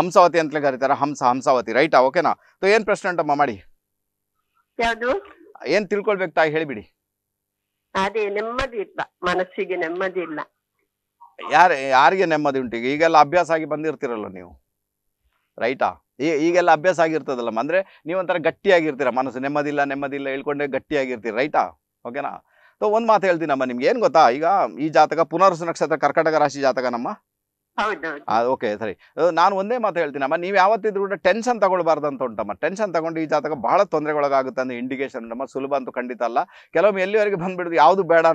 ಹಂಸಾವತಿ ಅಂತಲೇ ಕರೀತಾರ ಹಂಸ ಹಂಸಾವತಿ ರೈಟಾ ಓಕೆನಾ ಏನ್ ಪ್ರಶ್ನೆ ಉಂಟಮ್ಮ ಮಾಡಿ ಯಾವುದು ಏನ್ ತಿಳ್ಕೊಳ್ಬೇಕು ತಾಯಿ ಹೇಳಿಬಿಡಿ ಅದೇ ನೆಮ್ಮದಿ ಇಲ್ಲ ಮನಸ್ಸಿಗೆ ನೆಮ್ಮದಿ ಇಲ್ಲ ಯಾರು ಯಾರಿಗೆ ನೆಮ್ಮದಿ ಉಂಟು ಈಗ ಈಗೆಲ್ಲ ಅಭ್ಯಾಸ ಆಗಿ ಬಂದಿರ್ತೀರಲ್ಲ ನೀವು ರೈಟಾ ಈ ಈಗೆಲ್ಲ ಅಭ್ಯಾಸ ಆಗಿರ್ತದಲ್ಲಮ್ಮ ಅಂದರೆ ನೀವೊಂಥರ ಗಟ್ಟಿಯಾಗಿರ್ತೀರ ಮನಸ್ಸು ನೆಮ್ಮದಿಲ್ಲ ನೆಮ್ಮದಿಲ್ಲ ಹೇಳ್ಕೊಂಡೆ ಗಟ್ಟಿಯಾಗಿರ್ತೀರಿ ರೈಟಾ ಓಕೆನಾ ಸೊ ಒಂದು ಮಾತು ಹೇಳ್ತೀನಮ್ಮ ನಿಮ್ಗೆ ಏನು ಗೊತ್ತಾ ಈಗ ಈ ಜಾತಕ ಪುನರ್ಸು ನಕ್ಷತ್ರ ಕರ್ಕಟಕ ರಾಶಿ ಜಾತಕ ನಮ್ಮ ಓಕೆ ಸರಿ ನಾನು ಒಂದೇ ಮಾತು ಹೇಳ್ತೀನಮ್ಮ ನೀವು ಯಾವತ್ತಿದ್ರು ಕೂಡ ಟೆನ್ಷನ್ ತಗೊಳ್ಬಾರ್ದು ಉಂಟಮ್ಮ ಟೆನ್ಷನ್ ತಗೊಂಡು ಈ ಜಾತಕ ಬಹಳ ತೊಂದರೆಗೊಳಗಾಗುತ್ತೆ ಅಂದ್ರೆ ಇಂಡಿಕೇಶನ್ ನಮ್ಮ ಸುಲಭ ಅಂತೂ ಖಂಡಿತ ಅಲ್ಲ ಕೆಲವೊಮ್ಮೆ ಎಲ್ಲಿವರೆಗೆ ಬಂದ್ಬಿಡುದು ಯಾವುದು ಬೇಡ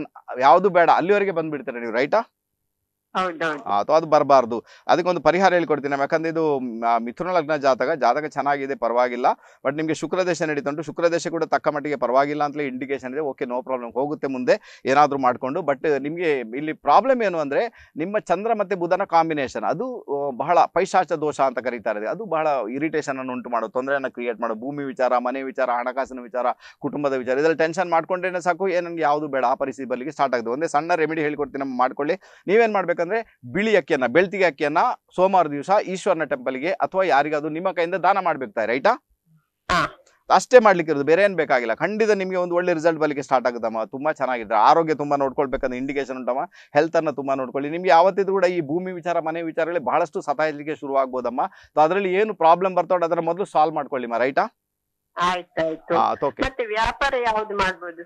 ಯಾವುದು ಬೇಡ ಅಲ್ಲಿವರೆಗೆ ಬಂದ್ಬಿಡ್ತೀರಾ ನೀವು ರೈಟಾ ಸೊ ಅದು ಬರಬಾರ್ದು ಒಂದು ಪರಿಹಾರ ಹೇಳ್ಕೊಡ್ತೀನಿ ನಾವು ಯಾಕಂದ್ರೆ ಇದು ಮಿಥುನ ಲಗ್ನ ಜಾತಕ ಜಾತಕ ಚೆನ್ನಾಗಿದೆ ಪರವಾಗಿಲ್ಲ ಬಟ್ ನಿಮಗೆ ದೇಶ ನಡೀತಾ ಶುಕ್ರ ಶುಕ್ರದೇಶ ಕೂಡ ತಕ್ಕ ಮಟ್ಟಿಗೆ ಪರವಾಗಿಲ್ಲ ಅಂತಲೇ ಇಂಡಿಕೇಶನ್ ಇದೆ ಓಕೆ ನೋ ಪ್ರಾಬ್ಲಮ್ ಹೋಗುತ್ತೆ ಮುಂದೆ ಏನಾದರೂ ಮಾಡಿಕೊಂಡು ಬಟ್ ನಿಮಗೆ ಇಲ್ಲಿ ಪ್ರಾಬ್ಲಮ್ ಏನು ಅಂದರೆ ನಿಮ್ಮ ಚಂದ್ರ ಮತ್ತು ಬುಧನ ಕಾಂಬಿನೇಷನ್ ಅದು ಬಹಳ ಪೈಶಾಚ ದೋಷ ಅಂತ ಕರೀತಾರೆ ಅದು ಬಹಳ ಇರಿಟೇಷನ್ ಅನ್ನು ಉಂಟು ಮಾಡೋ ತೊಂದರೆಯನ್ನು ಕ್ರಿಯೇಟ್ ಮಾಡೋ ಭೂಮಿ ವಿಚಾರ ಮನೆ ವಿಚಾರ ಹಣಕಾಸಿನ ವಿಚಾರ ಕುಟುಂಬದ ವಿಚಾರ ಇದರಲ್ಲಿ ಟೆನ್ಷನ್ ಮಾಡ್ಕೊಂಡ್ರೇನೆ ಸಾಕು ಏನು ನನಗೆ ಯಾವುದು ಬೇಡ ಆ ಪರಿಸ್ಥಿತಿ ಬಲ್ಲಿಗೆ ಸ್ಟಾರ್ಟ್ ಆಗ್ತದೆ ಒಂದೇ ಸಣ್ಣ ರೆಮಿಡಿ ಹೇಳ್ಕೊಡ್ತೀನಿ ಮಾಡ್ಕೊಳ್ಳಿ ನೀವೇನು ಮಾಡಬೇಕು ಅಂದ್ರೆ ಬಿಳಿ ಅಕ್ಕಿಯನ್ನ ಬೆಳ್ತಿಗೆ ಅಕ್ಕಿಯನ್ನ ಸೋಮವಾರ ದಿವಸ ಈಶ್ವರನ ಟೆಂಪಲ್ಗೆ ಅಥವಾ ಯಾರಿಗಾದ್ರು ನಿಮ್ಮ ಕೈಯಿಂದ ದಾನ ಮಾಡ್ಬೇಕು ರೈಟಾ ಅಷ್ಟೇ ಮಾಡ್ಲಿಕ್ಕೆ ಇರೋದು ಬೇರೆ ಏನು ಬೇಕಾಗಿಲ್ಲ ಖಂಡಿತ ನಿಮಗೆ ಒಂದು ಒಳ್ಳೆ ರಿಸಲ್ಟ್ ಬರಲಿಕ್ಕೆ ಸ್ಟಾರ್ಟ್ ಆಗುತ್ತಮ್ಮ ತುಂಬಾ ಚೆನ್ನಾಗಿದ್ರೆ ಆರೋಗ್ಯ ತುಂಬಾ ನೋಡ್ಕೊಳ್ಬೇಕಂದ್ರೆ ಇಂಡಿಕೇಶನ್ ಉಂಟಮ್ಮ ಹೆಲ್ತನ್ನು ತುಂಬಾ ನೋಡ್ಕೊಳ್ಳಿ ನಿಮಗೆ ಯಾವತ್ತಿದ್ರು ಕೂಡ ಈ ಭೂಮಿ ವಿಚಾರ ಮನೆ ವಿಚಾರಗಳಲ್ಲಿ ಬಹಳಷ್ಟು ಸತಾಯಿಸಲಿಕ್ಕೆ ಶುರು ಆಗ್ಬೋದಮ್ಮ ಅದರಲ್ಲಿ ಏನು ಪ್ರಾಬ್ಲಮ್ ಬರ್ತೋ ಅದರ ಮೊದಲು ಸಾಲ್ವ್ ಮಾಡ್ಕೊಳ್ಳಿಮ್ಮ ರೈಟಾ ವ್ಯಾಪಾರ ಯಾವ್ದು ಮಾಡ್ಬೋದು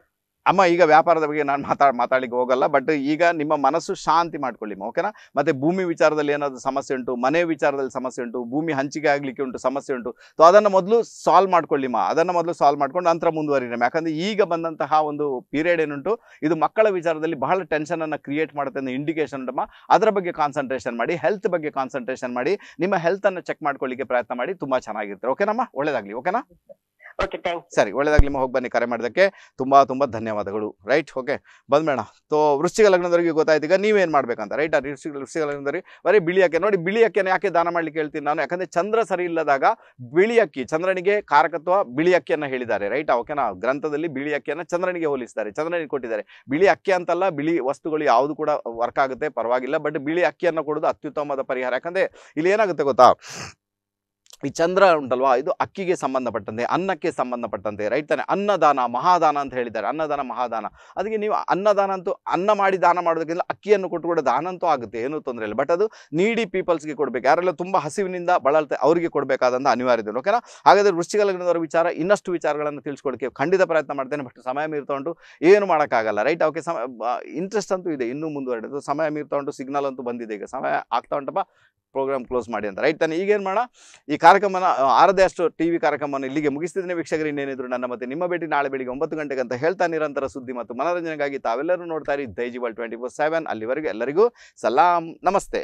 ಅಮ್ಮ ಈಗ ವ್ಯಾಪಾರದ ಬಗ್ಗೆ ನಾನು ಮಾತಾ ಮಾತಾಡಲಿಕ್ಕೆ ಹೋಗಲ್ಲ ಬಟ್ ಈಗ ನಿಮ್ಮ ಮನಸ್ಸು ಶಾಂತಿ ಮಾಡ್ಕೊಳ್ಳಿ ಓಕೆನಾ ಮತ್ತೆ ಭೂಮಿ ವಿಚಾರದಲ್ಲಿ ಏನಾದರೂ ಸಮಸ್ಯೆ ಉಂಟು ಮನೆ ವಿಚಾರದಲ್ಲಿ ಸಮಸ್ಯೆ ಉಂಟು ಭೂಮಿ ಹಂಚಿಕೆ ಆಗಲಿಕ್ಕೆ ಉಂಟು ಸಮಸ್ಯೆ ಉಂಟು ಸೊ ಅದನ್ನು ಮೊದಲು ಸಾಲ್ವ್ ಮಾಡ್ಕೊಳ್ಳಿಮ್ಮ ಮಾ ಅದನ್ನು ಮೊದಲು ಸಾಲ್ವ್ ಮಾಡ್ಕೊಂಡು ನಂತರ ಮುಂದುವರಿಯಮ್ಮ ಯಾಕಂದರೆ ಈಗ ಬಂದಂತಹ ಒಂದು ಪೀರಿಯಡ್ ಏನುಂಟು ಇದು ಮಕ್ಕಳ ವಿಚಾರದಲ್ಲಿ ಬಹಳ ಟೆನ್ಷನನ್ನು ಕ್ರಿಯೇಟ್ ಮಾಡುತ್ತೆ ಅನ್ನೋ ಇಂಡಿಕೇಷನ್ ಉಂಟಮ್ಮ ಅದರ ಬಗ್ಗೆ ಕಾನ್ಸಂಟ್ರೇಷನ್ ಮಾಡಿ ಹೆಲ್ತ್ ಬಗ್ಗೆ ಕಾನ್ಸಂಟ್ರೇಷನ್ ಮಾಡಿ ನಿಮ್ಮ ಹೆಲ್ತನ್ನು ಚೆಕ್ ಮಾಡ್ಕೊಳ್ಳಿಕ್ಕೆ ಪ್ರಯತ್ನ ಮಾಡಿ ತುಂಬ ಚೆನ್ನಾಗಿರ್ತಾರೆ ಓಕೆನಮ್ಮ ಒಳ್ಳೇದಾಗಲಿ ಓಕೆನಾ ಸರಿ ಒಳ್ಳೇದಾಗ್ಲಿ ಹೋಗಿ ಬನ್ನಿ ಕರೆ ಮಾಡೋದಕ್ಕೆ ತುಂಬಾ ತುಂಬಾ ಧನ್ಯವಾದಗಳು ರೈಟ್ ಓಕೆ ಬಂದ್ಬೇಡ ತೋ ವೃಶ್ಚಿಕ ಲಗ್ನದವರಿಗೆ ಗೊತ್ತಾಯ್ತು ಈಗ ಮಾಡ್ಬೇಕಂತ ರೈಟ್ ವೃಶ್ಚಿಕ ಲಗ್ನದವರಿಗೆ ಬರೀ ಬಿಳಿ ಅಕ್ಕಿ ನೋಡಿ ಬಿಳಿ ಅಕ್ಕಿಯನ್ನು ಯಾಕೆ ದಾನ ಮಾಡ್ಲಿಕ್ಕೆ ಹೇಳ್ತೀನಿ ನಾನು ಯಾಕಂದ್ರೆ ಚಂದ್ರ ಸರಿ ಇಲ್ಲದಾಗ ಬಿಳಿ ಅಕ್ಕಿ ಚಂದ್ರನಿಗೆ ಕಾರಕತ್ವ ಬಿಳಿ ಅಕ್ಕಿಯನ್ನು ಹೇಳಿದ್ದಾರೆ ರೈಟ್ ಓಕೆನಾ ಗ್ರಂಥದಲ್ಲಿ ಬಿಳಿ ಅಕ್ಕಿಯನ್ನು ಚಂದ್ರನಿಗೆ ಹೋಲಿಸ್ತಾರೆ ಚಂದ್ರನಿಗೆ ಕೊಟ್ಟಿದ್ದಾರೆ ಬಿಳಿ ಅಕ್ಕಿ ಅಂತಲ್ಲ ಬಿಳಿ ವಸ್ತುಗಳು ಯಾವುದು ಕೂಡ ವರ್ಕ್ ಆಗುತ್ತೆ ಪರವಾಗಿಲ್ಲ ಬಟ್ ಬಿಳಿ ಅಕ್ಕಿಯನ್ನು ಕೊಡೋದು ಅತ್ಯುತ್ತಮವಾದ ಪರಿಹಾರ ಯಾಕಂದ್ರೆ ಇಲ್ಲಿ ಏನಾಗುತ್ತೆ ಗೊತ್ತಾ ಈ ಚಂದ್ರ ಉಂಟಲ್ವಾ ಇದು ಅಕ್ಕಿಗೆ ಸಂಬಂಧಪಟ್ಟಂತೆ ಅನ್ನಕ್ಕೆ ಸಂಬಂಧಪಟ್ಟಂತೆ ರೈಟ್ ತಾನೆ ಅನ್ನದಾನ ಮಹಾದಾನ ಅಂತ ಹೇಳಿದ್ದಾರೆ ಅನ್ನದಾನ ಮಹಾದಾನ ಅದಕ್ಕೆ ನೀವು ಅನ್ನದಾನ ಅಂತೂ ಅನ್ನ ಮಾಡಿ ದಾನ ಮಾಡೋದಕ್ಕಿಂತ ಅಕ್ಕಿಯನ್ನು ಕೊಟ್ಟು ಕೂಡ ದಾನ ಅಂತೂ ಆಗುತ್ತೆ ಏನೂ ತೊಂದರೆ ಇಲ್ಲ ಬಟ್ ಅದು ನೀಡಿ ಪೀಪಲ್ಸ್ಗೆ ಕೊಡಬೇಕು ಯಾರೆಲ್ಲ ತುಂಬ ಹಸಿವಿನಿಂದ ಬಳಲ್ತೆ ಅವರಿಗೆ ಕೊಡಬೇಕಾದಂಥ ಅನಿವಾರ್ಯತೆ ಓಕೆನಾ ಹಾಗಾದರೆ ವೃಶ್ಚಿಕ ವಿಚಾರ ಇನ್ನಷ್ಟು ವಿಚಾರಗಳನ್ನು ತಿಳಿಸ್ಕೊಡೋಕ್ಕೆ ಖಂಡಿತ ಪ್ರಯತ್ನ ಮಾಡ್ತೇನೆ ಬಟ್ ಸಮಯ ಮೀರ್ತೊಂಡು ಏನು ಮಾಡೋಕ್ಕಾಗಲ್ಲ ರೈಟ್ ಅವಕ್ಕೆ ಸಮ ಇಂಟ್ರೆಸ್ಟ್ ಅಂತೂ ಇದೆ ಇನ್ನೂ ಮುಂದುವರೆದು ಸಮಯ ಮೀರ್ತೊಂಡು ಸಿಗ್ನಲ್ ಅಂತೂ ಬಂದಿದೆ ಈಗ ಸಮಯ ಆಗ್ತಾ ಉಂಟಪ್ಪ ಪ್ರೋಗ್ರಾಮ್ ಕ್ಲೋಸ್ ಮಾಡಿ ಅಂತ ರೈಟ್ ತಾನೆ ಈಗೇನು ಮಾಡ ಈ ಕಾರ್ಯಕ್ರಮನ ಆರದೇ ಅಷ್ಟು ಟಿ ವಿ ಕಾರ್ಯಕ್ರಮನ ಇಲ್ಲಿಗೆ ಮುಗಿಸ್ತಿದ್ದೇನೆ ವೀಕ್ಷಕರು ಇನ್ನೇನಿದ್ರು ನನ್ನ ಮತ್ತೆ ನಿಮ್ಮ ಭೇಟಿ ನಾಳೆ ಬೆಳಿಗ್ಗೆ ಒಂಬತ್ತು ಗಂಟೆಗೆ ಅಂತ ಹೇಳ್ತಾ ನಿರಂತರ ಸುದ್ದಿ ಮತ್ತು ಮನೋರಂಜನೆಗಾಗಿ ತಾವೆಲ್ಲರೂ ನೋಡ್ತಾ ಇರಿ ವಾಲ್ ಟ್ವೆಂಟಿ ಫೋರ್ ಸೆವೆನ್ ಅಲ್ಲಿವರೆಗೂ ಎಲ್ಲರಿಗೂ ಸಲಾಂ ನಮಸ್ತೆ